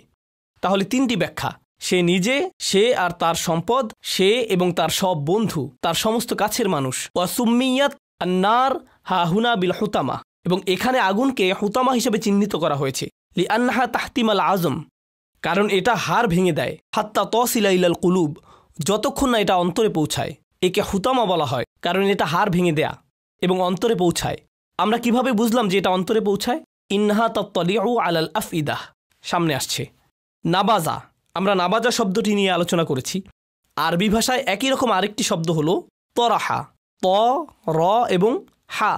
তাহলে তিনটি ব্যাখ্যা সে নিজে সে আর তার সম্পদ সে এবং তার সব বন্ধু তার সমস্ত কাছের মানুষ ওয়াসুম্মিয়াত আন্নার হাহুনা বিল হুতামা এবং এখানে আগুনকে হুতামা হিসেবে চিহ্নিত করা হয়েছে লি আন্নাহা তাহতিমাল আজম কারণ এটা হার ভেঙে দেয় হাত্তা তসিলা ইলাল কুলুব যতক্ষণ না এটা অন্তরে পৌঁছায় একে হুতামা বলা হয় কারণ এটা হার ভেঙে দেয়া এবং অন্তরে পৌঁছায় আমরা কিভাবে বুঝলাম যে এটা অন্তরে পৌঁছায় ইনহা তত্তলিউ আলাল আফ ইদাহ সামনে আসছে নাবাজা আমরা নাবাজা শব্দটি নিয়ে আলোচনা করেছি আরবি ভাষায় একই রকম আরেকটি শব্দ হলো তরাহা ত র এবং হা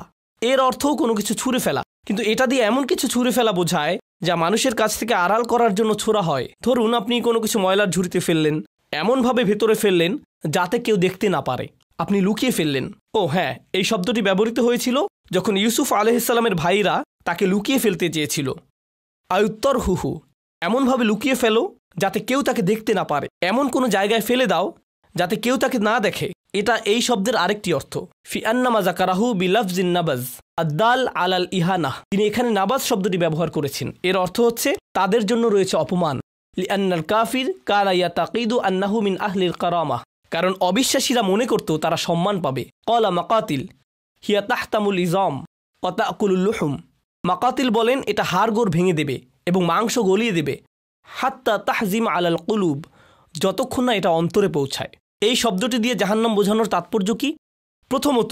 এর অর্থও কোনো কিছু ছুঁড়ে ফেলা কিন্তু এটা দিয়ে এমন কিছু ছুঁড়ে ফেলা বোঝায় যা মানুষের কাছ থেকে আড়াল করার জন্য ছোড়া হয় ধরুন আপনি কোনো কিছু ময়লার ঝুড়িতে ফেললেন এমনভাবে ভেতরে ফেললেন যাতে কেউ দেখতে না পারে আপনি লুকিয়ে ফেললেন ও হ্যাঁ এই শব্দটি ব্যবহৃত হয়েছিল যখন ইউসুফ আলহিসাল্লামের ভাইরা তাকে লুকিয়ে ফেলতে চেয়েছিল আয়ুত্তর হুহু এমনভাবে লুকিয়ে ফেলো যাতে কেউ তাকে দেখতে না পারে এমন কোনো জায়গায় ফেলে দাও যাতে কেউ তাকে না দেখে এটা এই শব্দের আরেকটি অর্থ বি জাকারাহু বিলাফজিন নাবাজ আদ্দাল আলাল ইহানা তিনি এখানে নাবাজ শব্দটি ব্যবহার করেছেন এর অর্থ হচ্ছে তাদের জন্য রয়েছে অপমান লিআন্নাল কাফির কারাইয়া তাকিদু আন্নাহু মিন আহলির কারামা কারণ অবিশ্বাসীরা মনে করত তারা সম্মান পাবে কলা মাকাতিল হিয়া তাহতামুল ইজম অতাকুলুল্লুহুম মাকাতিল বলেন এটা হাড়গোড় ভেঙে দেবে এবং মাংস গলিয়ে দেবে হাত্তা তাহজিম আলাল কুলুব যতক্ষণ না এটা অন্তরে পৌঁছায় এই শব্দটি দিয়ে জাহান্নাম বোঝানোর তাৎপর্য কি প্রথমত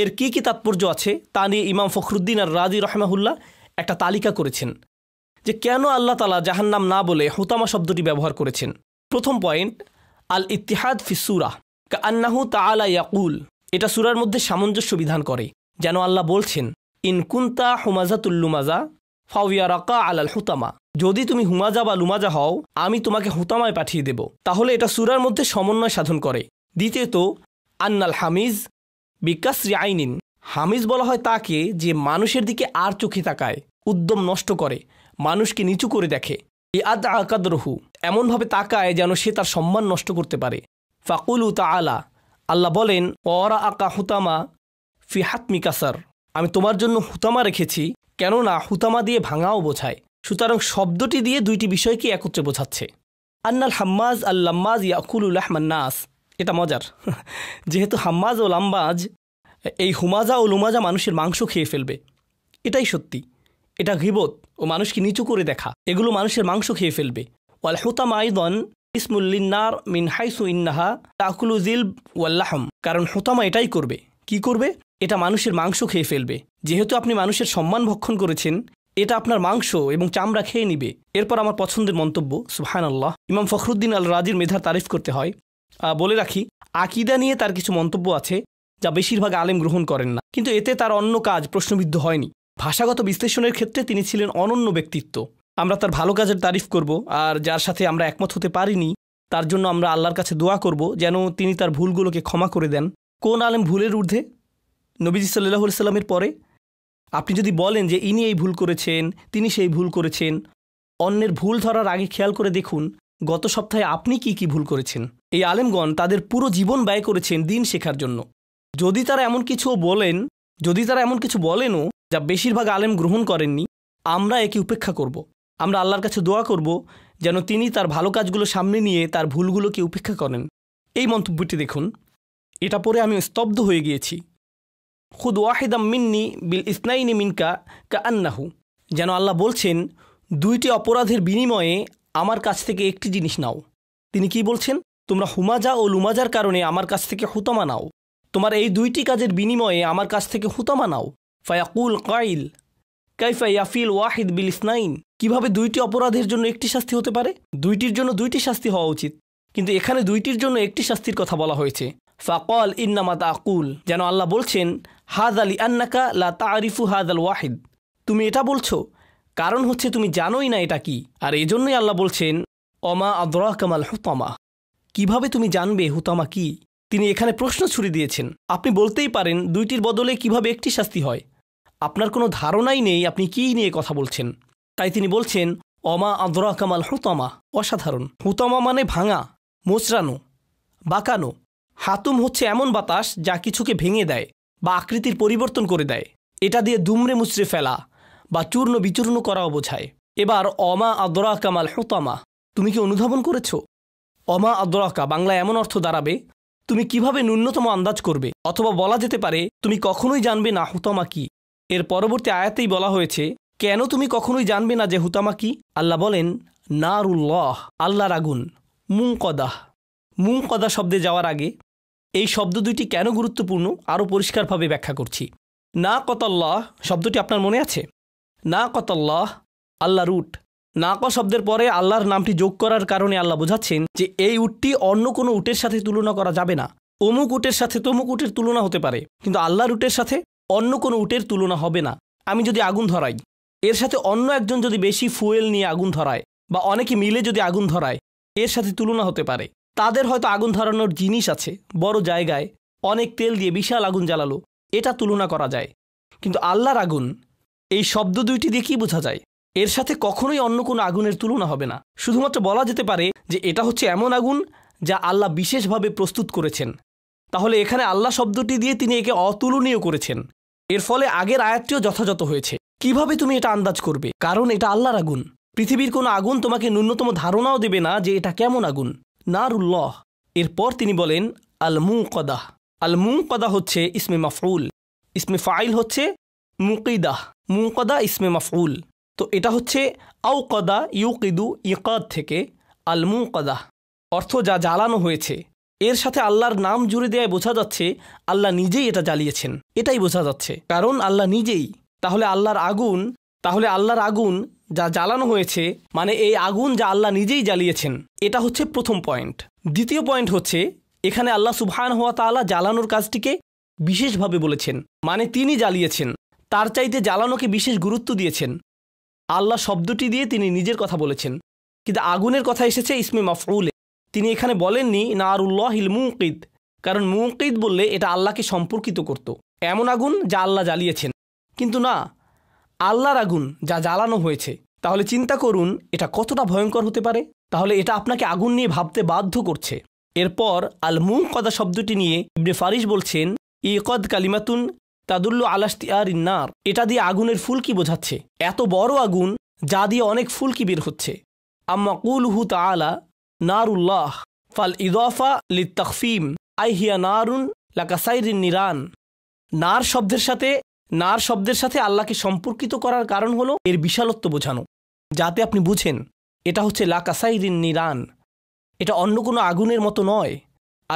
এর কি কি তাৎপর্য আছে তা নিয়ে ইমাম ফখরুদ্দিন আর রাজি রহমাহুল্লাহ একটা তালিকা করেছেন যে কেন আল্লাহ তালা জাহান্নাম না বলে হুতামা শব্দটি ব্যবহার করেছেন প্রথম পয়েন্ট আল ইতিহাদ ফিসুরা কা আন্নাহু তালা ইয়াকুল এটা সুরার মধ্যে সামঞ্জস্য বিধান করে যেন আল্লাহ বলছেন ইনকুন্তা হুমাজাতুল্লুমাজা ফাউয়ারাকা ফাউয়া রাকা আলাল হুতামা যদি তুমি হুমাজা বা লুমাজা হও আমি তোমাকে হুতামায় পাঠিয়ে দেব তাহলে এটা সুরার মধ্যে সমন্বয় সাধন করে দ্বিতীয়ত আন্নাল হামিজ বিকাশ্রী আইনিন হামিজ বলা হয় তাকে যে মানুষের দিকে আর চোখে তাকায় উদ্যম নষ্ট করে মানুষকে নিচু করে দেখে এ আকাদ রহু এমনভাবে তাকায় যেন সে তার সম্মান নষ্ট করতে পারে ফাকুলু তা আলা আল্লাহ বলেন অরা আকা হুতামা ফিহাত মিকাসার আমি তোমার জন্য হুতামা রেখেছি কেননা হুতামা দিয়ে ভাঙাও বোঝায় সুতরাং শব্দটি দিয়ে দুইটি বিষয়কে একত্রে বোঝাচ্ছে আন্নাল হাম্মাজ আল্লাম্মাজ আহমান নাস এটা মজার যেহেতু হাম্মাজ ও লাম্বাজ এই হুমাজা ও লুমাজা মানুষের মাংস খেয়ে ফেলবে এটাই সত্যি এটা ঘিবত ও মানুষকে নিচু করে দেখা এগুলো মানুষের মাংস খেয়ে ফেলবে ওয়াল হুতাম আইদন ইসমুল্লিনার মিন হাইসু ইন্নাহা তাকুলু জিল ওয়াল্লাহম কারণ হুতামা এটাই করবে কি করবে এটা মানুষের মাংস খেয়ে ফেলবে যেহেতু আপনি মানুষের সম্মান ভক্ষণ করেছেন এটা আপনার মাংস এবং চামড়া খেয়ে নিবে এরপর আমার পছন্দের মন্তব্য সুহান আল্লাহ ইমাম ফখরুদ্দিন আল রাজির মেধার তারিফ করতে হয় বলে রাখি আকিদা নিয়ে তার কিছু মন্তব্য আছে যা বেশিরভাগ আলেম গ্রহণ করেন না কিন্তু এতে তার অন্য কাজ প্রশ্নবিদ্ধ হয়নি ভাষাগত বিশ্লেষণের ক্ষেত্রে তিনি ছিলেন অনন্য ব্যক্তিত্ব আমরা তার ভালো কাজের তারিফ করব আর যার সাথে আমরা একমত হতে পারিনি তার জন্য আমরা আল্লাহর কাছে দোয়া করব যেন তিনি তার ভুলগুলোকে ক্ষমা করে দেন কোন আলেম ভুলের ঊর্ধ্বে নবীজি সাল্লাহ সাল্লামের পরে আপনি যদি বলেন যে ইনি এই ভুল করেছেন তিনি সেই ভুল করেছেন অন্যের ভুল ধরার আগে খেয়াল করে দেখুন গত সপ্তাহে আপনি কি কি ভুল করেছেন এই আলেমগণ তাদের পুরো জীবন ব্যয় করেছেন দিন শেখার জন্য যদি তারা এমন কিছু বলেন যদি তারা এমন কিছু বলেনও যা বেশিরভাগ আলেম গ্রহণ করেননি আমরা একে উপেক্ষা করব। আমরা আল্লাহর কাছে দোয়া করব যেন তিনি তার ভালো কাজগুলো সামনে নিয়ে তার ভুলগুলোকে উপেক্ষা করেন এই মন্তব্যটি দেখুন এটা পরে আমি স্তব্ধ হয়ে গিয়েছি খুদ ওয়াহিদাম মিন্নি বিল ইসনাইনি মিনকা কা আন্নাহু যেন আল্লাহ বলছেন দুইটি অপরাধের বিনিময়ে আমার কাছ থেকে একটি জিনিস নাও তিনি কি বলছেন তোমরা হুমাজা ও লুমাজার কারণে আমার কাছ থেকে হুতমা নাও তোমার এই দুইটি কাজের বিনিময়ে আমার কাছ থেকে হুতমা নাও ফায়াকুল কাইল কাইফা ইয়াফিল ওয়াহিদ বিল ইসনাইন কিভাবে দুইটি অপরাধের জন্য একটি শাস্তি হতে পারে দুইটির জন্য দুইটি শাস্তি হওয়া উচিত কিন্তু এখানে দুইটির জন্য একটি শাস্তির কথা বলা হয়েছে ফাকল ইন্নামাত আকুল যেন আল্লাহ বলছেন হাদ আলি আন্নাকা লা তারিফু হাজ আল ওয়াহিদ তুমি এটা বলছো কারণ হচ্ছে তুমি জানোই না এটা কি আর এজন্যই আল্লাহ বলছেন অমা আদরা কামাল হুতামা কিভাবে তুমি জানবে হুতামা কি তিনি এখানে প্রশ্ন ছুড়ে দিয়েছেন আপনি বলতেই পারেন দুইটির বদলে কিভাবে একটি শাস্তি হয় আপনার কোনো ধারণাই নেই আপনি কি নিয়ে কথা বলছেন তাই তিনি বলছেন অমা আদরা কামাল হুতামা অসাধারণ হুতামা মানে ভাঙা মোচড়ানো বাঁকানো হাতুম হচ্ছে এমন বাতাস যা কিছুকে ভেঙে দেয় বা আকৃতির পরিবর্তন করে দেয় এটা দিয়ে দুমড়ে মুচড়ে ফেলা বা চূর্ণ বিচূর্ণ করাও বোঝায় এবার অমা আদরা কামাল হুতামা তুমি কি অনুধাবন করেছ অমা আদরাকা বাংলা এমন অর্থ দাঁড়াবে তুমি কিভাবে ন্যূনতম আন্দাজ করবে অথবা বলা যেতে পারে তুমি কখনোই জানবে না হুতামা কি এর পরবর্তী আয়াতেই বলা হয়েছে কেন তুমি কখনোই জানবে না যে হুতামা কি আল্লাহ বলেন নারুল্লহ আল্লাহর আগুন মুং কদা শব্দে যাওয়ার আগে এই শব্দ দুইটি কেন গুরুত্বপূর্ণ আরও পরিষ্কারভাবে ব্যাখ্যা করছি না কতল্লাহ শব্দটি আপনার মনে আছে না কতল্লাহ আল্লাহর উট নাক শব্দের পরে আল্লাহর নামটি যোগ করার কারণে আল্লাহ বোঝাচ্ছেন যে এই উটটি অন্য কোনো উটের সাথে তুলনা করা যাবে না অমুক উটের সাথে তমুক উটের তুলনা হতে পারে কিন্তু আল্লাহর উটের সাথে অন্য কোনো উটের তুলনা হবে না আমি যদি আগুন ধরাই এর সাথে অন্য একজন যদি বেশি ফুয়েল নিয়ে আগুন ধরায় বা অনেকে মিলে যদি আগুন ধরায় এর সাথে তুলনা হতে পারে তাদের হয়তো আগুন ধরানোর জিনিস আছে বড় জায়গায় অনেক তেল দিয়ে বিশাল আগুন জ্বালালো এটা তুলনা করা যায় কিন্তু আল্লাহর আগুন এই শব্দ দুইটি দিয়ে কী বোঝা যায় এর সাথে কখনোই অন্য কোনো আগুনের তুলনা হবে না শুধুমাত্র বলা যেতে পারে যে এটা হচ্ছে এমন আগুন যা আল্লাহ বিশেষভাবে প্রস্তুত করেছেন তাহলে এখানে আল্লাহ শব্দটি দিয়ে তিনি একে অতুলনীয় করেছেন এর ফলে আগের আয়াতটিও যথাযথ হয়েছে কিভাবে তুমি এটা আন্দাজ করবে কারণ এটা আল্লাহর আগুন পৃথিবীর কোনো আগুন তোমাকে ন্যূনতম ধারণাও দেবে না যে এটা কেমন আগুন নারুল্লাহ এরপর তিনি বলেন আল মুকদাহ আল মুকদা হচ্ছে ইসমে মাফউল ইসমে ফাইল হচ্ছে মুকিদাহ মুকদা ইসমে মাফউল তো এটা হচ্ছে কদা ইউকিদু ইকদ থেকে আল মুকদাহ অর্থ যা জ্বালানো হয়েছে এর সাথে আল্লাহর নাম জুড়ে দেয় বোঝা যাচ্ছে আল্লাহ নিজেই এটা জ্বালিয়েছেন এটাই বোঝা যাচ্ছে কারণ আল্লাহ নিজেই তাহলে আল্লাহর আগুন তাহলে আল্লাহর আগুন যা জ্বালানো হয়েছে মানে এই আগুন যা আল্লাহ নিজেই জ্বালিয়েছেন এটা হচ্ছে প্রথম পয়েন্ট দ্বিতীয় পয়েন্ট হচ্ছে এখানে আল্লাহ সুবহান হওয়া তালা জ্বালানোর কাজটিকে বিশেষভাবে বলেছেন মানে তিনি জ্বালিয়েছেন তার চাইতে জ্বালানোকে বিশেষ গুরুত্ব দিয়েছেন আল্লাহ শব্দটি দিয়ে তিনি নিজের কথা বলেছেন কিন্তু আগুনের কথা এসেছে ইসমে মাফরুলে তিনি এখানে বলেননি হিল মুকিদ কারণ মুকিদ বললে এটা আল্লাহকে সম্পর্কিত করত এমন আগুন যা আল্লাহ জ্বালিয়েছেন কিন্তু না আল্লাহর আগুন যা জ্বালানো হয়েছে তাহলে চিন্তা করুন এটা কতটা ভয়ঙ্কর হতে পারে তাহলে এটা আপনাকে আগুন নিয়ে ভাবতে বাধ্য করছে এরপর আল মুং কদা শব্দটি নিয়ে ইবনে ফারিস বলছেন ইকদ কালিমাতুন তাদুল্লু আলাস্তিয়ার ইন্নার এটা দিয়ে আগুনের ফুলকি বোঝাচ্ছে এত বড় আগুন যা দিয়ে অনেক ফুলকি বের হচ্ছে আম্মা কুলহু তালা নারুল্লাহ ফাল ইদফা লি তকফিম হিয়া নারুন লাকাসাইরিন নিরান নার শব্দের সাথে নার শব্দের সাথে আল্লাহকে সম্পর্কিত করার কারণ হলো এর বিশালত্ব বোঝানো যাতে আপনি বুঝেন এটা হচ্ছে লাকাসাইরিন নিরান এটা অন্য কোনো আগুনের মতো নয়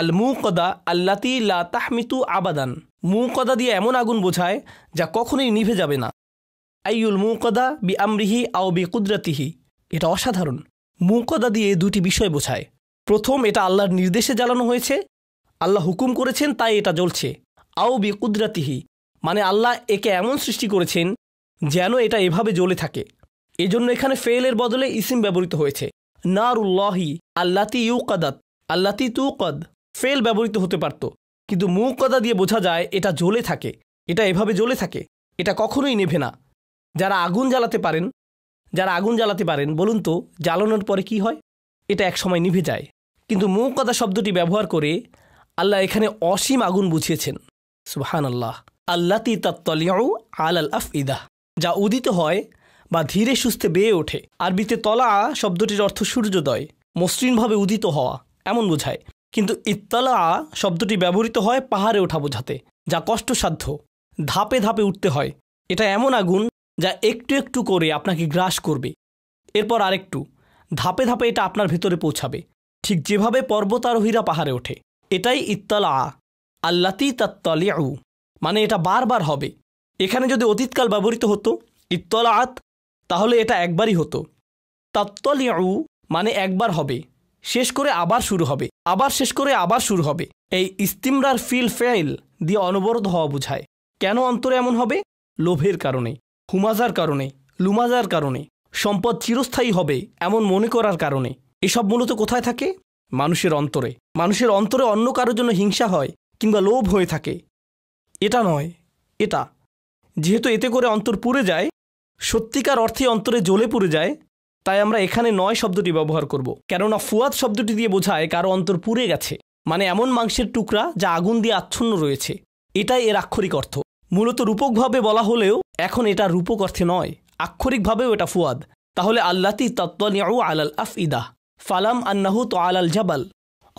আল মুকদা আল্লাতি লা তাহমিতু আবাদান মুকদা দিয়ে এমন আগুন বোঝায় যা কখনোই নিভে যাবে না আইউল কদা বি আমরিহি আও বি কুদরাতিহি এটা অসাধারণ মুকদা দিয়ে দুটি বিষয় বোঝায় প্রথম এটা আল্লাহর নির্দেশে জ্বালানো হয়েছে আল্লাহ হুকুম করেছেন তাই এটা জ্বলছে আও বি কুদরাতিহি মানে আল্লাহ একে এমন সৃষ্টি করেছেন যেন এটা এভাবে জ্বলে থাকে এজন্য এখানে ফেলের বদলে ইসিম ব্যবহৃত হয়েছে নার উল্লাহি আল্লাতি ইউকাদাত আল্লাতি তুকদ ফেল ব্যবহৃত হতে পারত কিন্তু মুকদা দিয়ে বোঝা যায় এটা জ্বলে থাকে এটা এভাবে জ্বলে থাকে এটা কখনোই নেভে না যারা আগুন জ্বালাতে পারেন যারা আগুন জ্বালাতে পারেন বলুন তো জ্বালানোর পরে কি হয় এটা একসময় নিভে যায় কিন্তু মুকদা শব্দটি ব্যবহার করে আল্লাহ এখানে অসীম আগুন বুঝিয়েছেন সুবাহান আল্লাহ আল্লাতি তাত্তলিয়াউ আল আফ ইদাহ যা উদিত হয় বা ধীরে সুস্থে বেয়ে ওঠে আরবিতে তলা শব্দটির অর্থ সূর্যোদয় মসৃণভাবে উদিত হওয়া এমন বোঝায় কিন্তু ইত্তলা শব্দটি ব্যবহৃত হয় পাহাড়ে ওঠা বোঝাতে যা কষ্টসাধ্য ধাপে ধাপে উঠতে হয় এটা এমন আগুন যা একটু একটু করে আপনাকে গ্রাস করবে এরপর আরেকটু ধাপে ধাপে এটা আপনার ভেতরে পৌঁছাবে ঠিক যেভাবে পর্বতারোহীরা পাহাড়ে ওঠে এটাই ইত্তলা আল্লাতি তাত্তলিয়াউ মানে এটা বারবার হবে এখানে যদি অতীতকাল ব্যবহৃত হতো ইত্তলাআত তাহলে এটা একবারই হতো তাত্তলিউ মানে একবার হবে শেষ করে আবার শুরু হবে আবার শেষ করে আবার শুরু হবে এই ইস্তিমরার ফিল ফেল দিয়ে অনবরত হওয়া বোঝায় কেন অন্তরে এমন হবে লোভের কারণে হুমাজার কারণে লুমাজার কারণে সম্পদ চিরস্থায়ী হবে এমন মনে করার কারণে এসব মূলত কোথায় থাকে মানুষের অন্তরে মানুষের অন্তরে অন্য কারোর জন্য হিংসা হয় কিংবা লোভ হয়ে থাকে এটা নয় এটা যেহেতু এতে করে অন্তর পুড়ে যায় সত্যিকার অর্থে অন্তরে জ্বলে পুড়ে যায় তাই আমরা এখানে নয় শব্দটি ব্যবহার করব কেননা ফুয়াদ শব্দটি দিয়ে বোঝায় কারো অন্তর পুড়ে গেছে মানে এমন মাংসের টুকরা যা আগুন দিয়ে আচ্ছন্ন রয়েছে এটাই এর আক্ষরিক অর্থ মূলত রূপকভাবে বলা হলেও এখন এটা রূপক অর্থে নয় আক্ষরিকভাবেও এটা ফুয়াদ তাহলে আল্লাতি তত্তলিয়াউ আলাল আফ ইদাহ ফালাম আন্নাহু তো আলাল জাবাল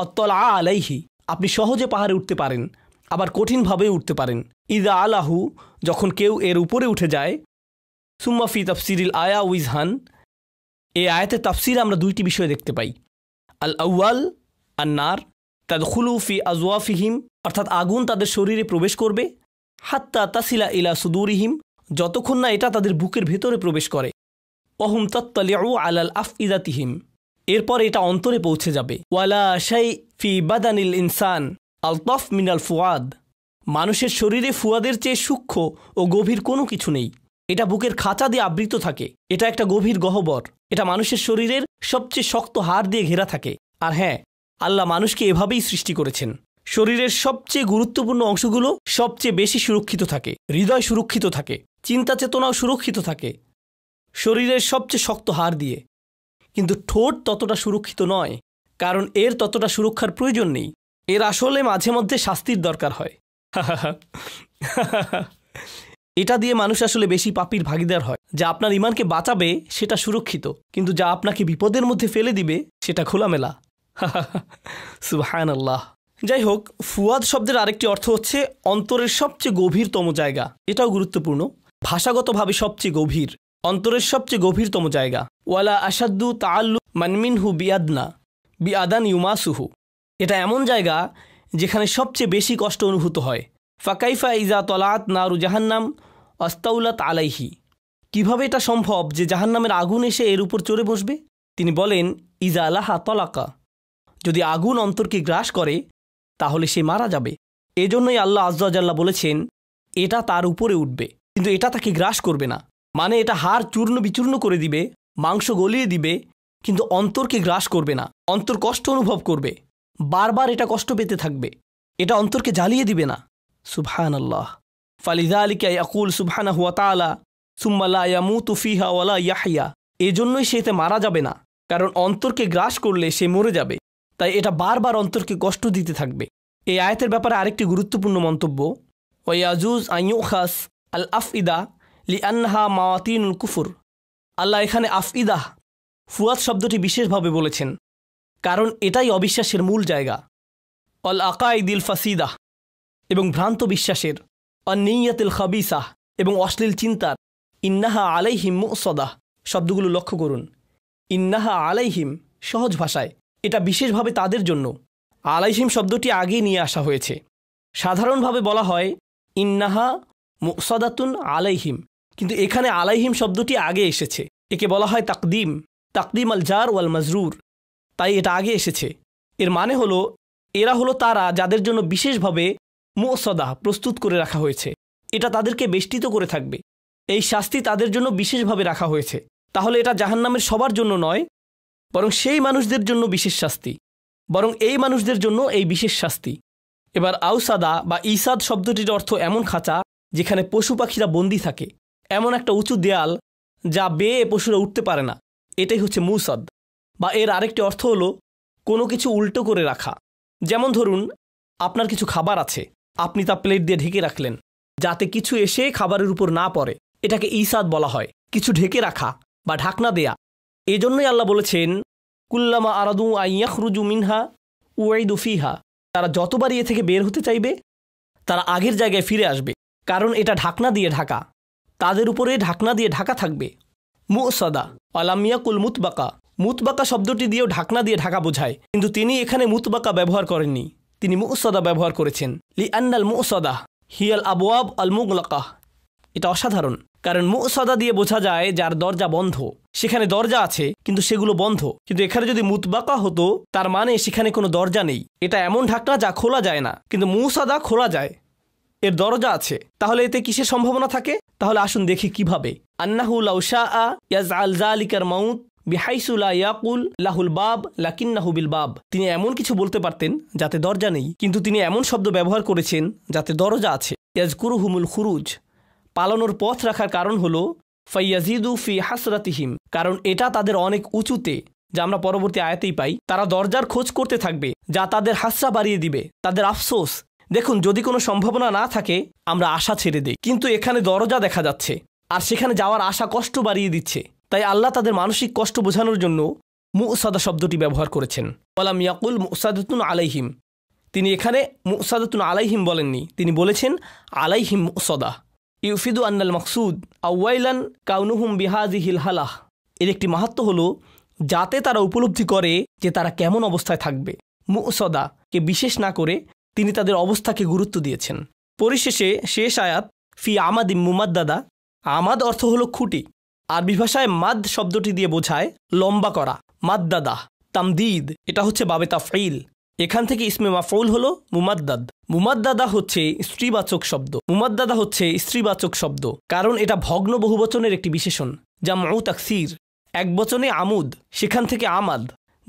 অত্তল আলাইহি আপনি সহজে পাহাড়ে উঠতে পারেন আবার কঠিনভাবে উঠতে পারেন ইদা আলাহু যখন কেউ এর উপরে উঠে যায় সুম্মা ফি তাফসিরিল আয়া উইজ হান এ আয়াতে তাফসির আমরা দুইটি বিষয় দেখতে পাই আল আউয়াল আর নার তাদখুলু ফি আজওয়াফিহিম অর্থাৎ আগুন তাদের শরীরে প্রবেশ করবে হাত্তা তাসিলা ইলা সুদুরিহিম যতক্ষণ না এটা তাদের বুকের ভেতরে প্রবেশ করে অহুম তত্তালিউ আলাল আফ তিহিম এরপর এটা অন্তরে পৌঁছে যাবে ওয়ালা শাই ফি বাদানিল ইনসান আলতফ মিনাল ফুয়াদ মানুষের শরীরে ফুয়াদের চেয়ে সূক্ষ্ম ও গভীর কোনো কিছু নেই এটা বুকের খাঁচা দিয়ে আবৃত থাকে এটা একটা গভীর গহ্বর এটা মানুষের শরীরের সবচেয়ে শক্ত হার দিয়ে ঘেরা থাকে আর হ্যাঁ আল্লাহ মানুষকে এভাবেই সৃষ্টি করেছেন শরীরের সবচেয়ে গুরুত্বপূর্ণ অংশগুলো সবচেয়ে বেশি সুরক্ষিত থাকে হৃদয় সুরক্ষিত থাকে চিন্তা চেতনাও সুরক্ষিত থাকে শরীরের সবচেয়ে শক্ত হার দিয়ে কিন্তু ঠোঁট ততটা সুরক্ষিত নয় কারণ এর ততটা সুরক্ষার প্রয়োজন নেই এর আসলে মাঝে মধ্যে শাস্তির দরকার হয় এটা দিয়ে মানুষ আসলে বেশি পাপির ভাগিদার হয় যা আপনার ইমানকে বাঁচাবে সেটা সুরক্ষিত কিন্তু যা আপনাকে বিপদের মধ্যে ফেলে দিবে সেটা খোলামেলা সুবাহ আল্লাহ যাই হোক ফুয়াদ শব্দের আরেকটি অর্থ হচ্ছে অন্তরের সবচেয়ে গভীরতম জায়গা এটাও গুরুত্বপূর্ণ ভাষাগতভাবে সবচেয়ে গভীর অন্তরের সবচেয়ে গভীরতম জায়গা ওয়ালা আসাদু তাল্লু মানমিন হু বিয়াদনা বিয়াদান ইউমাসুহু এটা এমন জায়গা যেখানে সবচেয়ে বেশি কষ্ট অনুভূত হয় ফাকাইফা ইজা তলাত নারু জাহান্নাম অস্তাউলাত আলাইহি কিভাবে এটা সম্ভব যে জাহান্নামের আগুন এসে এর উপর চড়ে বসবে তিনি বলেন ইজা আলাহা তলাকা যদি আগুন অন্তরকে গ্রাস করে তাহলে সে মারা যাবে এজন্যই আল্লাহ আজ্জাল্লাহ বলেছেন এটা তার উপরে উঠবে কিন্তু এটা তাকে গ্রাস করবে না মানে এটা হাড় চূর্ণ বিচূর্ণ করে দিবে মাংস গলিয়ে দিবে কিন্তু অন্তরকে গ্রাস করবে না অন্তর কষ্ট অনুভব করবে বারবার এটা কষ্ট পেতে থাকবে এটা অন্তরকে জ্বালিয়ে দিবে না সুবহান আল্লাহ ফালিদা আলী কিয়া ইয়াকুল সুবহানা হুয়া তালা সুম্মালা ইয়ামু তুফিহা ওয়ালা ইয়াহিয়া এজন্যই সে এতে মারা যাবে না কারণ অন্তরকে গ্রাস করলে সে মরে যাবে তাই এটা বারবার অন্তরকে কষ্ট দিতে থাকবে এই আয়াতের ব্যাপারে আরেকটি গুরুত্বপূর্ণ মন্তব্য ওয়াজুজ আইয়ুখাস আল আফইদা লি আন্নাহা মাওয়াতিনুল কুফুর আল্লাহ এখানে আফইদাহ ফুয়াদ শব্দটি বিশেষভাবে বলেছেন কারণ এটাই অবিশ্বাসের মূল জায়গা অল আকাঈদিল ফাসিদাহ এবং ভ্রান্ত বিশ্বাসের অনিয়াতিল খাবিসাহ এবং অশ্লীল চিন্তার ইন্নাহা আলাইহিম মুসদাহ শব্দগুলো লক্ষ্য করুন ইন্নাহা আলাইহিম সহজ ভাষায় এটা বিশেষভাবে তাদের জন্য আলাইহিম শব্দটি আগে নিয়ে আসা হয়েছে সাধারণভাবে বলা হয় ইন্নাহা মুসাদাতুন আলাইহিম কিন্তু এখানে আলাইহিম শব্দটি আগে এসেছে একে বলা হয় তাকদিম তাকদিম আল জার ওয়াল মজরুর তাই এটা আগে এসেছে এর মানে হলো এরা হলো তারা যাদের জন্য বিশেষভাবে মোসদা প্রস্তুত করে রাখা হয়েছে এটা তাদেরকে বেষ্টিত করে থাকবে এই শাস্তি তাদের জন্য বিশেষভাবে রাখা হয়েছে তাহলে এটা জাহান্নামের সবার জন্য নয় বরং সেই মানুষদের জন্য বিশেষ শাস্তি বরং এই মানুষদের জন্য এই বিশেষ শাস্তি এবার আউসাদা বা ইসাদ শব্দটির অর্থ এমন খাঁচা যেখানে পশু পাখিরা বন্দি থাকে এমন একটা উঁচু দেয়াল যা বেয়ে পশুরা উঠতে পারে না এটাই হচ্ছে মুসাদ বা এর আরেকটি অর্থ হলো কোনো কিছু উল্টো করে রাখা যেমন ধরুন আপনার কিছু খাবার আছে আপনি তা প্লেট দিয়ে ঢেকে রাখলেন যাতে কিছু এসে খাবারের উপর না পড়ে এটাকে ইসাদ বলা হয় কিছু ঢেকে রাখা বা ঢাকনা দেয়া এজন্যই আল্লাহ বলেছেন কুল্লামা আরাদু আইয়াখরুজু মিনহা উয়াইদু ফিহা তারা যতবার ইয়ে থেকে বের হতে চাইবে তারা আগের জায়গায় ফিরে আসবে কারণ এটা ঢাকনা দিয়ে ঢাকা তাদের উপরে ঢাকনা দিয়ে ঢাকা থাকবে মুসাদা আলামিয়া কুলমুতবাকা মুতবাকা শব্দটি দিয়েও ঢাকনা দিয়ে ঢাকা বোঝায় কিন্তু তিনি এখানে মুতবাকা ব্যবহার করেননি তিনি মুসদা ব্যবহার করেছেন লি আন্নাল মুসদা হিয়াল আবুয়াব আল মুগলাকাহ এটা অসাধারণ কারণ মুসদা দিয়ে বোঝা যায় যার দরজা বন্ধ সেখানে দরজা আছে কিন্তু সেগুলো বন্ধ কিন্তু এখানে যদি মুতবাকা হতো তার মানে সেখানে কোনো দরজা নেই এটা এমন ঢাকনা যা খোলা যায় না কিন্তু মুসাদা খোলা যায় এর দরজা আছে তাহলে এতে কিসের সম্ভাবনা থাকে তাহলে আসুন দেখি কিভাবে আন্নাহু লাউসা আ ইয়াজ আল আলিকার মাউত বিহাইসুলা ইয়াকুল লাহুল বাব লাকিন্নাহু বাব তিনি এমন কিছু বলতে পারতেন যাতে দরজা নেই কিন্তু তিনি এমন শব্দ ব্যবহার করেছেন যাতে দরজা আছে ইয়াজকুরু হুমুল খুরুজ পালানোর পথ রাখার কারণ হল ফাইয়াজিদু ফি হাসরাতিহিম কারণ এটা তাদের অনেক উঁচুতে যা আমরা পরবর্তী আয়াতেই পাই তারা দরজার খোঁজ করতে থাকবে যা তাদের হাসরা বাড়িয়ে দিবে তাদের আফসোস দেখুন যদি কোনো সম্ভাবনা না থাকে আমরা আশা ছেড়ে দিই কিন্তু এখানে দরজা দেখা যাচ্ছে আর সেখানে যাওয়ার আশা কষ্ট বাড়িয়ে দিচ্ছে তাই আল্লাহ তাদের মানসিক কষ্ট বোঝানোর জন্য মুসাদা শব্দটি ব্যবহার করেছেন ওয়ালাম ইয়াকুল মুসাদতুন আলাইহিম তিনি এখানে মুসাদতুন আলাইহিম বলেননি তিনি বলেছেন আলাইহিম মুসদা ইউফিদু আন্নাল মকসুদ আউয়াইলান কাউনুহুম বিহাজি হালাহ এর একটি মাহাত্ম হল যাতে তারা উপলব্ধি করে যে তারা কেমন অবস্থায় থাকবে কে বিশেষ না করে তিনি তাদের অবস্থাকে গুরুত্ব দিয়েছেন পরিশেষে শেষ আয়াত ফি আমাদি মুমাদ্দাদা আমাদ অর্থ হলো খুঁটি আরবি ভাষায় মাদ শব্দটি দিয়ে বোঝায় লম্বা করা মাদ্দাদা তামদিদ এটা হচ্ছে বাবে তাফইল এখান থেকে ইসমে মাফৌল হল মুমাদ্দাদ মুমাদ্দাদা হচ্ছে স্ত্রীবাচক শব্দ মুমাদ্দাদা হচ্ছে স্ত্রীবাচক শব্দ কারণ এটা ভগ্ন বহুবচনের একটি বিশেষণ যা মাউ তাকসির এক বচনে আমুদ সেখান থেকে আমাদ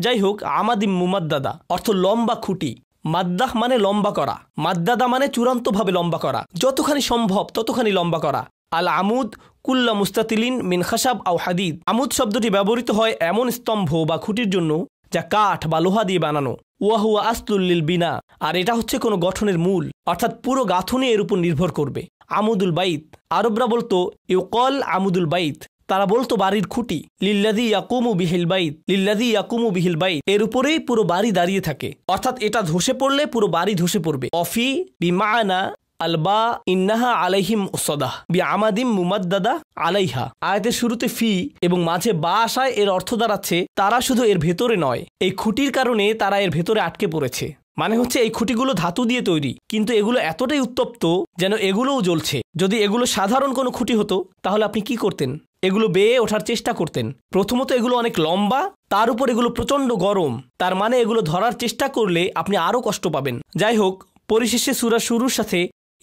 যাই হোক আমাদিম মুমাদ্দাদা অর্থ লম্বা খুঁটি মাদ্দাহ মানে লম্বা করা মাদ্দাদা মানে চূড়ান্তভাবে লম্বা করা যতখানি সম্ভব ততখানি লম্বা করা আল আমুদ কুল্লা মুস্তাতিলিন মিন খাসাব আও হাদিদ আমুদ শব্দটি ব্যবহৃত হয় এমন স্তম্ভ বা খুঁটির জন্য যা কাঠ বা লোহা দিয়ে বানানো ওয়াহুয়া আসলুল্লিল বিনা আর এটা হচ্ছে কোনো গঠনের মূল অর্থাৎ পুরো গাঁথনি এর উপর নির্ভর করবে আমুদুল বাইত আরবরা বলতো ইউকল আমুদুল বাইত তারা বলতো বাড়ির খুঁটি লিল্লাদি ইয়াকুমু বিহিল বাইত লিল্লাদি ইয়াকুমু বিহিল বাইত এর উপরেই পুরো বাড়ি দাঁড়িয়ে থাকে অর্থাৎ এটা ধসে পড়লে পুরো বাড়ি ধসে পড়বে অফি বিমানা আলবা ইন্নাহা আলাইহিম সদাহ বি আমাদিম মুমাদ্দাদা আলাইহা আয়তের শুরুতে ফি এবং মাঝে বা আসায় এর অর্থ দাঁড়াচ্ছে তারা শুধু এর ভেতরে নয় এই খুঁটির কারণে তারা এর ভেতরে আটকে পড়েছে মানে হচ্ছে এই খুঁটিগুলো ধাতু দিয়ে তৈরি কিন্তু এগুলো এতটাই উত্তপ্ত যেন এগুলোও জ্বলছে যদি এগুলো সাধারণ কোনো খুঁটি হতো তাহলে আপনি কি করতেন এগুলো বেয়ে ওঠার চেষ্টা করতেন প্রথমত এগুলো অনেক লম্বা তার উপর এগুলো প্রচণ্ড গরম তার মানে এগুলো ধরার চেষ্টা করলে আপনি আরও কষ্ট পাবেন যাই হোক পরিশেষে সুরা শুরুর সাথে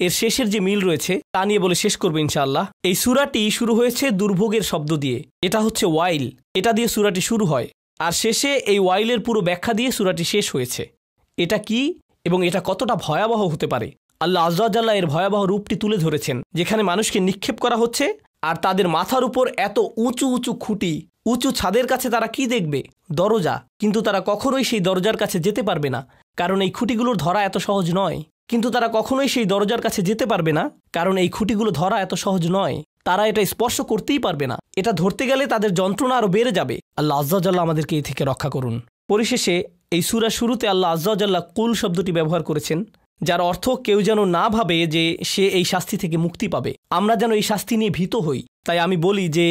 এর শেষের যে মিল রয়েছে তা নিয়ে বলে শেষ করবো ইনশাআল্লাহ এই সুরাটি শুরু হয়েছে দুর্ভোগের শব্দ দিয়ে এটা হচ্ছে ওয়াইল এটা দিয়ে সুরাটি শুরু হয় আর শেষে এই ওয়াইলের পুরো ব্যাখ্যা দিয়ে সুরাটি শেষ হয়েছে এটা কি এবং এটা কতটা ভয়াবহ হতে পারে আল্লাহ আজরাজাল্লাহ এর ভয়াবহ রূপটি তুলে ধরেছেন যেখানে মানুষকে নিক্ষেপ করা হচ্ছে আর তাদের মাথার উপর এত উঁচু উঁচু খুঁটি উঁচু ছাদের কাছে তারা কি দেখবে দরজা কিন্তু তারা কখনোই সেই দরজার কাছে যেতে পারবে না কারণ এই খুঁটিগুলোর ধরা এত সহজ নয় কিন্তু তারা কখনোই সেই দরজার কাছে যেতে পারবে না কারণ এই খুঁটিগুলো ধরা এত সহজ নয় তারা এটা স্পর্শ করতেই পারবে না এটা ধরতে গেলে তাদের যন্ত্রণা আরও বেড়ে যাবে আল্লাহ আজ্জাজাল্লাহ আমাদেরকে এই থেকে রক্ষা করুন পরিশেষে এই সুরা শুরুতে আল্লাহ আজ্জাজাল্লাহ কুল শব্দটি ব্যবহার করেছেন যার অর্থ কেউ যেন না ভাবে যে সে এই শাস্তি থেকে মুক্তি পাবে আমরা যেন এই শাস্তি নিয়ে ভীত হই তাই আমি বলি যে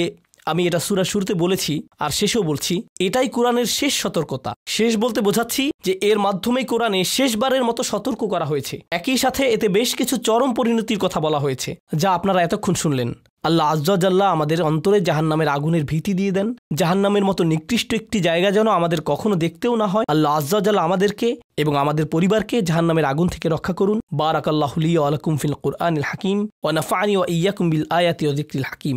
আমি এটা সুরা শুরুতে বলেছি আর শেষেও বলছি এটাই কোরআনের শেষ সতর্কতা শেষ বলতে বোঝাচ্ছি যে এর মাধ্যমে কোরআনে শেষবারের মতো সতর্ক করা হয়েছে একই সাথে এতে বেশ কিছু চরম পরিণতির কথা বলা হয়েছে যা আপনারা এতক্ষণ শুনলেন আল্লাহ আজ্জাল্লাহ আমাদের অন্তরে জাহান নামের আগুনের ভীতি দিয়ে দেন জাহান নামের মতো নিকৃষ্ট একটি জায়গা যেন আমাদের কখনো দেখতেও না হয় আল্লাহ আজ্জাল্লাহ আমাদেরকে এবং আমাদের পরিবারকে জাহান নামের আগুন থেকে রক্ষা করুন বারাকাল্লাহ ফিল কুরআনিল হাকিম ওয়ানাফানি ওয়া ইয়াকুম বিল আয়াতি ওয়া যিকরিল হাকিম